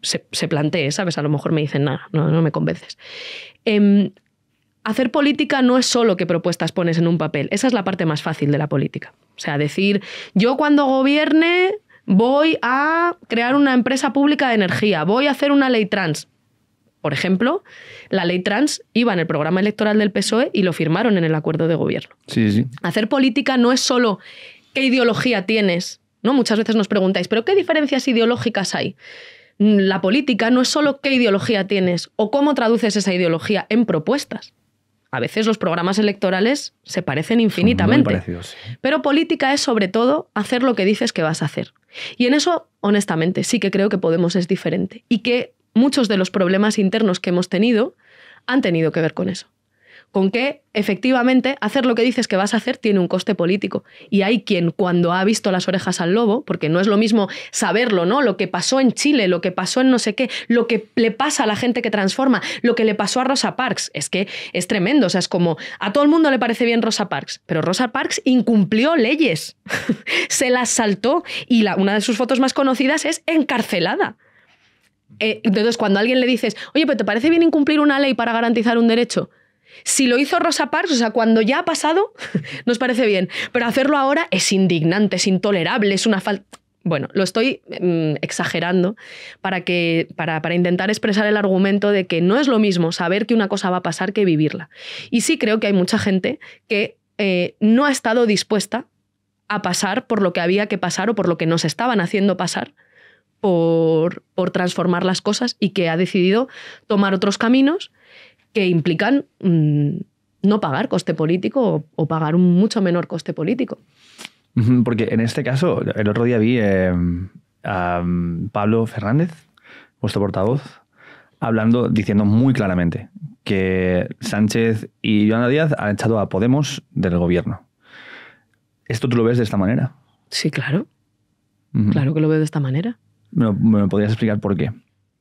se, se, plantee, ¿sabes? A lo mejor me dicen nada, no, no me convences. Em, hacer política no es solo que propuestas pones en un papel, esa es la parte más fácil de la política. O sea, decir, yo cuando gobierne voy a crear una empresa pública de energía, voy a hacer una ley trans. Por ejemplo, la ley trans iba en el programa electoral del PSOE y lo firmaron en el acuerdo de gobierno. Hacer política no es solo qué ideología tienes, ¿no? Muchas veces nos preguntáis, ¿pero qué diferencias ideológicas hay? Mm, la política no es solo qué ideología tienes o cómo traduces esa ideología en propuestas a veces los programas electorales se parecen infinitamente. Pero política es sobre todo hacer lo que dices que vas a hacer. Y en eso, honestamente, sí que creo que Podemos es diferente y que muchos de los problemas internos que hemos tenido han tenido que ver con eso con que efectivamente hacer lo que dices que vas a hacer tiene un coste político. Y hay quien cuando ha visto las orejas al lobo, porque no es lo mismo saberlo, ¿no? Lo que pasó en Chile, lo que pasó en no sé qué, lo que le pasa a la gente que transforma, lo que le pasó a Rosa Parks, es que es tremendo, o sea, es como a todo el mundo le parece bien Rosa Parks, pero Rosa Parks incumplió leyes, se las saltó y la, una de sus fotos más conocidas es encarcelada. Eh, entonces, cuando alguien le dices, oye, pero ¿te parece bien incumplir una ley para garantizar un derecho? Si lo hizo Rosa Parks, o sea, cuando ya ha pasado, nos parece bien, pero hacerlo ahora es indignante, es intolerable, es una falta... Bueno, lo estoy mm, exagerando para, que, para, intentar expresar el argumento de que no es lo mismo saber que una cosa va a pasar que vivirla. Y sí creo que hay mucha gente que eh, no ha estado dispuesta a pasar por lo que había que pasar o por lo que nos estaban haciendo pasar por transformar las cosas y que ha decidido tomar otros caminos que implican mm, no pagar coste político o, pagar un mucho menor coste político. Porque en este caso, el otro día vi eh, a mm, Pablo Fernández, vuestro portavoz, hablando, diciendo muy claramente que Sánchez y Joana Díaz han echado a Podemos del gobierno. ¿Esto tú lo ves de esta manera? Sí, claro. Claro que lo veo de esta manera. ¿Me podrías explicar por qué?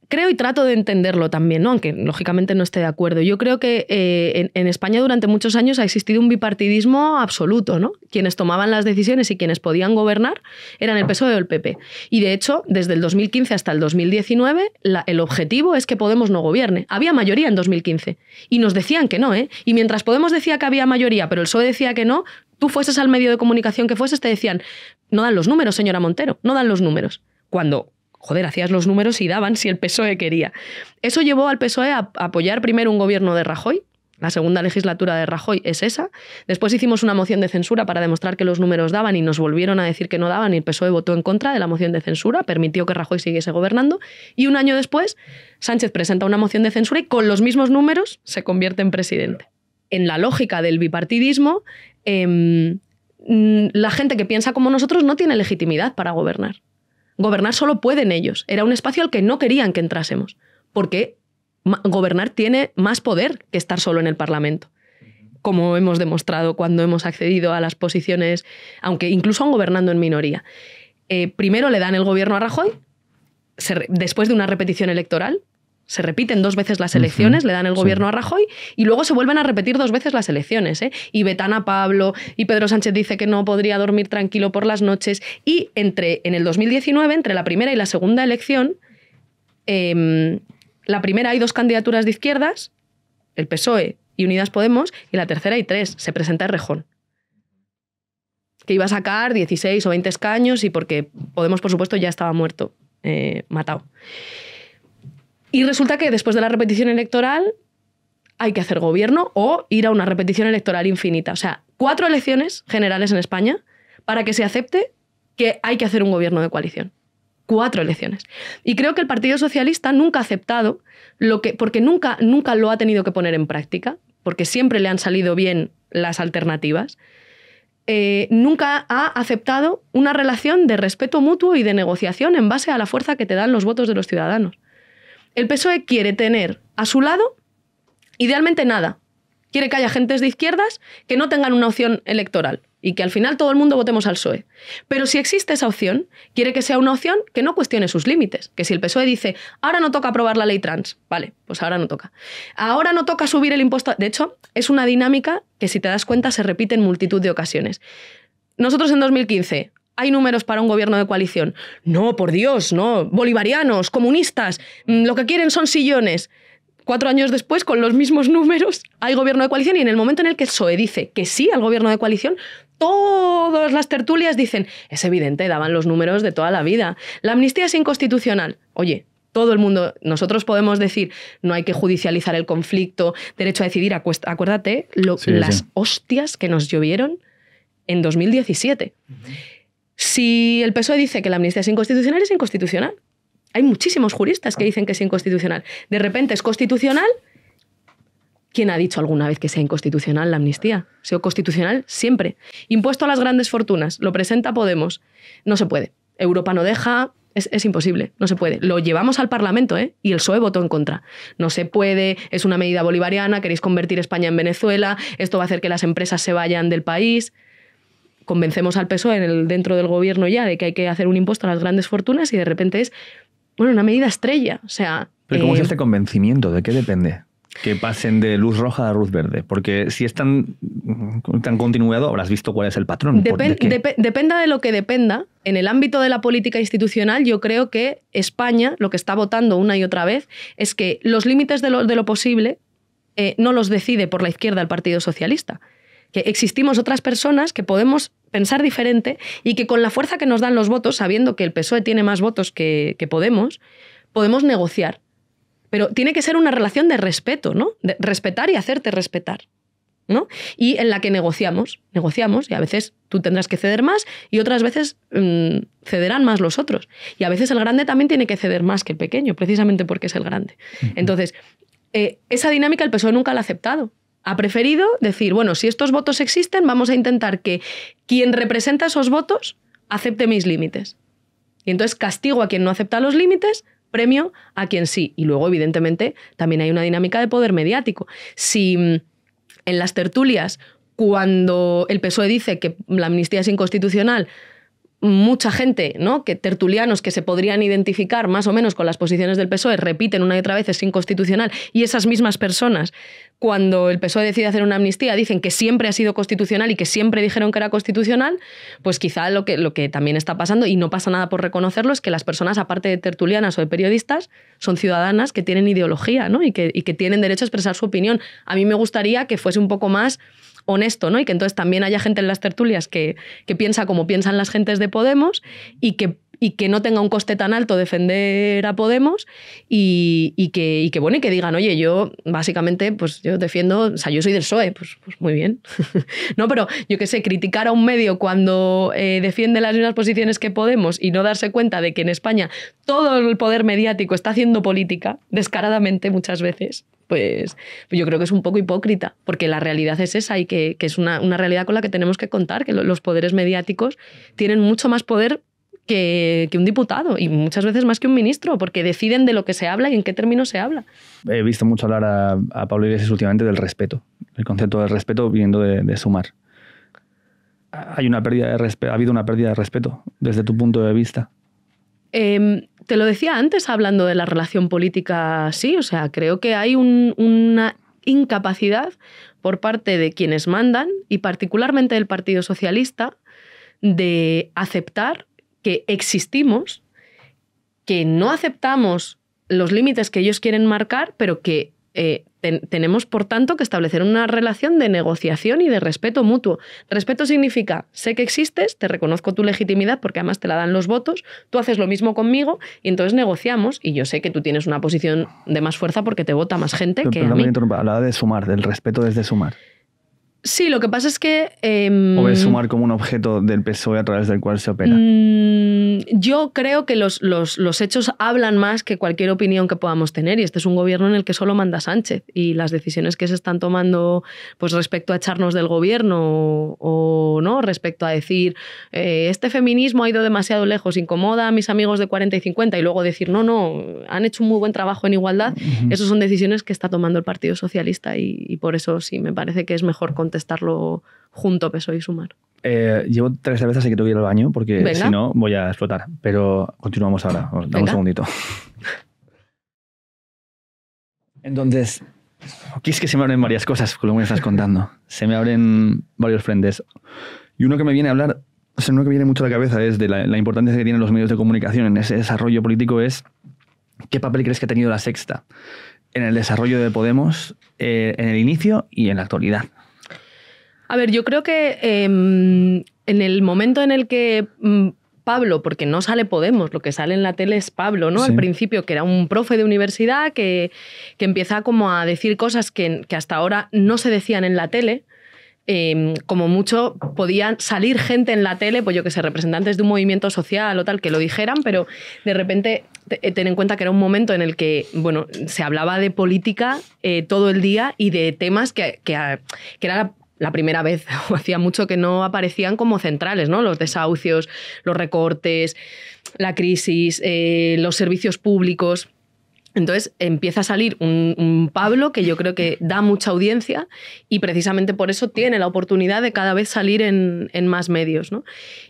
creo y trato de entenderlo también, aunque lógicamente no esté de acuerdo. Yo creo que eh, en, España durante muchos años ha existido un bipartidismo absoluto. ¿no? Quienes tomaban las decisiones y quienes podían gobernar eran el PSOE o el PP. Y de hecho, desde el 2015 hasta el 2019, el objetivo es que Podemos no gobierne. Había mayoría en 2015 y nos decían que no. ¿eh? Y mientras Podemos decía que había mayoría, pero el PSOE decía que no, tú fueses al medio de comunicación que fueses, te decían, no dan los números, señora Montero, no dan los números. Cuando joder, hacías los números y daban si el PSOE quería. Eso llevó al PSOE a apoyar primero un gobierno de Rajoy, la segunda legislatura de Rajoy es esa. Después hicimos una moción de censura para demostrar que los números daban y nos volvieron a decir que no daban y el PSOE votó en contra de la moción de censura, permitió que Rajoy siguiese gobernando y un año después Sánchez presenta una moción de censura y con los mismos números se convierte en presidente. En la lógica del bipartidismo, em, mm, la gente que piensa como nosotros no tiene legitimidad para gobernar. Gobernar solo pueden ellos. Era un espacio al que no querían que entrásemos, porque gobernar tiene más poder que estar solo en el Parlamento como hemos demostrado cuando hemos accedido a las posiciones, aunque incluso aún gobernando en minoría. Eh, primero le dan el gobierno a Rajoy, después de una repetición electoral, se repiten dos veces las elecciones, le dan el gobierno a Rajoy y luego se vuelven a repetir dos veces las elecciones. ¿eh? Y Betana Pablo y Pedro Sánchez dice que no podría dormir tranquilo por las noches. Y entre, en el 2019, entre la primera y la segunda elección, em, la primera hay dos candidaturas de izquierdas, el PSOE y Unidas Podemos, y la tercera hay tres. Se presenta Rejón que iba a sacar 16 o 20 escaños y porque Podemos, por supuesto, ya estaba muerto, eh, matado. Y resulta que después de la repetición electoral hay que hacer gobierno o ir a una repetición electoral infinita. O sea, cuatro elecciones generales en España para que se acepte que hay que hacer un gobierno de coalición. Cuatro elecciones. Y creo que el Partido Socialista nunca ha aceptado lo que. porque nunca, nunca lo ha tenido que poner en práctica, porque siempre le han salido bien las alternativas. Eh, nunca ha aceptado una relación de respeto mutuo y de negociación en base a la fuerza que te dan los votos de los ciudadanos el PSOE quiere tener a su lado idealmente nada. Quiere que haya gentes de izquierdas que no tengan una opción electoral y que al final todo el mundo votemos al PSOE. Pero si existe esa opción, quiere que sea una opción que no cuestione sus límites. Que si el PSOE dice, ahora no toca aprobar la ley trans, vale, pues ahora no toca. Ahora no toca subir el impuesto. De hecho, es una dinámica que si te das cuenta se repite en multitud de ocasiones. Nosotros en 2015 hay números para un gobierno de coalición. No, por Dios, no. Bolivarianos, comunistas, mm, lo que quieren son sillones. Cuatro años después, con los mismos números, hay gobierno de coalición y en el momento en el que Soe dice que sí al gobierno de coalición, todas las tertulias dicen, es evidente, daban los números de toda la vida. La amnistía es inconstitucional. Oye, todo el mundo, nosotros podemos decir, no hay que judicializar el conflicto, derecho a decidir, acuérdate las hostias que nos llovieron en 2017. Si el PSOE dice que la amnistía es inconstitucional, es inconstitucional. Hay muchísimos juristas que ah. dicen que es inconstitucional. De repente es constitucional. ¿Quién ha dicho alguna vez que sea inconstitucional la amnistía? Sea constitucional siempre. Impuesto a las grandes fortunas, lo presenta Podemos. No se puede. Europa no deja, es, imposible, no se puede. Lo llevamos al Parlamento ¿eh? y el PSOE votó en contra. No se puede, es una medida bolivariana, queréis convertir España en Venezuela, esto va a hacer que las empresas se vayan del país convencemos al PSOE en el, dentro del gobierno ya de que hay que hacer un impuesto a las grandes fortunas y de repente es, bueno, una medida estrella. O sea... ¿Pero cómo es este eh, convencimiento? ¿De qué depende? que pasen de luz roja a luz verde? Porque si es tan, continuado, habrás visto cuál es el patrón. dependa de lo que dependa. En el ámbito de la política institucional, yo creo que España lo que está votando una y otra vez es que los límites de lo, de lo posible eh, no los decide por la izquierda el Partido Socialista que existimos otras personas que podemos pensar diferente y que con la fuerza que nos dan los votos, sabiendo que el PSOE tiene más votos que, Podemos, podemos negociar. Pero tiene que ser una relación de respeto, ¿no? De respetar y hacerte respetar. ¿no? Y en la que negociamos, negociamos y a veces tú tendrás que ceder más y otras veces mm, cederán más los otros. Y a veces el grande también tiene que ceder más que el pequeño, precisamente porque es el grande. Entonces, eh, esa dinámica el PSOE nunca la ha aceptado ha preferido decir, bueno, si estos votos existen, vamos a intentar que quien representa esos votos acepte mis límites. Y entonces castigo a quien no acepta los límites, premio a quien sí. Y luego, evidentemente, también hay una dinámica de poder mediático. Si mm, en las tertulias, cuando el PSOE dice que la amnistía es inconstitucional, mucha gente, ¿no? Que tertulianos que se podrían identificar más o menos con las posiciones del PSOE repiten una y otra vez es inconstitucional y esas mismas personas cuando el PSOE decide hacer una amnistía dicen que siempre ha sido constitucional y que siempre dijeron que era constitucional, pues quizá lo que, lo que también está pasando, y no pasa nada por reconocerlo, es que las personas, aparte de tertulianas o de periodistas, son ciudadanas que tienen ideología ¿no? y, que, y que tienen derecho a expresar su opinión. A mí me gustaría que fuese un poco más honesto, ¿no? Y que entonces también haya gente en las tertulias que, piensa como piensan las gentes de Podemos y que y que no tenga un coste tan alto defender a Podemos y, que, que, bueno, y que digan, oye, yo básicamente, pues yo defiendo, o sea, yo soy del PSOE, pues, pues muy bien. no, pero yo qué sé, criticar a un medio cuando eh, defiende las mismas posiciones que Podemos y no darse cuenta de que en España todo el poder mediático está haciendo política, descaradamente muchas veces, pues, pues yo creo que es un poco hipócrita, porque la realidad es esa y que, es una, realidad con la que tenemos que contar, que los poderes mediáticos tienen mucho más poder que, un diputado y muchas veces más que un ministro, porque deciden de lo que se habla y en qué términos se habla. He visto mucho hablar a, Pablo Iglesias últimamente del respeto, el concepto del respeto viniendo de, sumar. Hay una pérdida de ha habido una pérdida de respeto desde tu punto de vista. Em, te lo decía antes hablando de la relación política, sí, o sea, creo que hay una incapacidad por parte de quienes mandan y particularmente del Partido Socialista de aceptar que existimos, que no aceptamos los límites que ellos quieren marcar, pero que eh, tenemos, por tanto, que establecer una relación de negociación y de respeto mutuo. Respeto significa, sé que existes, te reconozco tu legitimidad porque además te la dan los votos, tú haces lo mismo conmigo y entonces negociamos y yo sé que tú tienes una posición de más fuerza porque te vota más gente que... a mí. Hablaba de sumar, del respeto desde sumar. Sí, lo que pasa es que... Eh, ¿O sumar como un objeto del PSOE a través del cual se opera? Mm, yo creo que los, los, los, hechos hablan más que cualquier opinión que podamos tener y este es un gobierno en el que solo manda Sánchez y las decisiones que se están tomando pues, respecto a echarnos del gobierno o, no, respecto a decir eh, este feminismo ha ido demasiado lejos, incomoda a mis amigos de 40 y 50 y luego decir no, no, han hecho un muy buen trabajo en igualdad, esas son decisiones que está tomando el Partido Socialista y, y por eso sí me parece que es mejor contestar estarlo junto peso y Sumar. Eh, llevo tres veces y que tengo que ir al baño porque si no voy a explotar. Pero continuamos ahora. dame un segundito. Entonces, aquí es que se me abren varias cosas con lo que me estás contando. Se me abren varios frentes. Y uno que me viene a hablar, o sea, uno que viene mucho a la cabeza es de la, importancia que tienen los medios de comunicación en ese desarrollo político es qué papel crees que ha tenido la sexta en el desarrollo de Podemos, eh, en el inicio y en la actualidad. A ver, yo creo que em, en el momento en el que mm, Pablo, porque no sale Podemos, lo que sale en la tele es Pablo, ¿no? Al principio, que era un profe de universidad que, empieza como a decir cosas que, hasta ahora no se decían en la tele. Em, como mucho podían salir gente en la tele, pues yo que sé, representantes de un movimiento social o tal, que lo dijeran, pero de repente eh, ten en cuenta que era un momento en el que, bueno, se hablaba de política eh, todo el día y de temas que, que, que, era la primera vez, o hacía mucho que no aparecían como centrales, ¿no? Los desahucios, los recortes, la crisis, eh, los servicios públicos. Entonces empieza a salir un, Pablo que yo creo que da mucha audiencia y precisamente por eso tiene la oportunidad de cada vez salir en, más medios.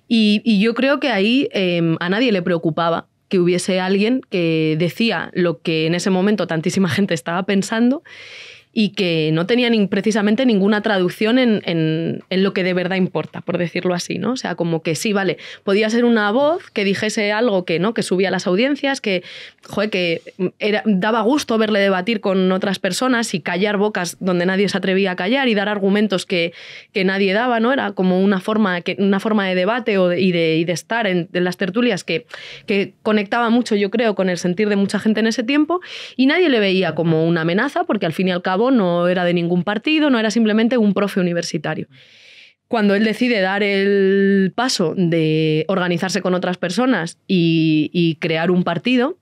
Y, yo creo que ahí em, a nadie le preocupaba que hubiese alguien que decía lo que en ese momento tantísima gente estaba pensando y que no tenían precisamente ninguna traducción en, en, lo que de verdad importa, por decirlo así, ¿no? O sea, como que sí, vale, podía ser una voz que dijese algo que, ¿no? Que subía a las audiencias, que, joder, que era, daba gusto verle debatir con otras personas y callar bocas donde nadie se atrevía a callar y dar argumentos que, que nadie daba, ¿no? Era como una forma, que, una forma de debate o y, de, y, de, estar en, en las tertulias que, que conectaba mucho, yo creo, con el sentir de mucha gente en ese tiempo y nadie le veía como una amenaza porque al fin y al cabo no era de ningún partido, no era simplemente un profe universitario. Cuando él decide dar el paso de organizarse con otras personas y, y crear un partido,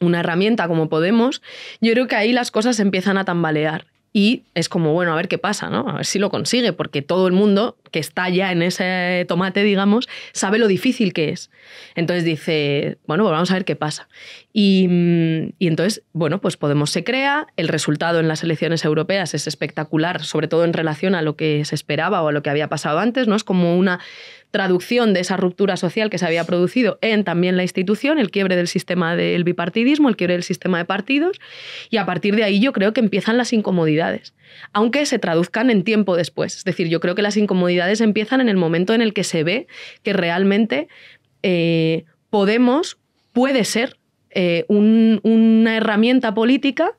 una herramienta como Podemos, yo creo que ahí las cosas empiezan a tambalear y es como, bueno, a ver qué pasa, ¿no? A ver si lo consigue, porque todo el mundo que está ya en ese tomate, digamos, sabe lo difícil que es. Entonces dice, bueno, pues vamos a ver qué pasa. Y, mm, y, entonces, bueno, pues Podemos se crea, el resultado en las elecciones europeas es espectacular, sobre todo en relación a lo que se esperaba o a lo que había pasado antes, ¿no? Es como una traducción de esa ruptura social que se había producido en también la institución, el quiebre del sistema del bipartidismo, el quiebre del sistema de partidos, y a partir de ahí yo creo que empiezan las incomodidades, aunque se traduzcan en tiempo después. Es decir, yo creo que las incomodidades empiezan en el momento en el que se ve que realmente eh, Podemos puede ser eh, una herramienta política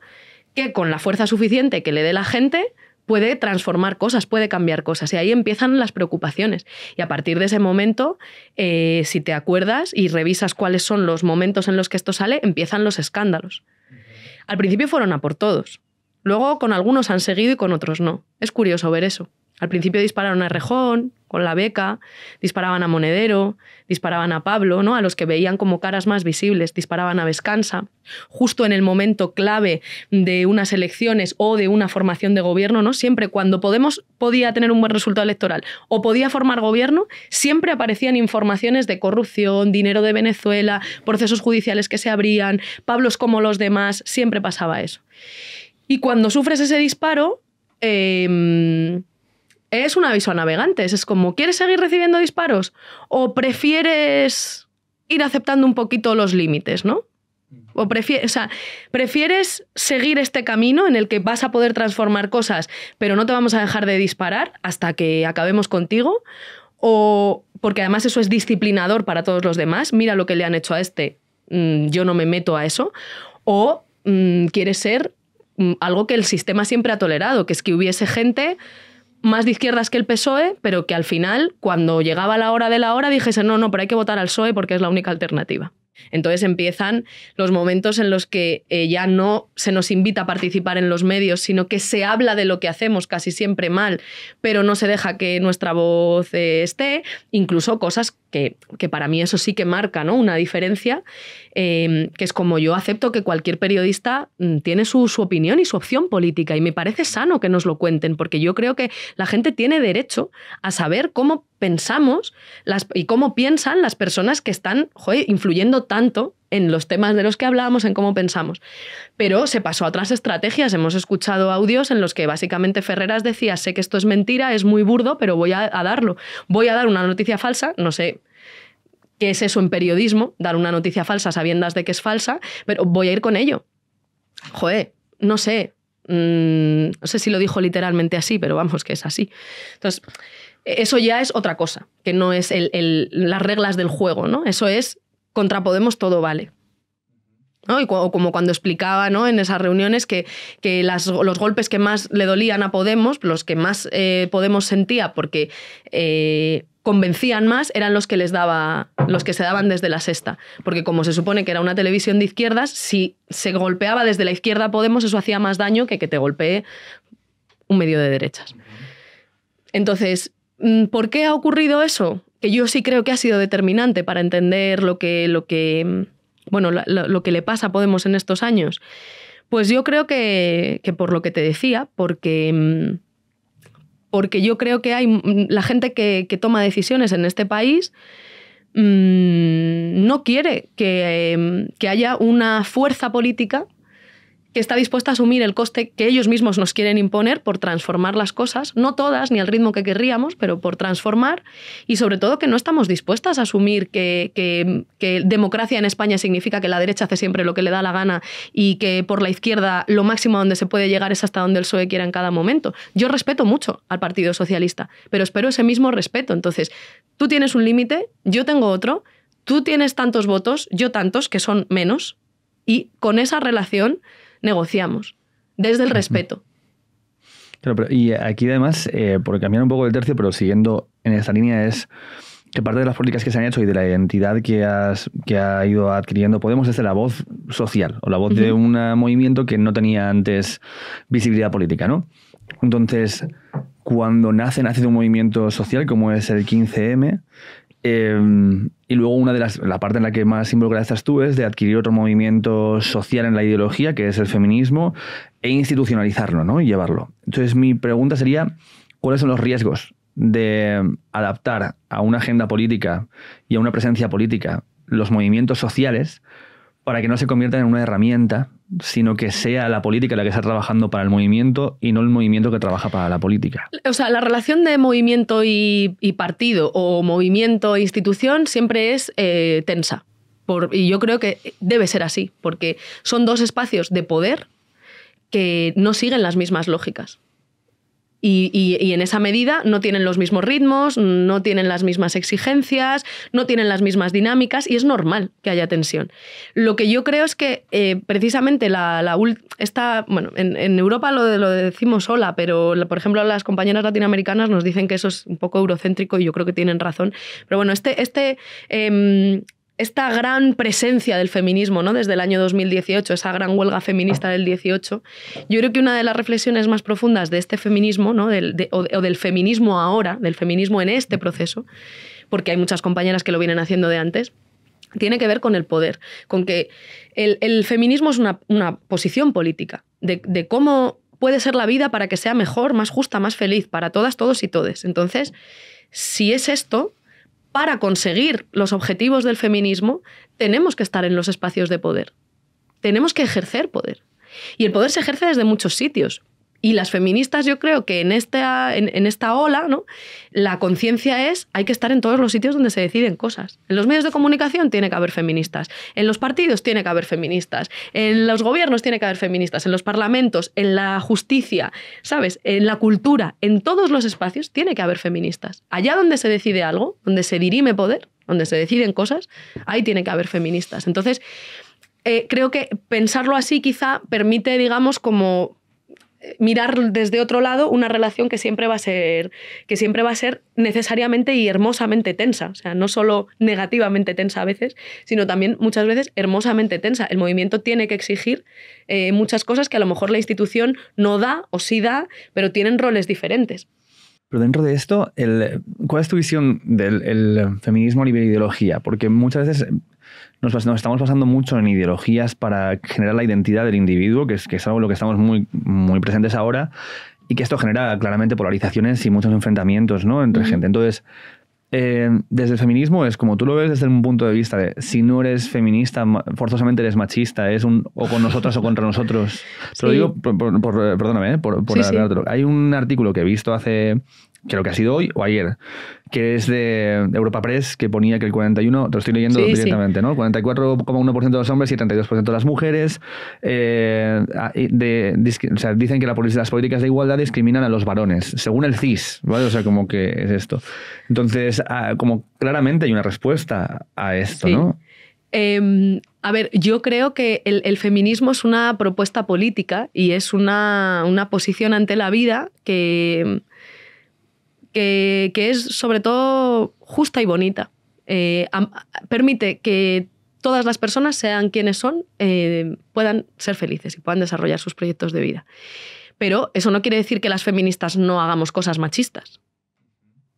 que con la fuerza suficiente que le dé la gente puede transformar cosas, puede cambiar cosas. Y ahí empiezan las preocupaciones. Y a partir de ese momento, eh, si te acuerdas y revisas cuáles son los momentos en los que esto sale, empiezan los escándalos. Al principio fueron a por todos. Luego con algunos han seguido y con otros no. Es curioso ver eso. Al principio dispararon a Rejón, con la beca, disparaban a Monedero, disparaban a Pablo, ¿no? a los que veían como caras más visibles, disparaban a Vescansa. Justo en el momento clave de unas elecciones o de una formación de gobierno, ¿no? siempre cuando Podemos podía tener un buen resultado electoral o podía formar gobierno, siempre aparecían informaciones de corrupción, dinero de Venezuela, procesos judiciales que se abrían, Pablos como los demás, siempre pasaba eso. Y cuando sufres ese disparo, em, es un aviso a navegantes. Es como, ¿quieres seguir recibiendo disparos? ¿O prefieres ir aceptando un poquito los límites, ¿no? O, prefieres seguir este camino en el que vas a poder transformar cosas, pero no te vamos a dejar de disparar hasta que acabemos contigo, o porque además eso es disciplinador para todos los demás, mira lo que le han hecho a este, mm, yo no me meto a eso, o mm, quieres ser mm, algo que el sistema siempre ha tolerado, que es que hubiese gente más de izquierdas que el PSOE, pero que al final, cuando llegaba la hora de la hora, dijese no, no, pero hay que votar al PSOE porque es la única alternativa. Entonces empiezan los momentos en los que eh, ya no se nos invita a participar en los medios, sino que se habla de lo que hacemos casi siempre mal, pero no se deja que nuestra voz eh, esté, incluso cosas que, para mí eso sí que marca una diferencia, em, que es como yo acepto que cualquier periodista mm, tiene su, opinión y su opción política, y me parece sano que nos lo cuenten, porque yo creo que la gente tiene derecho a saber cómo pensamos las, y cómo piensan las personas que están influyendo tanto en los temas de los que hablábamos, en cómo pensamos. Pero se pasó a otras estrategias. Hemos escuchado audios en los que básicamente Ferreras decía, sé que esto es mentira, es muy burdo, pero voy a, darlo. Voy a dar una noticia falsa, no sé qué es eso en periodismo, dar una noticia falsa sabiendas de que es falsa, pero voy a ir con ello. Joder, no sé. Mm, no sé si lo dijo literalmente así, pero vamos, que es así. Entonces, eso ya es otra cosa, que no es las reglas del juego, ¿no? Eso es contra Podemos todo vale. Y o como cuando explicaba ¿no? en esas reuniones que, las, los golpes que más le dolían a Podemos, los que más eh, Podemos sentía porque eh, convencían más, eran los que les daba, los que se daban desde la sexta. Porque como se supone que era una televisión de izquierdas, si se golpeaba desde la izquierda a Podemos, eso hacía más daño que que te golpee un medio de derechas. Entonces, mm, ¿por qué ha ocurrido eso? que yo sí creo que ha sido determinante para entender lo que, lo que, mm, bueno, lo, que le pasa a Podemos en estos años. Pues yo creo que, por lo que te decía, porque, mm, porque yo creo que hay mm, la gente que, toma decisiones en este país no quiere eh, que haya una fuerza política que está dispuesta a asumir el coste que ellos mismos nos quieren imponer por transformar las cosas, no todas ni al ritmo que querríamos, pero por transformar y sobre todo que no estamos dispuestas a asumir que, democracia en España significa que la derecha hace siempre lo que le da la gana y que por la izquierda lo máximo a donde se puede llegar es hasta donde el PSOE quiera en cada momento. Yo respeto mucho al Partido Socialista, pero espero ese mismo respeto. Entonces, tú tienes un límite, yo tengo otro, tú tienes tantos votos, yo tantos, que son menos, y con esa relación negociamos, desde el respeto. y aquí además, porque eh, por cambiar un poco el tercio, pero siguiendo en esta línea, es que parte de las políticas que se han hecho y de la identidad que, has, que ha ido adquiriendo Podemos es la voz social o la voz de un movimiento que no tenía antes visibilidad política, ¿no? Entonces, cuando nace, nace de un movimiento social como es el 15M, Em, y luego una de las, la parte en la que más involucrada estás tú es de adquirir otro movimiento social en la ideología, que es el feminismo, e institucionalizarlo, ¿no? Y llevarlo. Entonces mi pregunta sería, ¿cuáles son los riesgos de adaptar a una agenda política y a una presencia política los movimientos sociales para que no se conviertan en una herramienta sino que sea la política la que está trabajando para el movimiento y no el movimiento que trabaja para la política. O sea, la relación de movimiento y, partido o movimiento e institución siempre es eh, tensa. y yo creo que debe ser así, porque son dos espacios de poder que no siguen las mismas lógicas. Y, en esa medida no tienen los mismos ritmos, no tienen las mismas exigencias, no tienen las mismas dinámicas y es normal que haya tensión. Lo que yo creo es que eh, precisamente la, bueno, en, Europa lo, decimos sola, pero por ejemplo las compañeras latinoamericanas nos dicen que eso es un poco eurocéntrico y yo creo que tienen razón. Pero bueno, este, este em, esta gran presencia del feminismo ¿no? desde el año 2018, esa gran huelga feminista del 18, yo creo que una de las reflexiones más profundas de este feminismo, ¿no? del, o, del feminismo ahora, del feminismo en este proceso, porque hay muchas compañeras que lo vienen haciendo de antes, tiene que ver con el poder, con que el, feminismo es una, posición política, de, de cómo puede ser la vida para que sea mejor, más justa, más feliz, para todas, todos y todes. Entonces, si es esto, para conseguir los objetivos del feminismo, tenemos que estar en los espacios de poder. Tenemos que ejercer poder. Y el poder se ejerce desde muchos sitios. Y las feministas yo creo que en esta, en, esta ola ¿no? la conciencia es hay que estar en todos los sitios donde se deciden cosas. En los medios de comunicación tiene que haber feministas, en los partidos tiene que haber feministas, en los gobiernos tiene que haber feministas, en los parlamentos, en la justicia, ¿sabes? En la cultura, en todos los espacios tiene que haber feministas. Allá donde se decide algo, donde se dirime poder, donde se deciden cosas, ahí tiene que haber feministas. Entonces, eh, creo que pensarlo así quizá permite, digamos, como mirar desde otro lado una relación que siempre va a ser que siempre va a ser necesariamente y hermosamente tensa, o sea, no solo negativamente tensa a veces, sino también muchas veces hermosamente tensa. El movimiento tiene que exigir eh, muchas cosas que a lo mejor la institución no da o sí da, pero tienen roles diferentes. Pero dentro de esto, el, ¿cuál es tu visión del feminismo a nivel ideología? Porque muchas veces nos, estamos basando mucho en ideologías para generar la identidad del individuo, que es, que es algo en lo que estamos muy, muy presentes ahora, y que esto genera claramente polarizaciones y muchos enfrentamientos ¿no? entre gente. Entonces, eh, desde el feminismo es como tú lo ves desde un punto de vista de si no eres feminista, forzosamente eres machista, es un o con nosotras o contra nosotros. Te lo digo, por, perdóname, por, por eh, eh, Hay un artículo que he visto hace que lo que ha sido hoy o ayer, que es de Europa Press, que ponía que el 41, te lo estoy leyendo directamente, ¿no? 44,1% de los hombres y 32% de las mujeres eh, de, o sea, dicen que las políticas de igualdad discriminan a los varones, según el CIS, ¿vale? O sea, como que es esto. Entonces, ah, como claramente hay una respuesta a esto, ¿no? Em, a ver, yo creo que el, feminismo es una propuesta política y es una posición ante la vida que que, es sobre todo justa y bonita. Eh, permite que todas las personas, sean quienes son, eh, puedan ser felices y puedan desarrollar sus proyectos de vida. Pero eso no quiere decir que las feministas no hagamos cosas machistas.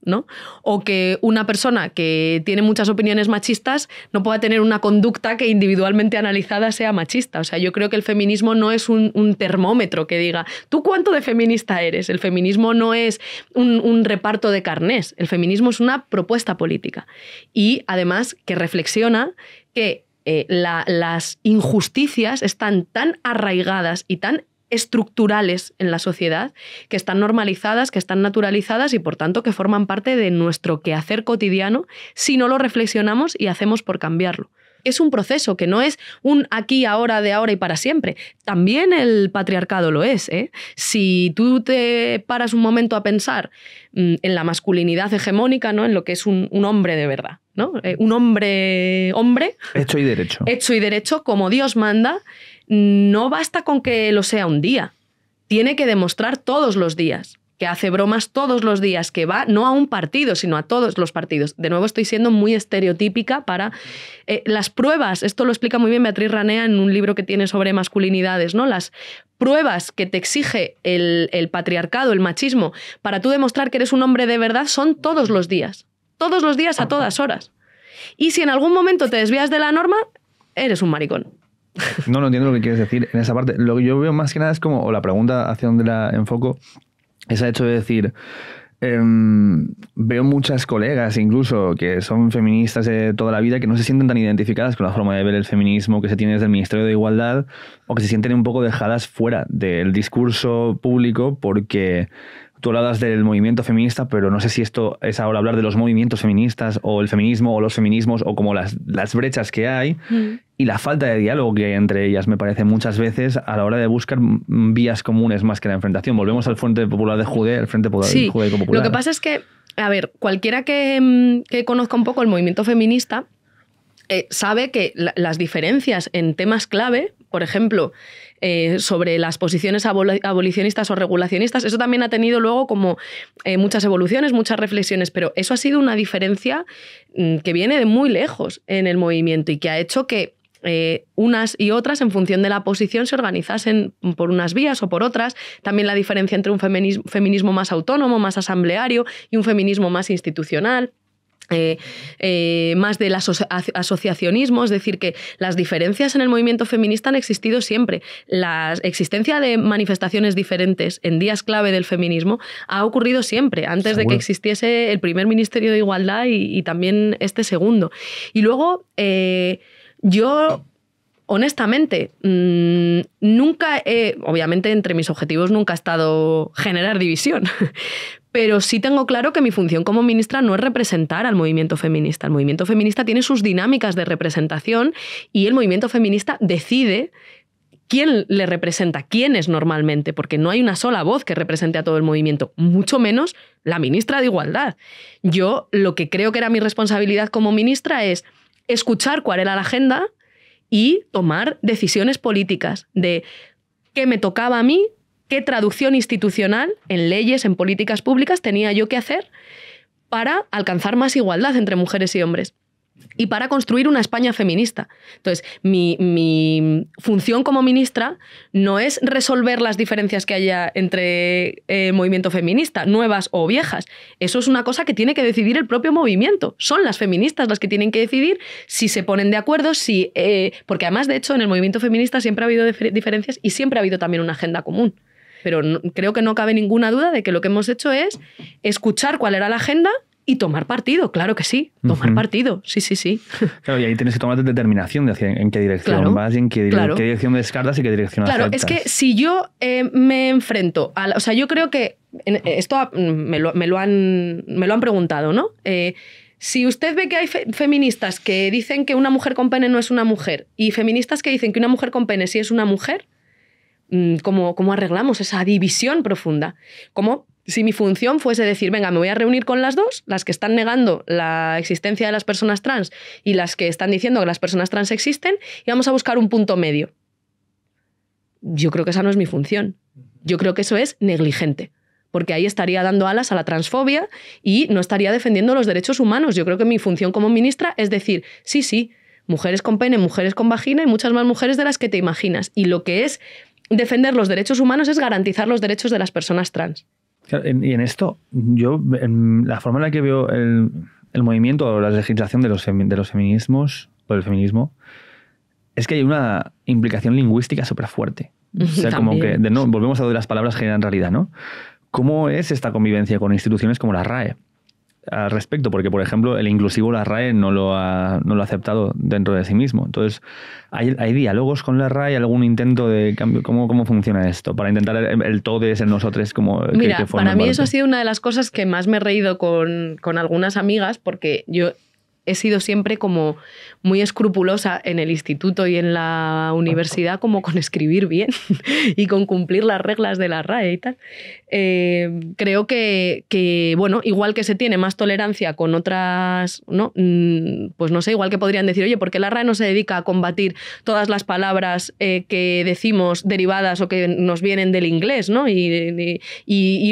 ¿no? O que una persona que tiene muchas opiniones machistas no pueda tener una conducta que individualmente analizada sea machista. O sea, yo creo que el feminismo no es un, termómetro que diga, ¿tú cuánto de feminista eres? El feminismo no es un, reparto de carnés, el feminismo es una propuesta política. Y además que reflexiona que... Eh, las injusticias están tan arraigadas y tan estructurales en la sociedad que están normalizadas, que están naturalizadas y por tanto que forman parte de nuestro quehacer cotidiano si no lo reflexionamos y hacemos por cambiarlo. Es un proceso que no es un aquí, ahora, de ahora y para siempre. También el patriarcado lo es. ¿eh? Si tú te paras un momento a pensar mm, en la masculinidad hegemónica, ¿no? en lo que es un, hombre de verdad, ¿no? Eh, un hombre, hombre. Hecho y derecho. Hecho y derecho, como Dios manda, no basta con que lo sea un día, tiene que demostrar todos los días que hace bromas todos los días, que va no a un partido, sino a todos los partidos. De nuevo, estoy siendo muy estereotípica para eh, las pruebas. Esto lo explica muy bien Beatriz Ranea en un libro que tiene sobre masculinidades, ¿no? Las pruebas que te exige el, el patriarcado, el machismo, para tú demostrar que eres un hombre de verdad, son todos los días. Todos los días, a todas horas. Y si en algún momento te desvías de la norma, eres un maricón. No, no entiendo lo que quieres decir en esa parte. Lo que yo veo más que nada es como, o la pregunta hacia donde la enfoco, es el hecho de decir, em, veo muchas colegas incluso que son feministas de toda la vida que no se sienten tan identificadas con la forma de ver el feminismo que se tiene desde el Ministerio de Igualdad o que se sienten un poco dejadas fuera del discurso público porque Tú del movimiento feminista, pero no sé si esto es ahora hablar de los movimientos feministas o el feminismo o los feminismos o como las, brechas que hay mm. y la falta de diálogo que hay entre ellas, me parece muchas veces a la hora de buscar vías comunes más que la enfrentación. Volvemos al Frente Popular de Judea, el Frente Popular, de Judea Popular. Lo que pasa es que, a ver, cualquiera que, mm, conozca un poco el movimiento feminista eh, sabe que las diferencias en temas clave, por ejemplo, eh, sobre las posiciones abolicionistas o regulacionistas. Eso también ha tenido luego como eh, muchas evoluciones, muchas reflexiones, pero eso ha sido una diferencia mm, que viene de muy lejos en el movimiento y que ha hecho que eh, unas y otras en función de la posición se organizasen por unas vías o por otras. También la diferencia entre un feminismo más autónomo, más asambleario y un feminismo más institucional. Eh, eh, más del asociacionismo, es decir, que las diferencias en el movimiento feminista han existido siempre. La existencia de manifestaciones diferentes en días clave del feminismo ha ocurrido siempre, antes de que existiese el primer Ministerio de Igualdad y, también este segundo. Y luego, eh, yo honestamente, mm, nunca he, obviamente entre mis objetivos nunca ha estado generar división, pero sí tengo claro que mi función como ministra no es representar al movimiento feminista. El movimiento feminista tiene sus dinámicas de representación y el movimiento feminista decide quién le representa, quién es normalmente, porque no hay una sola voz que represente a todo el movimiento, mucho menos la ministra de Igualdad. Yo lo que creo que era mi responsabilidad como ministra es escuchar cuál era la agenda, y tomar decisiones políticas de qué me tocaba a mí, qué traducción institucional en leyes, en políticas públicas tenía yo que hacer para alcanzar más igualdad entre mujeres y hombres y para construir una España feminista. Entonces, mi, función como ministra no es resolver las diferencias que haya entre eh, movimiento feminista, nuevas o viejas. Eso es una cosa que tiene que decidir el propio movimiento. Son las feministas las que tienen que decidir si se ponen de acuerdo, si, eh, porque además, de hecho, en el movimiento feminista siempre ha habido diferencias y siempre ha habido también una agenda común. Pero creo que no cabe ninguna duda de que lo que hemos hecho es escuchar cuál era la agenda, y tomar partido, claro que sí, tomar partido, sí, sí, sí. Claro, y ahí tienes que tomar determinación de en qué dirección vas y en qué, dirección descartas y qué dirección Claro, es que si yo eh, me enfrento a... o sea, yo creo que... Eh, esto mm, me lo, han, me lo han preguntado, ¿no? Eh, si usted ve que hay feministas que dicen que una mujer con pene no es una mujer y feministas que dicen que una mujer con pene sí es una mujer, mm, ¿cómo, cómo arreglamos esa división profunda? ¿Cómo si mi función fuese decir, venga, me voy a reunir con las dos, las que están negando la existencia de las personas trans y las que están diciendo que las personas trans existen, y vamos a buscar un punto medio. Yo creo que esa no es mi función. Yo creo que eso es negligente, porque ahí estaría dando alas a la transfobia y no estaría defendiendo los derechos humanos. Yo creo que mi función como ministra es decir, sí, sí, mujeres con pene, mujeres con vagina y muchas más mujeres de las que te imaginas. Y lo que es defender los derechos humanos es garantizar los derechos de las personas trans. Y en esto, yo, la forma en la que veo el, movimiento o la legislación de los, feminismos o del feminismo, es que hay una implicación lingüística súper fuerte. O sea, como que, no, volvemos a ver las palabras generan realidad, ¿no? ¿Cómo es esta convivencia con instituciones como la RAE? al respecto, porque por ejemplo el inclusivo la RAE no lo ha, no lo ha aceptado dentro de sí mismo. Entonces, ¿hay, diálogos con la RAE? ¿Algún intento de cambio? ¿Cómo, cómo funciona esto? Para intentar el, todo es en nosotros, como... Mira, para mí eso ha sido una de las cosas que más me he reído con, con algunas amigas, porque yo he sido siempre como muy escrupulosa en el instituto y en la universidad como con escribir bien y con cumplir las reglas de la RAE y tal. Eh, creo que, bueno, igual que se tiene más tolerancia con otras, ¿no? Mm, pues no sé, igual que podrían decir, oye, porque la RAE no se dedica a combatir todas las palabras eh, que decimos derivadas o que nos vienen del inglés, ¿no? Y,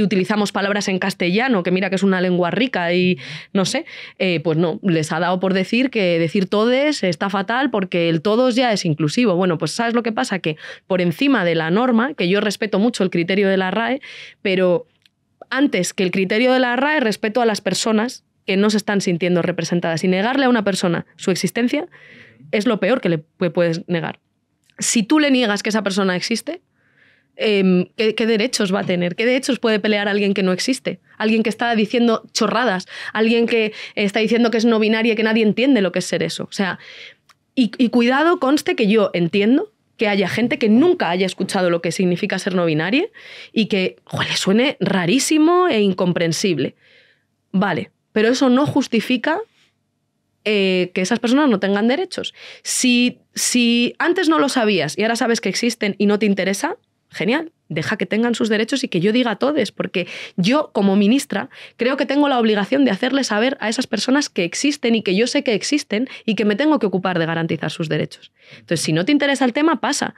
utilizamos palabras en castellano, que mira que es una lengua rica y no sé, eh, pues no, les ha dado por decir que decir todes está fatal porque el todos ya es inclusivo. Bueno, pues ¿sabes lo que pasa? Que por encima de la norma, que yo respeto mucho el criterio de la RAE, pero antes que el criterio de la RAE respeto a las personas que no se están sintiendo representadas. Y negarle a una persona su existencia es lo peor que le puedes negar. Si tú le niegas que esa persona existe, Em, ¿qué, derechos va a tener? ¿Qué derechos puede pelear alguien que no existe? Alguien que está diciendo chorradas, alguien que está diciendo que es no binaria, y que nadie entiende lo que es ser eso. O sea, y, cuidado, conste que yo entiendo que haya gente que nunca haya escuchado lo que significa ser no binaria y que suene rarísimo e incomprensible. Vale, pero eso no justifica eh, que esas personas no tengan derechos. Si, si antes no lo sabías y ahora sabes que existen y no te interesa, genial, deja que tengan sus derechos y que yo diga todes, porque yo como ministra creo que tengo la obligación de hacerle saber a esas personas que existen y que yo sé que existen y que me tengo que ocupar de garantizar sus derechos. Entonces, si no te interesa el tema, pasa.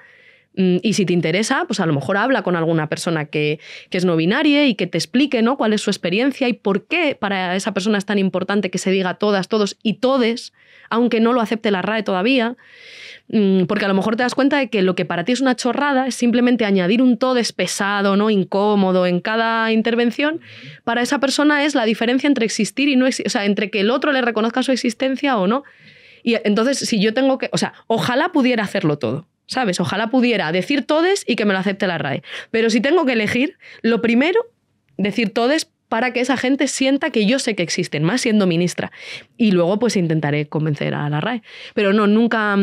Mm, y si te interesa, pues a lo mejor habla con alguna persona que, es no binaria y que te explique ¿no? cuál es su experiencia y por qué para esa persona es tan importante que se diga todas, todos y todes, aunque no lo acepte la RAE todavía. Mm, porque a lo mejor te das cuenta de que lo que para ti es una chorrada es simplemente añadir un todo pesado, ¿no? incómodo en cada intervención, para esa persona es la diferencia entre existir y no existir, o sea, entre que el otro le reconozca su existencia o no. Y entonces, si yo tengo que, o sea, ojalá pudiera hacerlo todo. ¿Sabes? Ojalá pudiera decir todes y que me lo acepte la RAE. Pero si tengo que elegir, lo primero, decir todes para que esa gente sienta que yo sé que existen, más siendo ministra. Y luego pues intentaré convencer a la RAE. Pero no, nunca,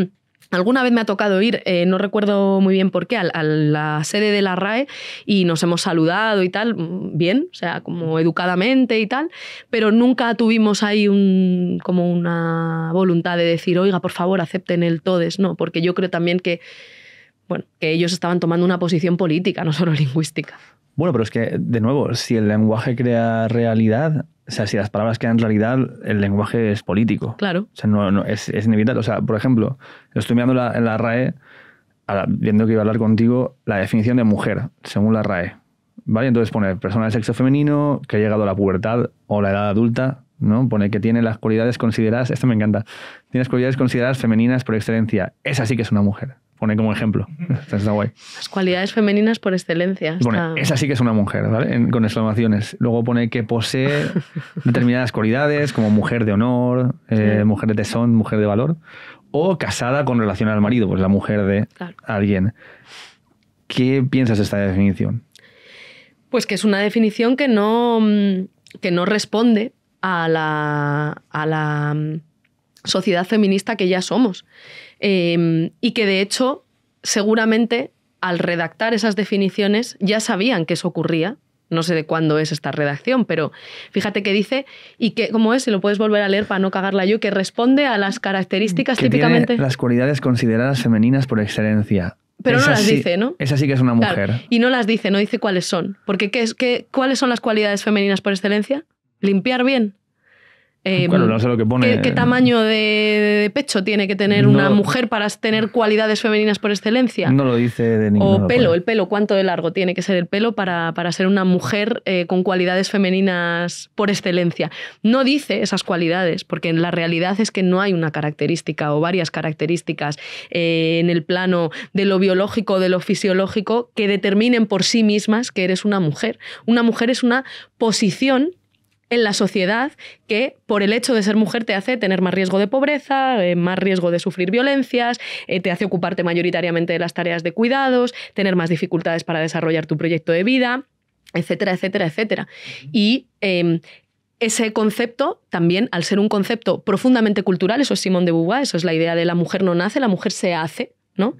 Alguna vez me ha tocado ir, eh, no recuerdo muy bien por qué, a, la sede de la RAE y nos hemos saludado y tal, bien, o sea, como educadamente y tal, pero nunca tuvimos ahí un, como una voluntad de decir, oiga, por favor, acepten el TODES, no, porque yo creo también que bueno, que ellos estaban tomando una posición política, no solo lingüística. Bueno, pero es que, de nuevo, si el lenguaje crea realidad, o sea, si las palabras crean realidad, el lenguaje es político. Claro. O sea, no, es, inevitable. O sea, por ejemplo, estoy mirando la, en la RAE, viendo que iba a hablar contigo, la definición de mujer, según la RAE. ¿Vale? Entonces pone persona de sexo femenino que ha llegado a la pubertad o la edad adulta, ¿no? Pone que tiene las cualidades consideradas, esto me encanta, tiene las cualidades consideradas femeninas por excelencia. Esa sí que es una mujer pone como ejemplo. Está, guay. Las cualidades femeninas por excelencia. es así esa sí que es una mujer, ¿vale? con exclamaciones. Luego pone que posee determinadas cualidades como mujer de honor, eh, mujer de tesón, mujer de valor, o casada con relación al marido, pues la mujer de alguien. ¿Qué piensas de esta definición? Pues que es una definición que no, mm, que no responde a la, a la mm, sociedad feminista que ya somos. Em, y que de hecho seguramente al redactar esas definiciones ya sabían que eso ocurría. No sé de cuándo es esta redacción, pero fíjate que dice, y que, ¿cómo es? Si lo puedes volver a leer para no cagarla yo, que responde a las características típicamente. las cualidades consideradas femeninas por excelencia. Pero no las dice, ¿no? Esa sí que es una mujer. y no las dice, no dice cuáles son. Porque ¿qué es, qué, ¿cuáles son las cualidades femeninas por excelencia? Limpiar bien, eh, no sé lo que pone. ¿Qué, tamaño de, pecho tiene que tener una mujer para tener cualidades femeninas por excelencia? No lo dice de O pelo, el pelo, ¿cuánto de largo tiene que ser el pelo para, ser una mujer eh, con cualidades femeninas por excelencia? No dice esas cualidades, porque en la realidad es que no hay una característica o varias características eh, en el plano de lo biológico, de lo fisiológico, que determinen por sí mismas que eres una mujer. Una mujer es una posición en la sociedad que por el hecho de ser mujer te hace tener más riesgo de pobreza, eh, más riesgo de sufrir violencias, eh, te hace ocuparte mayoritariamente de las tareas de cuidados, tener más dificultades para desarrollar tu proyecto de vida, etcétera, etcétera, etcétera. Y em, ese concepto también, al ser un concepto profundamente cultural, eso es Simón de Beauvoir, eso es la idea de la mujer no nace, la mujer se hace, ¿no?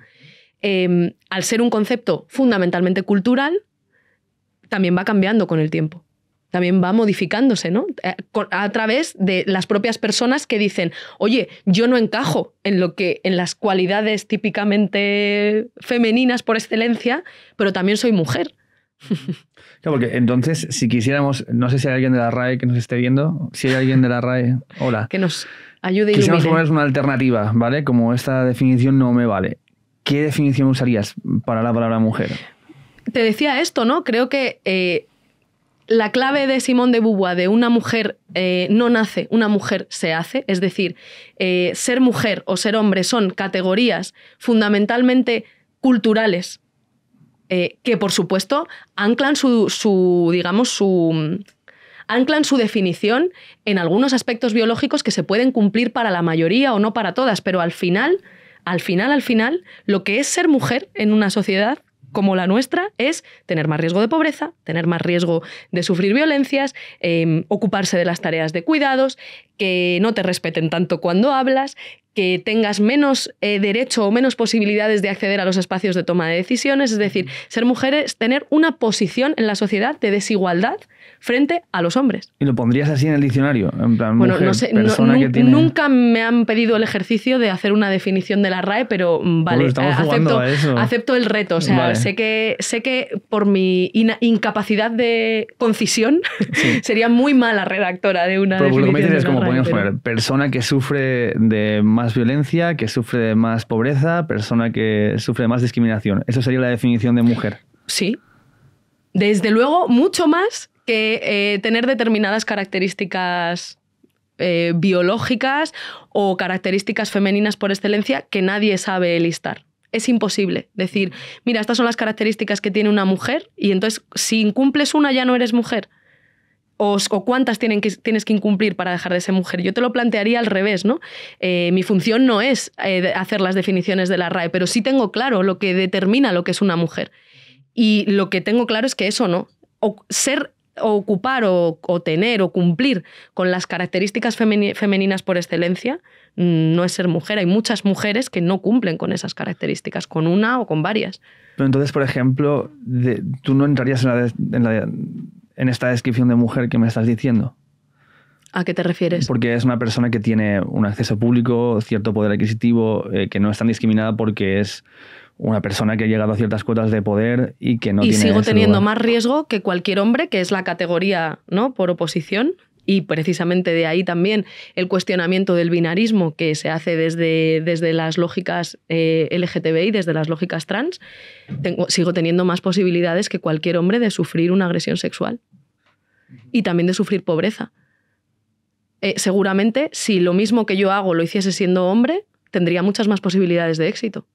Em, al ser un concepto fundamentalmente cultural, también va cambiando con el tiempo también va modificándose, ¿no? Eh, a través de las propias personas que dicen, oye, yo no encajo en lo que, en las cualidades típicamente femeninas por excelencia, pero también soy mujer. Claro, porque entonces, si quisiéramos, no sé si hay alguien de la RAE que nos esté viendo, si hay alguien de la RAE, hola. Que nos ayude y Quisiéramos poner una alternativa, ¿vale? Como esta definición no me vale. ¿Qué definición usarías para la palabra mujer? Te decía esto, ¿no? Creo que eh, la clave de Simón de Beauvoir de una mujer eh, no nace, una mujer se hace, es decir, eh, ser mujer o ser hombre son categorías fundamentalmente culturales eh, que, por supuesto, anclan su, su, digamos, su anclan su definición en algunos aspectos biológicos que se pueden cumplir para la mayoría o no para todas, pero al final, al final, al final, lo que es ser mujer en una sociedad como la nuestra es tener más riesgo de pobreza, tener más riesgo de sufrir violencias, em, ocuparse de las tareas de cuidados, que no te respeten tanto cuando hablas, que tengas menos eh, derecho o menos posibilidades de acceder a los espacios de toma de decisiones, es decir, ser mujer es tener una posición en la sociedad de desigualdad frente a los hombres. ¿Y lo pondrías así en el diccionario? En plan, bueno, nunca me han pedido el ejercicio de hacer una definición de la RAE, pero mm, pues vale, acepto, acepto, el reto. O sea, sé, que, sé que por mi incapacidad de concisión sería muy mala redactora de una Lo que me dices es como persona que sufre de más violencia, que sufre más pobreza, persona que sufre más discriminación. Eso sería la definición de mujer? Sí. Desde luego, mucho más que eh, tener determinadas características eh, biológicas o características femeninas por excelencia que nadie sabe listar. Es imposible decir, mira, estas son las características que tiene una mujer y entonces si incumples una ya no eres mujer o, cuántas tienes que incumplir para dejar de ser mujer. Yo te lo plantearía al revés, ¿no? Eh, mi función no es eh, hacer las definiciones de la RAE, pero sí tengo claro lo que determina lo que es una mujer. Y lo que tengo claro es que eso no. O ser o ocupar o, tener o cumplir con las características femeninas por excelencia mm, no es ser mujer. Hay muchas mujeres que no cumplen con esas características, con una o con varias. Pero entonces, por ejemplo, tú no entrarías en la en esta descripción de mujer que me estás diciendo. ¿A qué te refieres? Porque es una persona que tiene un acceso público, cierto poder adquisitivo, eh, que no es tan discriminada porque es una persona que ha llegado a ciertas cuotas de poder y que no y tiene. Y sigo teniendo más riesgo que cualquier hombre, que es la categoría, ¿no? Por oposición, y precisamente de ahí también el cuestionamiento del binarismo que se hace desde, desde las lógicas eh, LGTBI, desde las lógicas trans, sigo teniendo más posibilidades que cualquier hombre de sufrir una agresión sexual y también de sufrir pobreza. Eh, seguramente si lo mismo que yo hago lo hiciese siendo hombre, tendría muchas más posibilidades de éxito.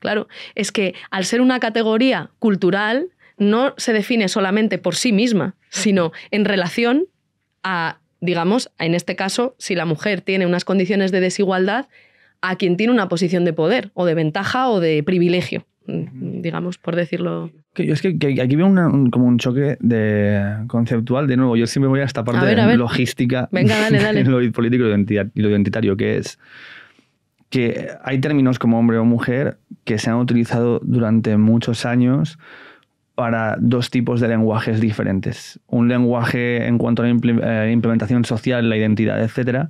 Claro, es que al ser una categoría cultural, no se define solamente por sí misma, sino en relación a, digamos, en este caso, si la mujer tiene unas condiciones de desigualdad, a quien tiene una posición de poder o de ventaja o de privilegio, digamos, por decirlo. yo es que, aquí veo como un choque conceptual, de nuevo, yo siempre voy a esta parte de logística, Venga, lo político y lo identitario, que es que hay términos como hombre o mujer que se han utilizado durante muchos años para dos tipos de lenguajes diferentes. Un lenguaje en cuanto a la eh, implementación social, la identidad, etc.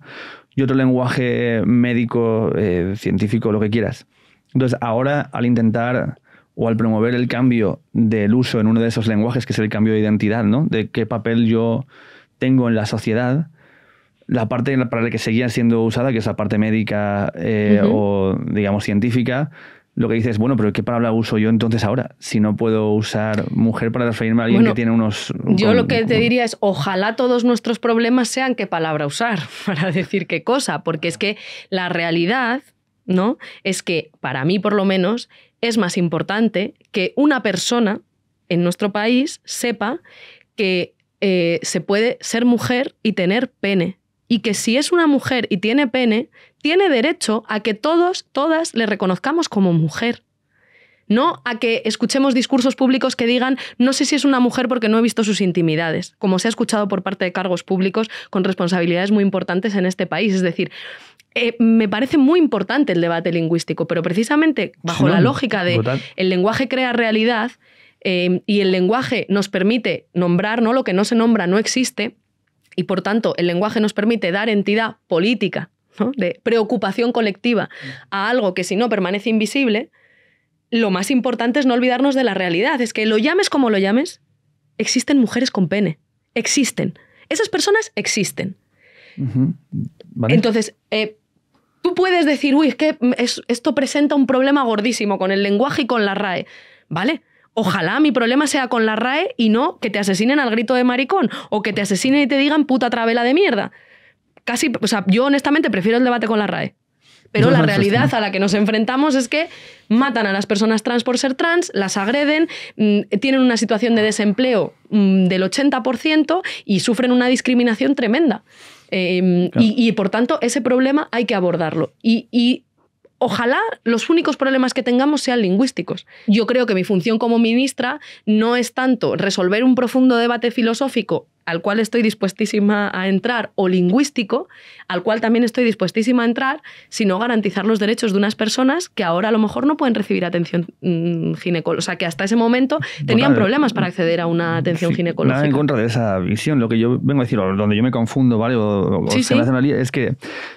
Y otro lenguaje médico, eh, científico, lo que quieras. Entonces, ahora al intentar o al promover el cambio del uso en uno de esos lenguajes, que es el cambio de identidad, ¿no? De qué papel yo tengo en la sociedad, la parte para la que seguía siendo usada, que es la parte médica eh, o, digamos, científica, lo que dices, bueno, pero ¿qué palabra uso yo entonces ahora? Si no puedo usar mujer para referirme a alguien que tiene unos... Yo lo que te diría es, ojalá todos nuestros problemas sean qué palabra usar para decir qué cosa, porque es que la realidad, ¿no? Es que, para mí por lo menos, es más importante que una persona en nuestro país sepa que eh, se puede ser mujer y tener pene. Y que si es una mujer y tiene pene, tiene derecho a que todos, todas le reconozcamos como mujer. No a que escuchemos discursos públicos que digan, no sé si es una mujer porque no he visto sus intimidades, como se ha escuchado por parte de cargos públicos con responsabilidades muy importantes en este país. Es decir, eh, me parece muy importante el debate lingüístico, pero precisamente bajo la lógica de el lenguaje crea realidad eh, y el lenguaje nos permite nombrar, ¿no? Lo que no se nombra no existe y por tanto el lenguaje nos permite dar entidad política de preocupación colectiva mm. a algo que si no permanece invisible, lo más importante es no olvidarnos de la realidad. Es que lo llames como lo llames, existen mujeres con pene. Existen. Esas personas existen. Entonces, eh, tú puedes decir, uy, es que esto presenta un problema gordísimo con el lenguaje y con la RAE. ¿Vale? Ojalá mi problema sea con la RAE y no que te asesinen al grito de maricón o que te asesinen y te digan puta travela de mierda casi, o sea, yo honestamente prefiero el debate con la RAE. Pero la realidad a la que nos enfrentamos es que matan a las personas trans por ser trans, las agreden, mm, tienen una situación de desempleo mm, del 80% y sufren una discriminación tremenda. Em, y, por tanto, ese problema hay que abordarlo. y, ojalá los únicos problemas que tengamos sean lingüísticos. Yo creo que mi función como ministra no es tanto resolver un profundo debate filosófico al cual estoy dispuestísima a entrar, o lingüístico, al cual también estoy dispuestísima a entrar, sino garantizar los derechos de unas personas que ahora a lo mejor no pueden recibir atención mm, o sea, que hasta ese momento tenían problemas para acceder a una atención ginecológica. Nada en contra de esa visión, lo que yo vengo a decir, donde yo me confundo, ¿vale? O, es que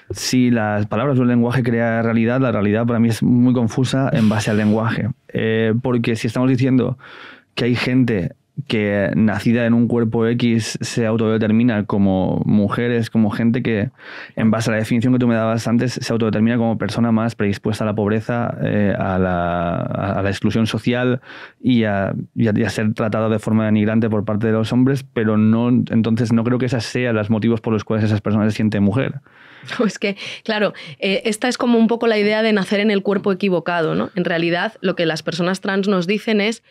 si las palabras o el lenguaje crea realidad, la realidad para mí es muy confusa en base al lenguaje. Eh, porque si estamos diciendo que hay gente que nacida en un cuerpo X se autodetermina como mujeres, como gente que, en base a la definición que tú me dabas antes, se autodetermina como persona más predispuesta a la pobreza, eh, a, la, exclusión social y a, ser tratada de forma denigrante por parte de los hombres, pero no, entonces no creo que esas sean los motivos por los cuales esas personas se sienten mujer. pues que, claro, eh, esta es como un poco la idea de nacer en el cuerpo equivocado, En realidad, lo que las personas trans nos dicen es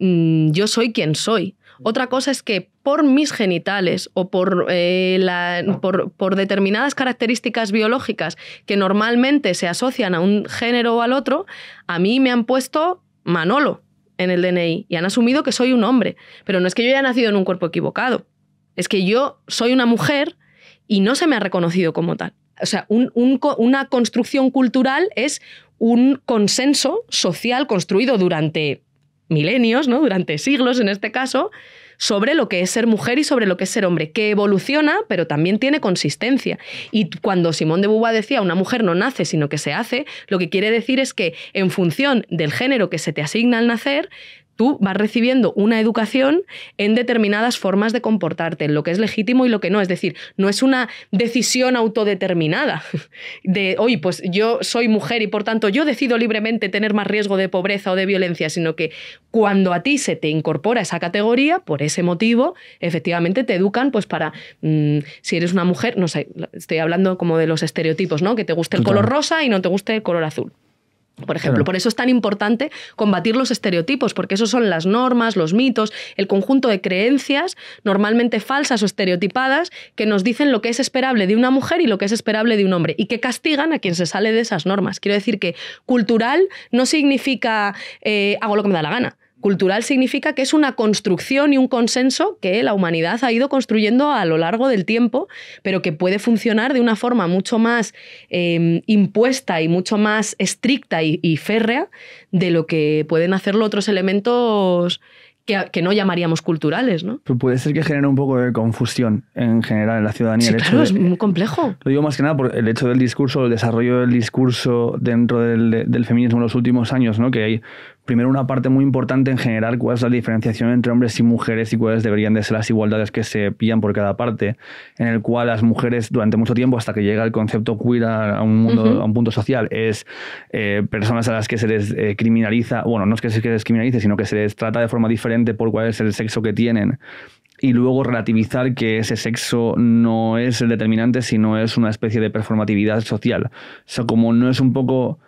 Mm, yo soy quien soy. Otra cosa es que por mis genitales o eh, por, por, determinadas características biológicas que normalmente se asocian a un género o al otro, a mí me han puesto Manolo en el DNI y han asumido que soy un hombre. Pero no es que yo haya nacido en un cuerpo equivocado, es que yo soy una mujer y no se me ha reconocido como tal. O sea, una construcción cultural es un consenso social construido durante milenios, ¿no? durante siglos en este caso, sobre lo que es ser mujer y sobre lo que es ser hombre, que evoluciona, pero también tiene consistencia. Y cuando Simón de Beauvoir decía, una mujer no nace, sino que se hace, lo que quiere decir es que en función del género que se te asigna al nacer, tú vas recibiendo una educación en determinadas formas de comportarte, en lo que es legítimo y lo que no. Es decir, no es una decisión autodeterminada de, hoy, pues yo soy mujer y por tanto yo decido libremente tener más riesgo de pobreza o de violencia, sino que cuando a ti se te incorpora esa categoría, por ese motivo, efectivamente te educan pues para, mm, si eres una mujer, no sé, estoy hablando como de los estereotipos, ¿no? Que te guste el color rosa y no te guste el color azul. Por ejemplo, por eso es tan importante combatir los estereotipos, porque esos son las normas, los mitos, el conjunto de creencias normalmente falsas o estereotipadas que nos dicen lo que es esperable de una mujer y lo que es esperable de un hombre y que castigan a quien se sale de esas normas. Quiero decir que cultural no significa eh, hago lo que me da la gana cultural significa que es una construcción y un consenso que la humanidad ha ido construyendo a lo largo del tiempo, pero que puede funcionar de una forma mucho más em, impuesta y mucho más estricta y, férrea de lo que pueden hacerlo otros elementos que, no llamaríamos culturales, ¿no? Pues puede ser que genere un poco de confusión en general en la ciudadanía. Sí, claro, es muy complejo. Lo digo más que nada por el hecho del discurso, el desarrollo del discurso dentro del, feminismo en los últimos años, ¿no? Que hay primero una parte muy importante en general, cuál es la diferenciación entre hombres y mujeres y cuáles deberían de ser las igualdades que se pillan por cada parte, en el cual las mujeres durante mucho tiempo, hasta que llega el concepto queer a, un, mundo, a un punto social, es eh, personas a las que se les eh, criminaliza, bueno, no es que se les criminalice, sino que se les trata de forma diferente por cuál es el sexo que tienen y luego relativizar que ese sexo no es el determinante, sino es una especie de performatividad social. O sea, como no es un poco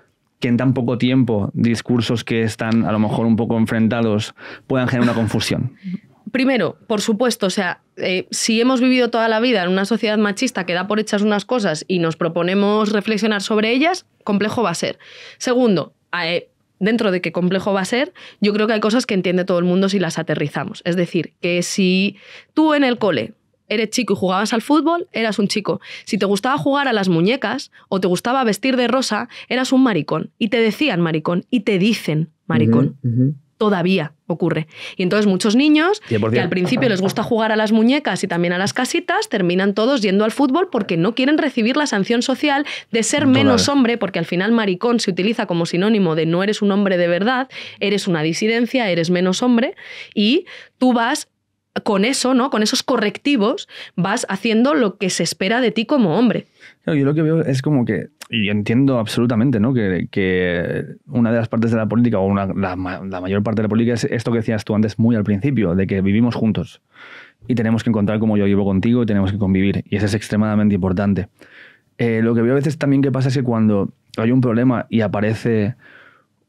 que en tan poco tiempo discursos que están a lo mejor un poco enfrentados puedan generar una confusión? Primero, por supuesto, o sea, eh, si hemos vivido toda la vida en una sociedad machista que da por hechas unas cosas y nos proponemos reflexionar sobre ellas, complejo va a ser. Segundo, eh, dentro de qué complejo va a ser, yo creo que hay cosas que entiende todo el mundo si las aterrizamos. Es decir, que si tú en el cole eres chico y jugabas al fútbol, eras un chico. Si te gustaba jugar a las muñecas o te gustaba vestir de rosa, eras un maricón. Y te decían maricón y te dicen maricón. Todavía ocurre. Y entonces muchos niños que al principio les gusta jugar a las muñecas y también a las casitas, terminan todos yendo al fútbol porque no quieren recibir la sanción social de ser menos hombre, porque al final maricón se utiliza como sinónimo de no eres un hombre de verdad, eres una disidencia, eres menos hombre, y tú vas con eso, ¿no? Con esos correctivos vas haciendo lo que se espera de ti como hombre. yo lo que veo es como que, y entiendo absolutamente, ¿no? Que, una de las partes de la política, o la, mayor parte de la política, es esto que decías tú antes muy al principio, de que vivimos juntos y tenemos que encontrar cómo yo vivo contigo y tenemos que convivir. Y eso es extremadamente importante. Eh, lo que veo a veces también que pasa es que cuando hay un problema y aparece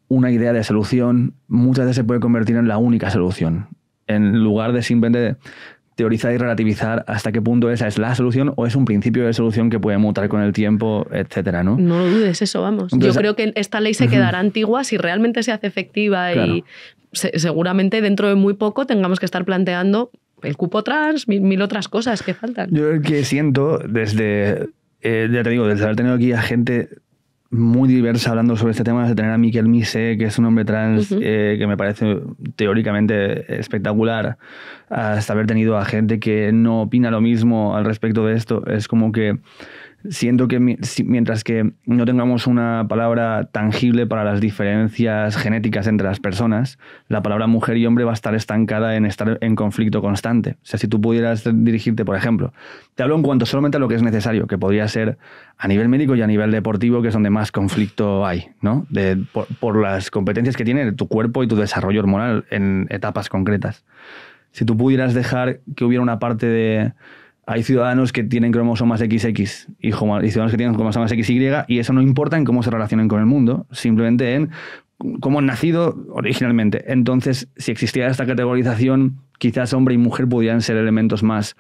una idea de solución, muchas veces se puede convertir en la única solución en lugar de simplemente teorizar y relativizar hasta qué punto esa es la solución o es un principio de solución que puede mutar con el tiempo, etcétera, ¿no? No lo dudes, eso vamos. Yo creo que esta ley se quedará antigua si realmente se hace efectiva y seguramente dentro de muy poco tengamos que estar planteando el cupo trans, mil, otras cosas que faltan. Yo el que siento desde, eh, ya te digo, desde haber tenido aquí a gente muy diversa hablando sobre este tema. de tener a Miquel Mise, que es un hombre trans eh, que me parece teóricamente espectacular. Hasta haber tenido a gente que no opina lo mismo al respecto de esto. Es como que siento que mientras que no tengamos una palabra tangible para las diferencias genéticas entre las personas, la palabra mujer y hombre va a estar estancada en estar en conflicto constante. O sea, si tú pudieras dirigirte, por ejemplo, te hablo en cuanto solamente a lo que es necesario, que podría ser a nivel médico y a nivel deportivo, que es donde más conflicto hay, ¿no? por, por, las competencias que tiene tu cuerpo y tu desarrollo hormonal en etapas concretas. Si tú pudieras dejar que hubiera una parte de hay ciudadanos que tienen cromosomas XX y, ciudadanos que tienen cromosomas XY y eso no importa en cómo se relacionen con el mundo, simplemente en cómo han nacido originalmente. Entonces, si existiera esta categorización, quizás hombre y mujer podrían ser elementos más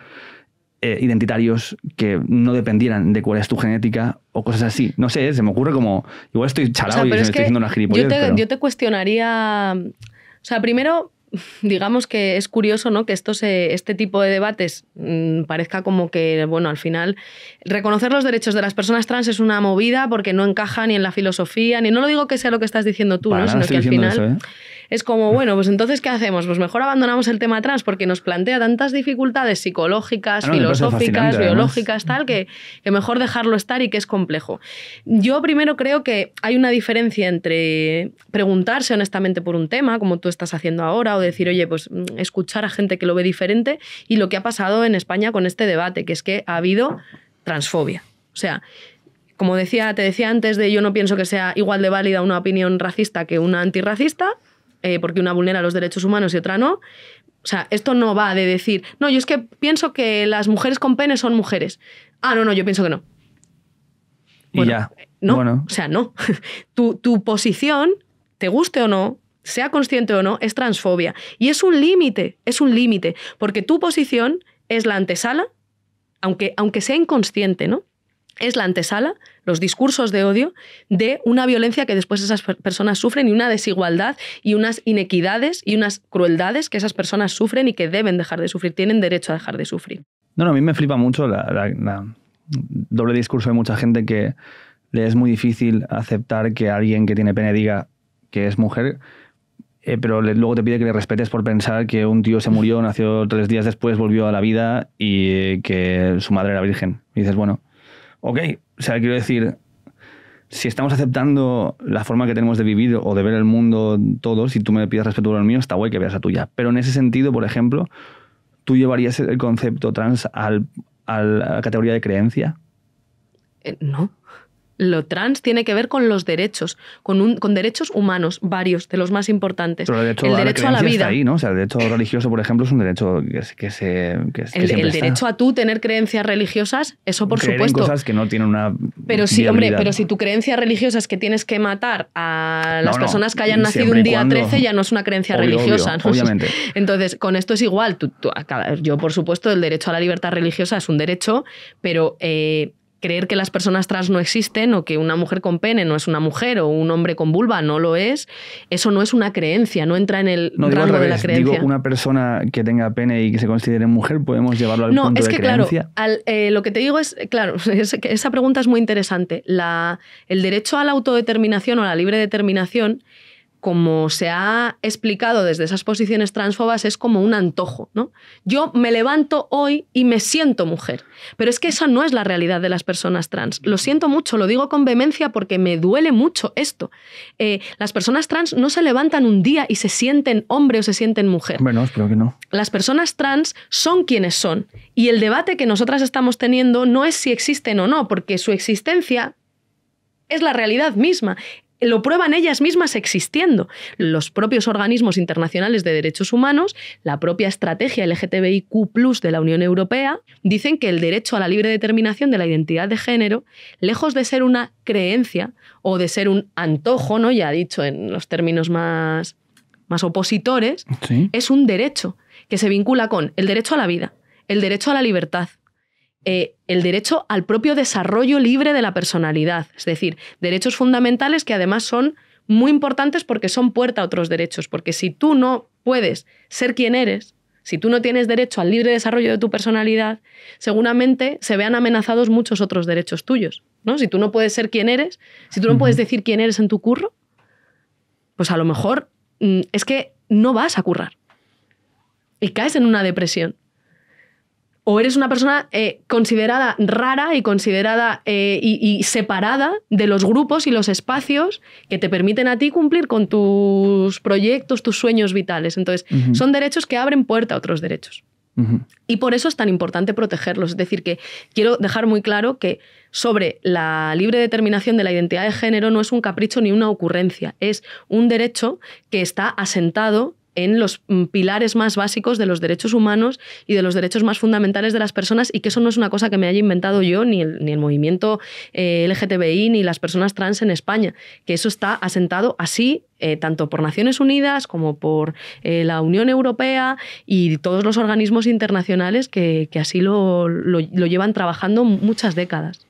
eh, identitarios que no dependieran de cuál es tu genética o cosas así. No sé, se me ocurre como. Igual estoy chalado y estoy haciendo una gilipollez. Yo te, yo te cuestionaría. O sea, primero, digamos que es curioso ¿no? que esto este tipo de debates mm, parezca como que, bueno, al final, reconocer los derechos de las personas trans es una movida porque no encaja ni en la filosofía, ni no lo digo que sea lo que estás diciendo tú, ¿no? sino que al final... ¿eh? es como, bueno, pues entonces, ¿qué hacemos? Pues mejor abandonamos el tema trans porque nos plantea tantas dificultades psicológicas, filosóficas, biológicas, tal, que, mejor dejarlo estar y que es complejo. Yo primero creo que hay una diferencia entre preguntarse honestamente por un tema, como tú estás haciendo ahora, o decir, oye, pues mm, escuchar a gente que lo ve diferente, y lo que ha pasado en España con este debate, que es que ha habido transfobia. O sea, como decía, te decía antes de yo no pienso que sea igual de válida una opinión racista que una antirracista, eh, porque una vulnera los derechos humanos y otra no. O sea, esto no va de decir, no, yo es que pienso que las mujeres con pene son mujeres. Ah, no, no, yo pienso que no. y ya. Eh, no, bueno. o sea, no. tu, tu posición, te guste o no, sea consciente o no, es transfobia. Y es un límite, es un límite, porque tu posición es la antesala, aunque, aunque sea inconsciente, ¿no? es la antesala, los discursos de odio, de una violencia que después esas personas sufren y una desigualdad y unas inequidades y unas crueldades que esas personas sufren y que deben dejar de sufrir, tienen derecho a dejar de sufrir. No, a mí me flipa mucho la, doble discurso de mucha gente que le es muy difícil aceptar que alguien que tiene pene diga que es mujer, eh, pero luego te pide que le respetes por pensar que un tío se murió, nació tres días después, volvió a la vida y que su madre era virgen. Y dices, bueno, ok, o sea, quiero decir, si estamos aceptando la forma que tenemos de vivir o de ver el mundo todos, si tú me pides respeto por el mío, está guay que veas la tuya. Pero en ese sentido, por ejemplo, ¿tú llevarías el concepto trans al, a la categoría de creencia? Eh, no lo trans tiene que ver con los derechos, con, con derechos humanos, varios de los más importantes. el derecho, a, la vida. Está ahí, ¿no? O sea, el derecho religioso, por ejemplo, es un derecho que, se. el, derecho a tú tener creencias religiosas, eso por supuesto. cosas que no tienen una. Pero sí, hombre, pero si tu creencia religiosa es que tienes que matar a las personas que hayan nacido un día 13, ya no es una creencia religiosa. Obviamente. Entonces, con esto es igual. yo, por supuesto, el derecho a la libertad religiosa es un derecho, pero. Eh, creer que las personas trans no existen o que una mujer con pene no es una mujer o un hombre con vulva no lo es, eso no es una creencia, no entra en el no, rango de la creencia. Digo, una persona que tenga pene y que se considere mujer, podemos llevarlo al no, punto es que, de creencia. Claro, al, eh, lo que te digo es, claro, que esa pregunta es muy interesante. La, el derecho a la autodeterminación o la libre determinación como se ha explicado desde esas posiciones transfobas, es como un antojo, ¿no? Yo me levanto hoy y me siento mujer, pero es que esa no es la realidad de las personas trans. Lo siento mucho, lo digo con vehemencia porque me duele mucho esto. Eh, las personas trans no se levantan un día y se sienten hombre o se sienten mujer. Bueno, espero que no. Las personas trans son quienes son y el debate que nosotras estamos teniendo no es si existen o no, porque su existencia es la realidad misma lo prueban ellas mismas existiendo. Los propios organismos internacionales de derechos humanos, la propia estrategia LGTBIQ de la Unión Europea, dicen que el derecho a la libre determinación de la identidad de género, lejos de ser una creencia o de ser un antojo, ¿no? ya dicho en los términos más, más opositores, es un derecho que se vincula con el derecho a la vida, el derecho a la libertad, eh, el derecho al propio desarrollo libre de la personalidad, es decir, derechos fundamentales que además son muy importantes porque son puerta a otros derechos, porque si tú no puedes ser quien eres, si tú no tienes derecho al libre desarrollo de tu personalidad, seguramente se vean amenazados muchos otros derechos tuyos. ¿no? Si tú no puedes ser quien eres, si tú no puedes decir quién eres en tu curro, pues a lo mejor mm, es que no vas a currar. Y caes en una depresión o eres una persona eh, considerada rara y considerada eh, y, separada de los grupos y los espacios que te permiten a ti cumplir con tus proyectos, tus sueños vitales. Entonces, son derechos que abren puerta a otros derechos. Y por eso es tan importante protegerlos. Es decir, que quiero dejar muy claro que sobre la libre determinación de la identidad de género no es un capricho ni una ocurrencia, es un derecho que está asentado en los mm, pilares más básicos de los derechos humanos y de los derechos más fundamentales de las personas y que eso no es una cosa que me haya inventado yo ni el, ni el movimiento eh, LGTBI ni las personas trans en España, que eso está asentado así eh, tanto por Naciones Unidas como por eh, la Unión Europea y todos los organismos internacionales que, así lo llevan trabajando muchas décadas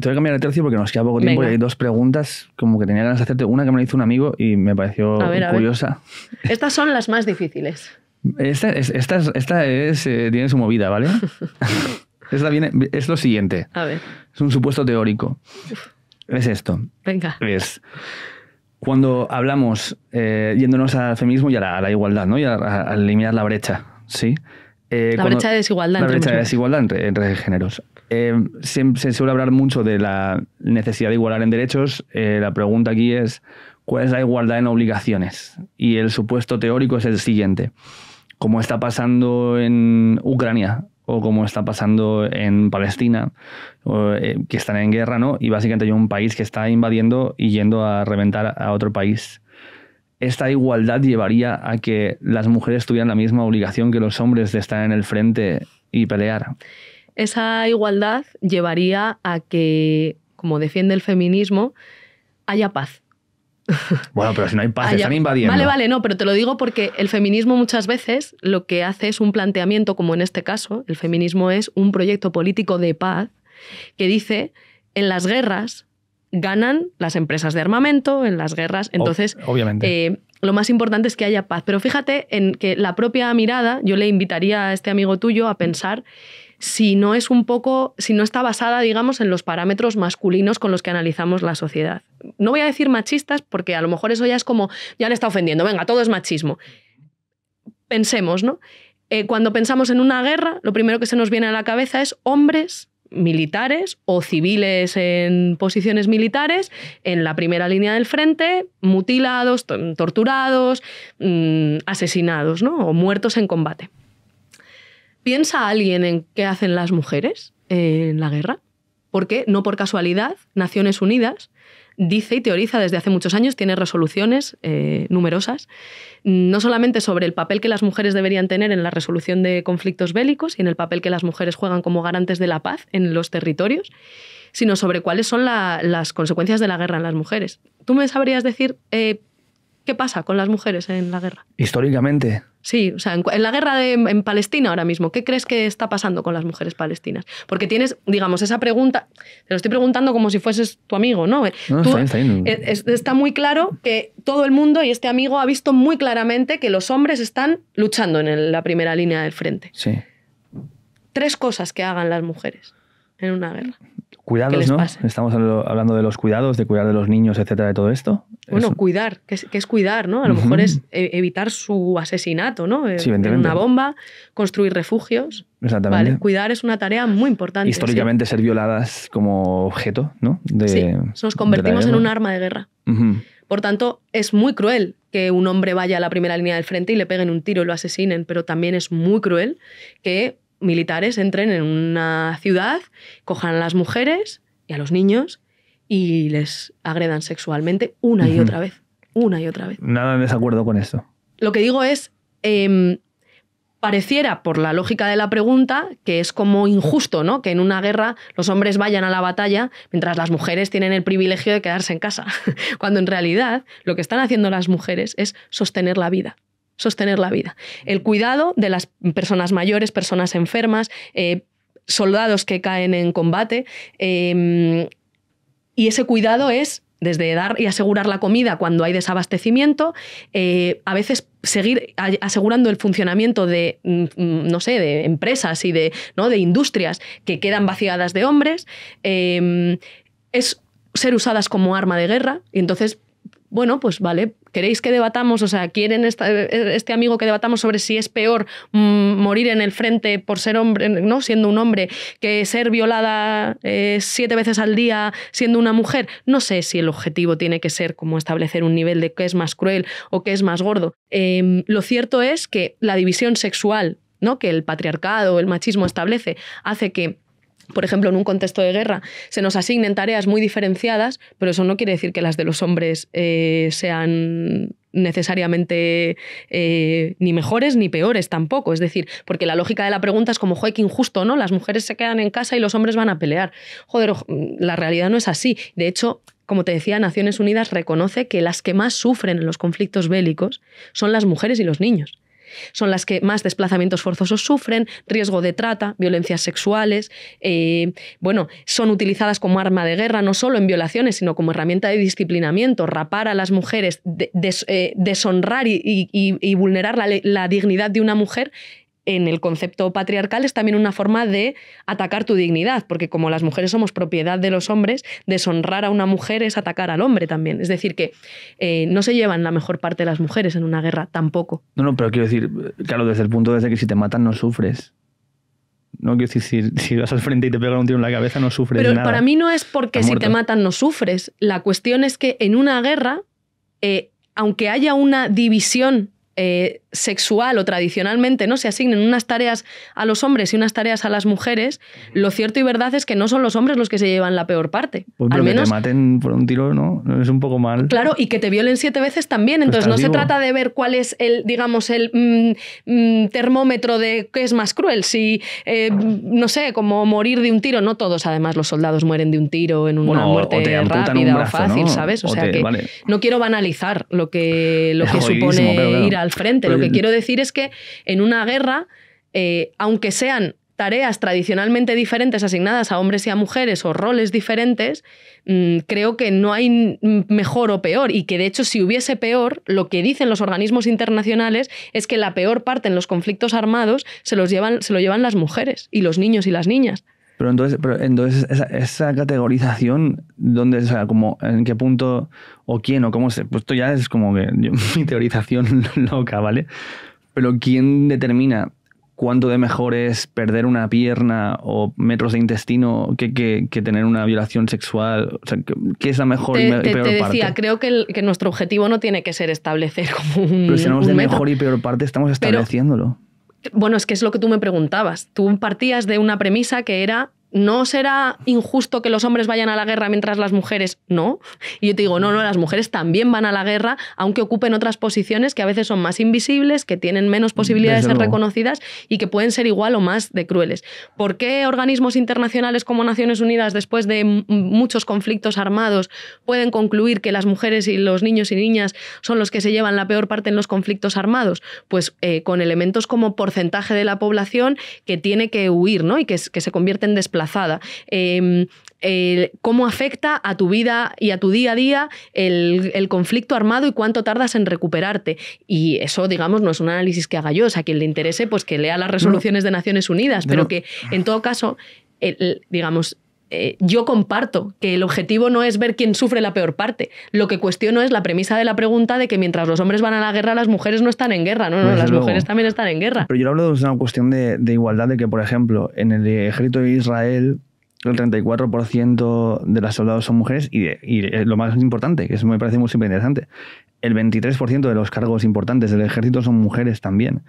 te voy a cambiar de tercio porque nos queda poco tiempo y hay dos preguntas como que tenía ganas de hacerte. Una que me la hizo un amigo y me pareció curiosa. Estas son las más difíciles. Esta, esta, eh, tiene su movida, ¿vale? es lo siguiente. A ver. Es un supuesto teórico. Es esto. Venga. Es cuando hablamos, eh, yéndonos al feminismo y a la, igualdad, ¿no? Y a, eliminar la brecha, ¿sí? Eh, la brecha de desigualdad. La brecha de desigualdad entre, entre géneros. Eh, se, suele hablar mucho de la necesidad de igualar en derechos. Eh, la pregunta aquí es, ¿cuál es la igualdad en obligaciones? Y el supuesto teórico es el siguiente, como está pasando en Ucrania o como está pasando en Palestina, eh, que están en guerra, ¿no? Y básicamente hay un país que está invadiendo y yendo a reventar a otro país. Esta igualdad llevaría a que las mujeres tuvieran la misma obligación que los hombres de estar en el frente y pelear. Esa igualdad llevaría a que, como defiende el feminismo, haya paz. Bueno, pero si no hay paz, están invadiendo. Vale, vale, no, pero te lo digo porque el feminismo muchas veces lo que hace es un planteamiento, como en este caso, el feminismo es un proyecto político de paz que dice, en las guerras ganan las empresas de armamento, en las guerras, entonces... Obviamente. Eh, lo más importante es que haya paz. Pero fíjate en que la propia mirada, yo le invitaría a este amigo tuyo a pensar si no es un poco, si no está basada, digamos, en los parámetros masculinos con los que analizamos la sociedad. No voy a decir machistas porque a lo mejor eso ya es como, ya le está ofendiendo, venga, todo es machismo. Pensemos, ¿no? Eh, cuando pensamos en una guerra, lo primero que se nos viene a la cabeza es hombres militares o civiles en posiciones militares, en la primera línea del frente, mutilados, torturados, mm, asesinados ¿no? o muertos en combate. ¿Piensa alguien en qué hacen las mujeres eh, en la guerra? Porque no por casualidad Naciones Unidas dice y teoriza desde hace muchos años, tiene resoluciones eh, numerosas, no solamente sobre el papel que las mujeres deberían tener en la resolución de conflictos bélicos y en el papel que las mujeres juegan como garantes de la paz en los territorios, sino sobre cuáles son las consecuencias de la guerra en las mujeres. ¿Tú me sabrías decir eh, ¿Qué pasa con las mujeres en la guerra? Históricamente. Sí, o sea, en, la guerra en Palestina ahora mismo, ¿qué crees que está pasando con las mujeres palestinas? Porque tienes, digamos, esa pregunta, te lo estoy preguntando como si fueses tu amigo, ¿no? Eh, no Tú, está, eh, está, muy claro que todo el mundo y este amigo ha visto muy claramente que los hombres están luchando en la primera línea del frente. Sí. Tres cosas que hagan las mujeres en una guerra cuidados, ¿no? Estamos hablando de los cuidados, de cuidar de los niños, etcétera, de todo esto. Bueno, cuidar, ¿Qué es, cuidar, ¿no? A lo mejor es e, evitar su asesinato, ¿no? Eh, sí, una bomba, construir refugios. Exactamente. Vale, cuidar es una tarea muy importante. Históricamente ser violadas como objeto, ¿no? sí, nos convertimos en un arma de guerra. Por tanto, es muy cruel que un hombre vaya a la primera línea del frente y le peguen un tiro y lo asesinen, pero también es muy cruel que militares entren en una ciudad, cojan a las mujeres y a los niños y les agredan sexualmente una y otra vez. Una y otra vez. Nada en desacuerdo con eso. Lo que digo es, em, pareciera por la lógica de la pregunta que es como injusto, ¿no? Que en una guerra los hombres vayan a la batalla mientras las mujeres tienen el privilegio de quedarse en casa, cuando en realidad lo que están haciendo las mujeres es sostener la vida sostener la vida. El cuidado de las personas mayores, personas enfermas, eh, soldados que caen en combate. Em, y ese cuidado es desde dar y asegurar la comida cuando hay desabastecimiento, eh, a veces seguir asegurando el funcionamiento de, mm, no sé, de empresas y de, ¿no? de industrias que quedan vaciadas de hombres, em, es ser usadas como arma de guerra y entonces bueno, pues vale, ¿queréis que debatamos? O sea, ¿quieren este amigo que debatamos sobre si es peor mm, morir en el frente por ser hombre, ¿no? Siendo un hombre, que ser violada eh, siete veces al día siendo una mujer? No sé si el objetivo tiene que ser como establecer un nivel de qué es más cruel o qué es más gordo. Em, lo cierto es que la división sexual ¿no? que el patriarcado, el machismo establece, hace que por ejemplo, en un contexto de guerra, se nos asignen tareas muy diferenciadas, pero eso no quiere decir que las de los hombres eh, sean necesariamente eh, ni mejores ni peores tampoco. Es decir, porque la lógica de la pregunta es como, joder, qué injusto, ¿no? Las mujeres se quedan en casa y los hombres van a pelear. Joder, la realidad no es así. De hecho, como te decía, Naciones Unidas reconoce que las que más sufren en los conflictos bélicos son las mujeres y los niños son las que más desplazamientos forzosos sufren, riesgo de trata, violencias sexuales, eh, bueno, son utilizadas como arma de guerra, no solo en violaciones, sino como herramienta de disciplinamiento, rapar a las mujeres, eh, deshonrar y, vulnerar la, dignidad de una mujer en el concepto patriarcal es también una forma de atacar tu dignidad, porque como las mujeres somos propiedad de los hombres, deshonrar a una mujer es atacar al hombre también. Es decir, que eh, no se llevan la mejor parte de las mujeres en una guerra tampoco. No, no, pero quiero decir, claro, desde el punto de que si te matan no sufres. No quiero decir, si, vas al frente y te pegan un tiro en la cabeza no sufres. Pero para mí no es porque si te matan no sufres. La cuestión es que en una guerra, eh, aunque haya una división eh, sexual o tradicionalmente no se asignen unas tareas a los hombres y unas tareas a las mujeres, lo cierto y verdad es que no son los hombres los que se llevan la peor parte. Pues, al menos, que te maten por un tiro, ¿no? Es un poco mal. Claro, y que te violen siete veces también. Entonces no se trata de ver cuál es el, digamos, el mm, mm, termómetro de qué es más cruel. Si, eh, no sé, como morir de un tiro, no todos además los soldados mueren de un tiro en una muerte rápida o fácil, ¿sabes? O, sea que no quiero banalizar lo que, lo que supone ir al frente. Lo que quiero decir es que en una guerra, eh, aunque sean tareas tradicionalmente diferentes asignadas a hombres y a mujeres o roles diferentes, mm, creo que no hay mejor o peor y que de hecho si hubiese peor, lo que dicen los organismos internacionales es que la peor parte en los conflictos armados se, los se lo llevan las mujeres y los niños y las niñas. Pero entonces, pero entonces esa, categorización, ¿dónde, o sea, como en qué punto o quién o cómo se... Pues esto ya es como que mi teorización loca, ¿vale? Pero ¿quién determina cuánto de mejor es perder una pierna o metros de intestino que, que, tener una violación sexual? O sea, ¿qué es la mejor y, peor te, te decía, creo que, que, nuestro objetivo no tiene que ser establecer como un. Pero si de mejor y peor parte, estamos estableciéndolo. Bueno, es que es lo que tú me preguntabas. Tú partías de una premisa que era ¿no será injusto que los hombres vayan a la guerra mientras las mujeres no? Y yo te digo, no, no, las mujeres también van a la guerra, aunque ocupen otras posiciones que a veces son más invisibles, que tienen menos mm, posibilidades de ser reconocidas y que pueden ser igual o más de crueles. ¿Por qué organismos internacionales como Naciones Unidas, después de muchos conflictos armados, pueden concluir que las mujeres y los niños y niñas son los que se llevan la peor parte en los conflictos armados? Pues eh, con elementos como porcentaje de la población que tiene que huir ¿no? y que, se convierte en desplazados Em, cómo afecta a tu vida y a tu día a día el, conflicto armado y cuánto tardas en recuperarte. Y eso, digamos, no es un análisis que haga yo, o sea, a quien le interese, pues que lea las resoluciones de Naciones Unidas, pero que en todo caso, digamos, eh, yo comparto que el objetivo no es ver quién sufre la peor parte. Lo que cuestiono es la premisa de la pregunta de que mientras los hombres van a la guerra, las mujeres no están en guerra. No, no, las mujeres también están en guerra. Pero yo hablo de una cuestión de, igualdad, de que, por ejemplo, en el ejército de Israel, el 34% de las soldados son mujeres y, y, lo más importante, que eso me parece muy interesante, el 23% de los cargos importantes del ejército son mujeres también.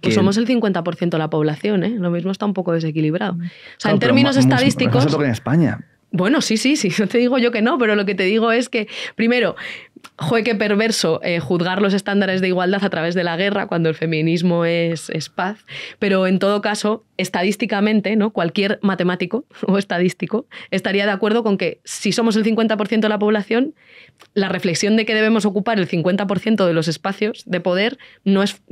Pues somos el 50% de la población, ¿eh? Lo mismo está un poco desequilibrado. Mm. O sea, en términos es estadísticos... que en España. Bueno, sí, sí, sí, no te digo yo que no, pero lo que te digo es que, primero, juegue perverso eh, juzgar los estándares de igualdad a través de la guerra cuando el feminismo es, paz, pero en todo caso, estadísticamente, ¿no? cualquier matemático o estadístico estaría de acuerdo con que si somos el 50% de la población, la reflexión de que debemos ocupar el 50% de los espacios de poder no es,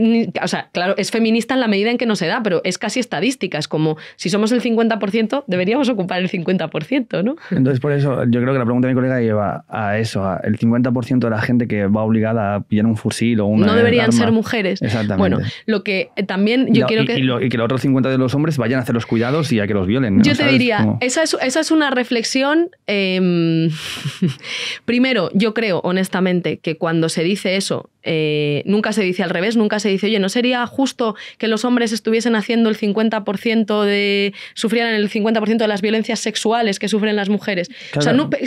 o sea, claro, es feminista en la medida en que no se da, pero es casi estadística, es como si somos el 50%, deberíamos ocupar el 50%, ¿no? Entonces, por eso yo creo que la pregunta de mi colega lleva a eso, al el 50% de la gente que va obligada a pillar un fusil o una No deberían ser mujeres. Exactamente. Bueno, lo que eh, también yo quiero que... Y, que los otros 50 de los hombres vayan a hacer los cuidados y a que los violen. Yo te diría, esa es, una reflexión... Em, primero, yo creo, honestamente, que cuando se dice eso, eh, nunca se dice al revés, nunca se dice, oye, ¿no sería justo que los hombres estuviesen haciendo el 50% de. sufrieran el 50% de las violencias sexuales que sufren las mujeres?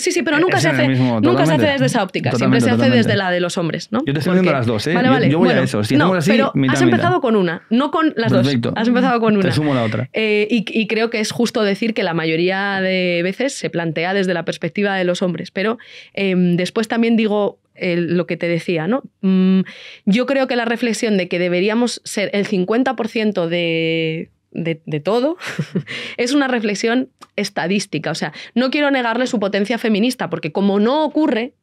sí, sí, pero nunca, se hace, nunca se hace desde esa óptica, siempre se hace desde la de los hombres, ¿no? Yo te estoy haciendo las dos, ¿eh? Vale, vale, yo, voy a eso. pero has empezado con una, no con las dos. Has empezado con una. Te sumo la otra. Eh, y, creo que es justo decir que la mayoría de veces se plantea desde la perspectiva de los hombres, pero em, después pues también digo eh, lo que te decía, ¿no? Mm, yo creo que la reflexión de que deberíamos ser el 50% de todo, es una reflexión estadística. O sea, no quiero negarle su potencia feminista, porque como no ocurre,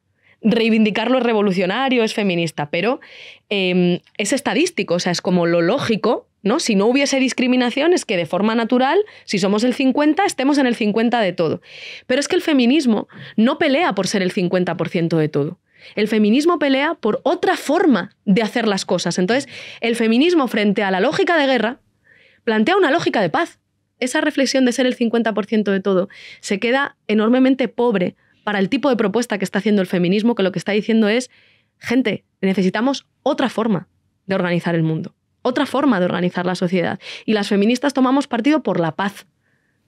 reivindicarlo es revolucionario, es feminista, pero em, es estadístico, o sea, es como lo lógico si no hubiese discriminación es que de forma natural, si somos el 50, estemos en el 50 de todo. Pero es que el feminismo no pelea por ser el 50% de todo. El feminismo pelea por otra forma de hacer las cosas. Entonces, el feminismo frente a la lógica de guerra plantea una lógica de paz. Esa reflexión de ser el 50% de todo se queda enormemente pobre para el tipo de propuesta que está haciendo el feminismo, que lo que está diciendo es, gente, necesitamos otra forma de organizar el mundo otra forma de organizar la sociedad. Y las feministas tomamos partido por la paz,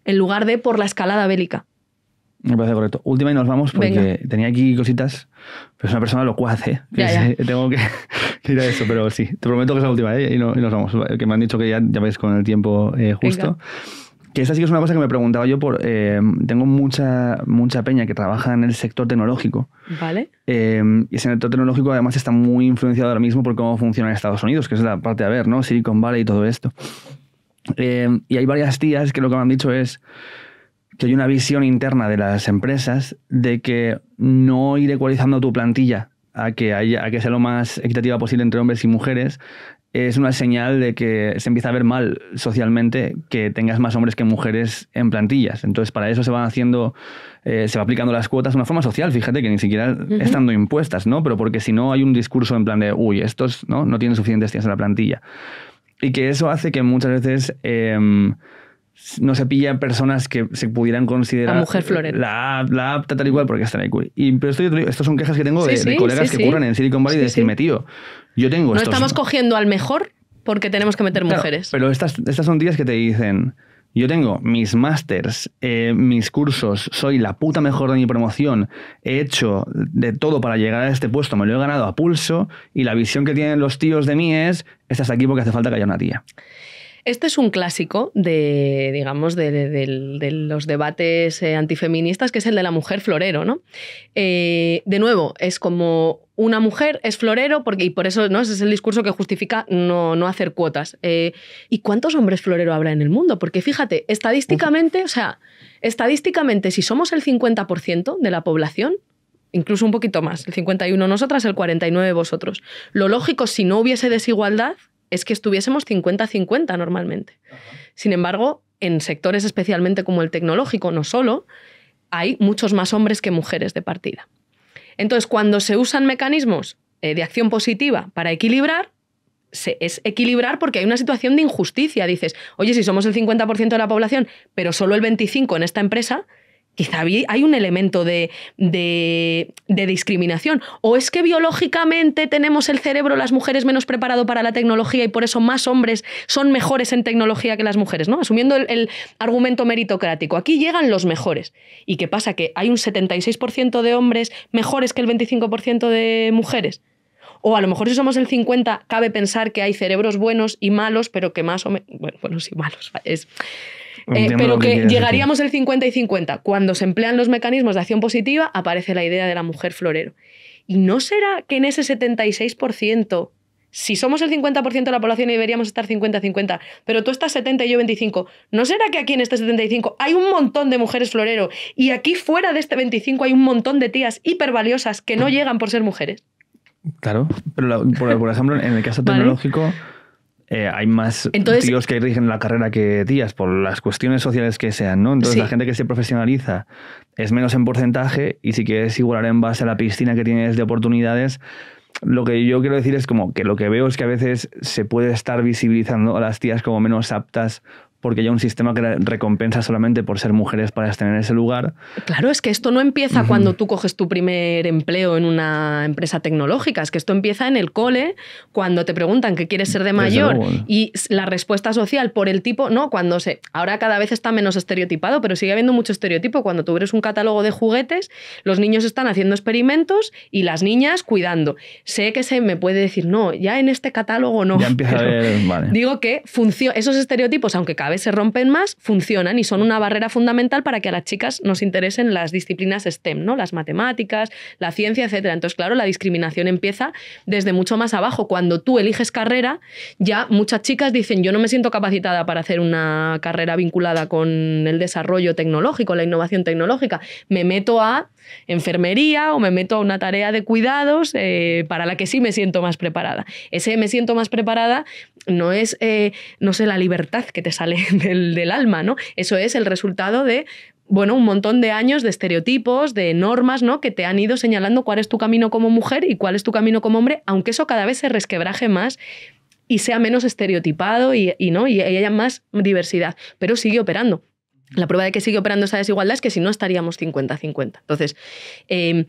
en lugar de por la escalada bélica. Me parece correcto. Última y nos vamos porque tenía aquí cositas, pero es una persona locuaz, ¿eh? Tengo que, ir a eso, pero sí, te prometo que es la última, ¿eh? Y, nos vamos, que me han dicho que ya, ya con el tiempo eh, justo que esta sí que es una cosa que me preguntaba yo por... Eh, tengo mucha, mucha peña que trabaja en el sector tecnológico. Vale. Em, y ese sector tecnológico además está muy influenciado ahora mismo por cómo funciona en Estados Unidos, que es la parte a ver, ¿no? Silicon Valley y todo esto. Em, y hay varias tías que lo que me han dicho es que hay una visión interna de las empresas de que no ir ecualizando tu plantilla a que, haya, a que sea lo más equitativa posible entre hombres y mujeres, es una señal de que se empieza a ver mal socialmente que tengas más hombres que mujeres en plantillas. Entonces, para eso se van haciendo, eh, se va aplicando las cuotas de una forma social, fíjate, que ni siquiera están estando impuestas, ¿no? Pero porque si no hay un discurso en plan de, uy, estos no, no tienen suficientes tías en la plantilla. Y que eso hace que muchas veces... Em, no se pillan personas que se pudieran considerar la mujer la, apta tal y cual porque están ahí y pero esto, son quejas que tengo de, colegas que curran en Silicon Valley de decirme tío no estamos cogiendo al mejor porque tenemos que meter mujeres. Pero estas, estas son tías que te dicen, yo tengo mis másters, eh, mis cursos, soy la puta mejor de mi promoción, he hecho de todo para llegar a este puesto, me lo he ganado a pulso y la visión que tienen los tíos de mí es, estás aquí porque hace falta que haya una tía. Este es un clásico de, digamos, de, los debates eh, antifeministas, que es el de la mujer florero, ¿no? Eh, de nuevo, es como una mujer es florero porque, y por eso ¿no? ese es el discurso que justifica no, hacer cuotas. Eh, ¿Y cuántos hombres florero habrá en el mundo? Porque fíjate, estadísticamente, o sea, estadísticamente si somos el 50% de la población, incluso un poquito más, el 51 nosotras, el 49 vosotros, lo lógico si no hubiese desigualdad es que estuviésemos 50-50 normalmente. Sin embargo, en sectores especialmente como el tecnológico, no solo, hay muchos más hombres que mujeres de partida. Entonces, cuando se usan mecanismos eh, de acción positiva para equilibrar, se, es equilibrar porque hay una situación de injusticia. Dices, oye, si somos el 50% de la población, pero solo el 25% en esta empresa, quizá hay un elemento de, discriminación. O es que biológicamente tenemos el cerebro, las mujeres menos preparado para la tecnología y por eso más hombres son mejores en tecnología que las mujeres, ¿no? Asumiendo el, argumento meritocrático. Aquí llegan los mejores. ¿Y qué pasa? Que hay un 76% de hombres mejores que el 25% de mujeres. O a lo mejor si somos el 50, cabe pensar que hay cerebros buenos y malos, pero que más o menos... Bueno, buenos y malos. Es, eh, pero que, llegaríamos el 50 y 50. Cuando se emplean los mecanismos de acción positiva, aparece la idea de la mujer florero. ¿Y no será que en ese 76%, si somos el 50% de la población y deberíamos estar 50-50, pero tú estás 70 y yo 25, ¿no será que aquí en este 75 hay un montón de mujeres florero y aquí fuera de este 25 hay un montón de tías hipervaliosas que no mm. llegan por ser mujeres? Claro, pero por, ejemplo, en el caso tecnológico... Eh, hay más tíos que rigen la carrera que tías, por las cuestiones sociales que sean, ¿no? Entonces la gente que se profesionaliza es menos en porcentaje y si quieres igualar en base a la piscina que tienes de oportunidades, lo que yo quiero decir es como que lo que veo es que a veces se puede estar visibilizando a las tías como menos aptas porque ya un sistema que recompensa solamente por ser mujeres para estar en ese lugar. Claro, es que esto no empieza cuando tú coges tu primer empleo en una empresa tecnológica, es que esto empieza en el cole, cuando te preguntan qué quieres ser de mayor y la respuesta social por el tipo, no, cuando se, ahora cada vez está menos estereotipado, pero sigue habiendo mucho estereotipo, cuando tú eres un catálogo de juguetes, los niños están haciendo experimentos y las niñas cuidando. Sé que se me puede decir, no, ya en este catálogo no. Ya empieza a vale. Digo que esos estereotipos, aunque cada a vez se rompen más, funcionan y son una barrera fundamental para que a las chicas nos interesen las disciplinas STEM, ¿no? Las matemáticas, la ciencia, etc. Entonces, claro, la discriminación empieza desde mucho más abajo. Cuando tú eliges carrera, ya muchas chicas dicen, "Yo no me siento capacitada para hacer una carrera vinculada con el desarrollo tecnológico, la innovación tecnológica. Me meto a enfermería o me meto a una tarea de cuidados eh, para la que sí me siento más preparada." Ese me siento más preparada no es, eh, no sé, la libertad que te sale del, alma, ¿no? Eso es el resultado de bueno, un montón de años de estereotipos, de normas, ¿no? Que te han ido señalando cuál es tu camino como mujer y cuál es tu camino como hombre, aunque eso cada vez se resquebraje más y sea menos estereotipado y, ¿no? y haya más diversidad, pero sigue operando. La prueba de que sigue operando esa desigualdad es que si no estaríamos 50-50. Entonces, em,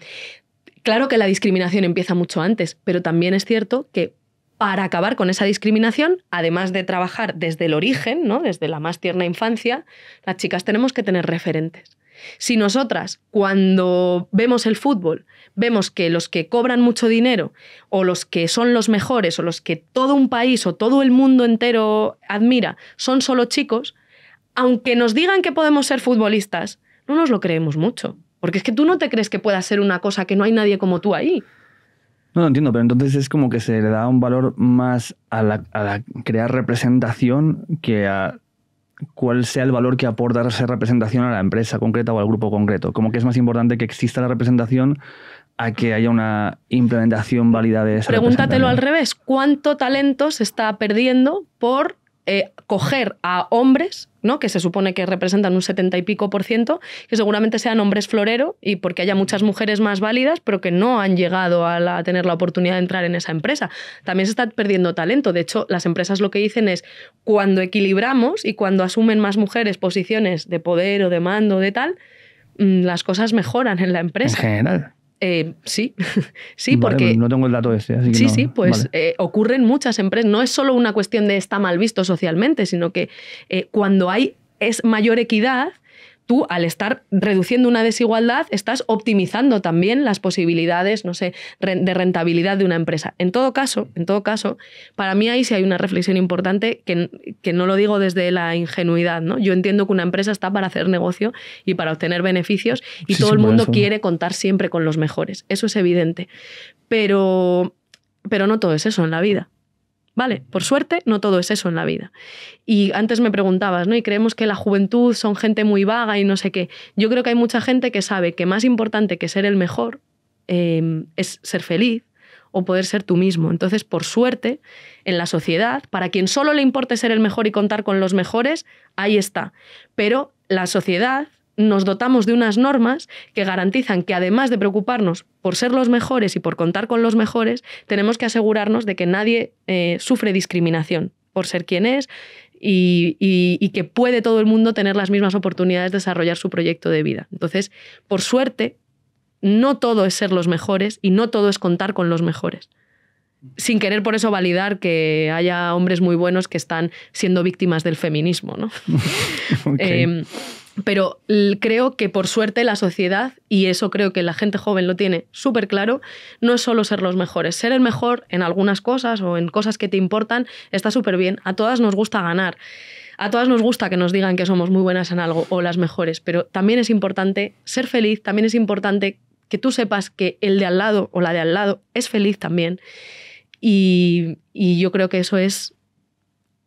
claro que la discriminación empieza mucho antes, pero también es cierto que para acabar con esa discriminación, además de trabajar desde el origen, ¿no? desde la más tierna infancia, las chicas tenemos que tener referentes. Si nosotras, cuando vemos el fútbol, vemos que los que cobran mucho dinero o los que son los mejores o los que todo un país o todo el mundo entero admira son solo chicos, aunque nos digan que podemos ser futbolistas, no nos lo creemos mucho. Porque es que tú no te crees que pueda ser una cosa que no hay nadie como tú ahí. No, lo entiendo, pero entonces es como que se le da un valor más a, la, crear representación que a cuál sea el valor que aporta esa representación a la empresa concreta o al grupo concreto. Como que es más importante que exista la representación a que haya una implementación válida de esa Pregúntatelo al revés, ¿cuánto talento se está perdiendo por eh, coger a hombres, ¿no? que se supone que representan un setenta y pico por ciento, que seguramente sean hombres florero y porque haya muchas mujeres más válidas, pero que no han llegado a, tener la oportunidad de entrar en esa empresa. También se está perdiendo talento. De hecho, las empresas lo que dicen es cuando equilibramos y cuando asumen más mujeres posiciones de poder o de mando de tal, mm, las cosas mejoran en la empresa. En eh, sí, sí, porque... No tengo el dato ese, así que Sí, sí, pues eh, ocurren muchas empresas. No es solo una cuestión de está mal visto socialmente, sino que eh, cuando hay es mayor equidad, tú al estar reduciendo una desigualdad estás optimizando también las posibilidades, no sé, de rentabilidad de una empresa. En todo caso, en todo caso, para mí ahí sí hay una reflexión importante que, que no lo digo desde la ingenuidad, ¿no? Yo entiendo que una empresa está para hacer negocio y para obtener beneficios y todo el mundo quiere contar siempre con los mejores, eso es evidente. Pero pero no todo es eso en la vida. Vale, por suerte no todo es eso en la vida. Y antes me preguntabas, ¿no? Y creemos que la juventud son gente muy vaga y no sé qué. Yo creo que hay mucha gente que sabe que más importante que ser el mejor em, es ser feliz o poder ser tú mismo. Entonces, por suerte, en la sociedad, para quien solo le importe ser el mejor y contar con los mejores, ahí está. Pero la sociedad nos dotamos de unas normas que garantizan que además de preocuparnos por ser los mejores y por contar con los mejores, tenemos que asegurarnos de que nadie eh, sufre discriminación por ser quien es y, que puede todo el mundo tener las mismas oportunidades de desarrollar su proyecto de vida. Entonces, por suerte, no todo es ser los mejores y no todo es contar con los mejores. Sin querer por eso validar que haya hombres muy buenos que están siendo víctimas del feminismo, ¿no? Em, pero creo que por suerte la sociedad, y eso creo que la gente joven lo tiene súper claro, no es solo ser los mejores. Ser el mejor en algunas cosas o en cosas que te importan está súper bien. A todas nos gusta ganar. A todas nos gusta que nos digan que somos muy buenas en algo o las mejores, pero también es importante ser feliz, también es importante que tú sepas que el de al lado o la de al lado es feliz también. Y, y yo creo que eso es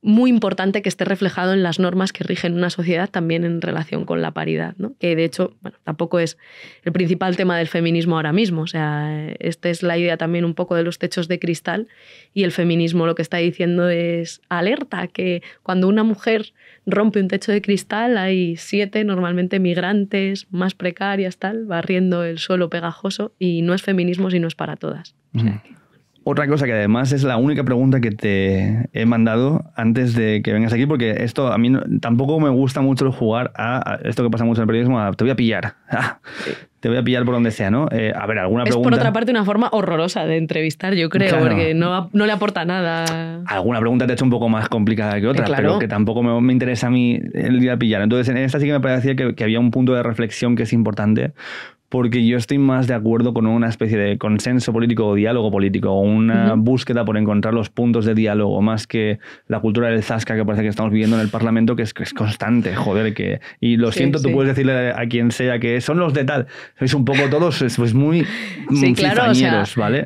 muy importante que esté reflejado en las normas que rigen una sociedad también en relación con la paridad, ¿no? que de hecho bueno, tampoco es el principal tema del feminismo ahora mismo. O sea, esta es la idea también un poco de los techos de cristal y el feminismo lo que está diciendo es alerta, que cuando una mujer rompe un techo de cristal hay siete normalmente migrantes, más precarias, tal, barriendo el suelo pegajoso y no es feminismo si no es para todas. Mm. Otra cosa que además es la única pregunta que te he mandado antes de que vengas aquí, porque esto a mí tampoco me gusta mucho jugar a, esto que pasa mucho en el periodismo, a, te voy a pillar. Ah, te voy a pillar por donde sea, ¿no? Eh, a ver, alguna pregunta. Es por otra parte una forma horrorosa de entrevistar, yo creo, porque no, no, le aporta nada. Alguna pregunta te ha hecho un poco más complicada que otra, eh, claro. pero que tampoco me, interesa a mí el día de pillar. Entonces, en esta sí que me parecía que, que había un punto de reflexión que es importante, porque yo estoy más de acuerdo con una especie de consenso político o diálogo político, o una búsqueda por encontrar los puntos de diálogo, más que la cultura del zasca que parece que estamos viviendo en el Parlamento, que es, constante, joder, que... Y lo siento, tú puedes decirle a quien sea que son los de tal, sois un poco todos, sois pues, muy... Sí, claro,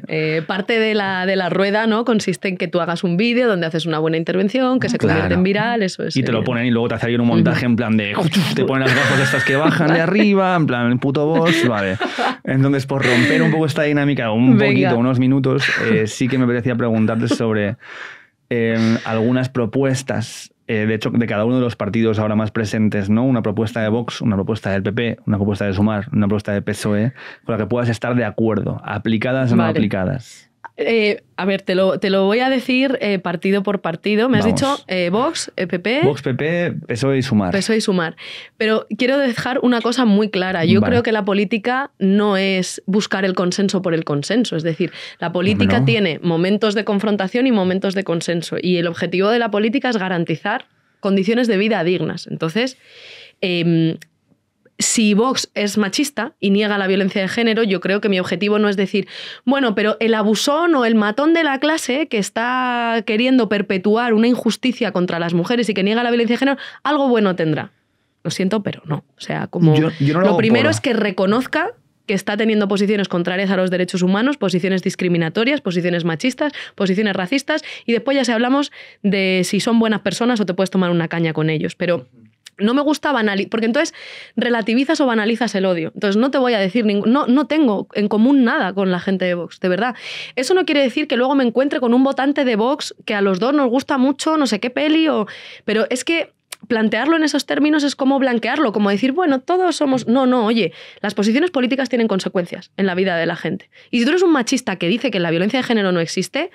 eh, parte de la, de la rueda ¿no? consiste en que tú hagas un vídeo donde haces una buena intervención, que se convierte en viral, eso es... Y te lo ponen y luego te hace un montaje en plan de... Te ponen las gafas estas que bajan de arriba, en plan, puto boss, Vale. Entonces, por romper un poco esta dinámica, un poquito, unos minutos, eh, sí que me parecía preguntarte sobre em, algunas propuestas eh, de hecho, de cada uno de los partidos ahora más presentes, ¿no? Una propuesta de Vox, una propuesta del PP, una propuesta de Sumar, una propuesta de PSOE, con la que puedas estar de acuerdo, aplicadas o no aplicadas. Eh, a ver, te lo, te lo voy a decir eh, partido por partido. Me has dicho eh, Vox, PP. Vox, PP, PSOE y Sumar. PSOE y Sumar. Pero quiero dejar una cosa muy clara. Yo creo que la política no es buscar el consenso por el consenso. Es decir, la política tiene momentos de confrontación y momentos de consenso. Y el objetivo de la política es garantizar condiciones de vida dignas. Entonces, em, si Vox es machista y niega la violencia de género, yo creo que mi objetivo no es decir, bueno, pero el abusón o el matón de la clase que está queriendo perpetuar una injusticia contra las mujeres y que niega la violencia de género, algo bueno tendrá. Lo siento, pero no. O sea, como lo, primero es que reconozca que está teniendo posiciones contrarias a los derechos humanos, posiciones discriminatorias, posiciones machistas, posiciones racistas, y después ya se hablamos de si son buenas personas o te puedes tomar una caña con ellos. Pero no me gusta banalizar, porque entonces relativizas o banalizas el odio. Entonces no te voy a decir ningún, no, no tengo en común nada con la gente de Vox, de verdad. Eso no quiere decir que luego me encuentre con un votante de Vox que a los dos nos gusta mucho, no sé qué peli, o... pero es que plantearlo en esos términos es como blanquearlo, como decir, bueno, todos somos... No, no, oye, las posiciones políticas tienen consecuencias en la vida de la gente. Y si tú eres un machista que dice que la violencia de género no existe,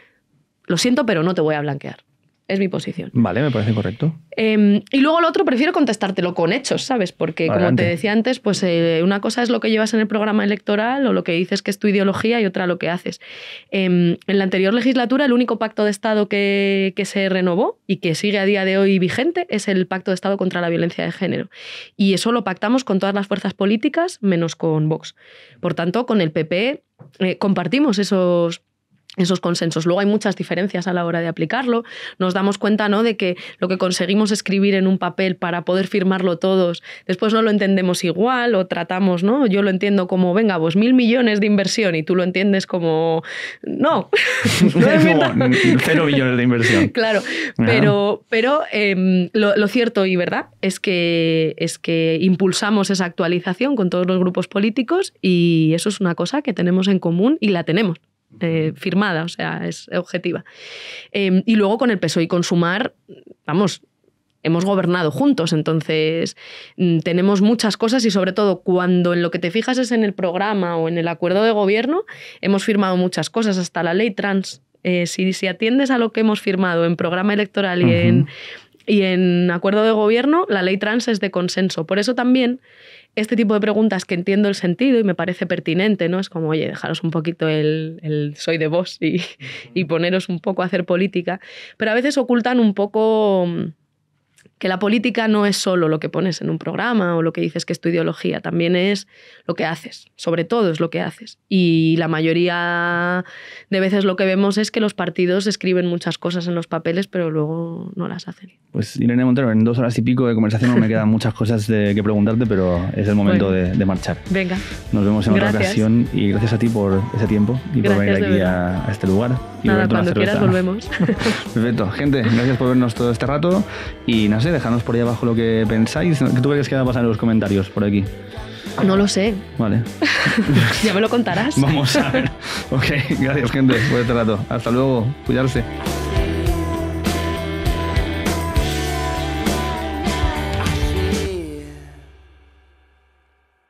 lo siento, pero no te voy a blanquear. Es mi posición. Vale, me parece correcto. Em, y luego lo otro, prefiero contestártelo con hechos, ¿sabes? Porque como te decía antes, pues eh, una cosa es lo que llevas en el programa electoral o lo que dices que es tu ideología y otra lo que haces. Em, en la anterior legislatura, el único pacto de Estado que, se renovó y que sigue a día de hoy vigente es el pacto de Estado contra la violencia de género. Y eso lo pactamos con todas las fuerzas políticas menos con Vox. Por tanto, con el PP eh, compartimos esos esos consensos. Luego hay muchas diferencias a la hora de aplicarlo. Nos damos cuenta ¿no? de que lo que conseguimos escribir en un papel para poder firmarlo todos, después no lo entendemos igual o tratamos, ¿no? Yo lo entiendo como, venga, vos pues mil millones de inversión y tú lo entiendes como, no. Cero millones de inversión. claro, pero, pero em, lo, lo, cierto y verdad es que, es que impulsamos esa actualización con todos los grupos políticos y eso es una cosa que tenemos en común y la tenemos. Eh, firmada, o sea, es objetiva. Em, y luego con el PSOE y con Sumar, vamos, hemos gobernado juntos, entonces mm, tenemos muchas cosas y sobre todo cuando en lo que te fijas es en el programa o en el acuerdo de gobierno, hemos firmado muchas cosas, hasta la ley trans. Eh, si, si, atiendes a lo que hemos firmado en programa electoral y en acuerdo de gobierno, la ley trans es de consenso. Por eso también este tipo de preguntas que entiendo el sentido y me parece pertinente, ¿no? Es como, oye, dejaros un poquito el, soy de vos y, poneros un poco a hacer política, pero a veces ocultan un poco mm, que la política no es solo lo que pones en un programa o lo que dices que es tu ideología, también es lo que haces, sobre todo es lo que haces. Y la mayoría de veces lo que vemos es que los partidos escriben muchas cosas en los papeles, pero luego no las hacen. Pues Irene Montero, en dos horas y pico de conversación no me quedan muchas cosas de, que preguntarte, pero es el momento de, marchar. Venga. Nos vemos en otra ocasión y gracias a ti por ese tiempo y por venir aquí a, este lugar. Y Nada, cuando quieras volvemos. Perfecto. Gente, gracias por vernos todo este rato y no sé, Dejanos por ahí abajo lo que pensáis. ¿Tú crees que va a pasar en los comentarios por aquí? No lo sé. Vale. ya me lo contarás. Vamos a ver. Ok, gracias gente por este rato. Hasta luego. Cuidarse.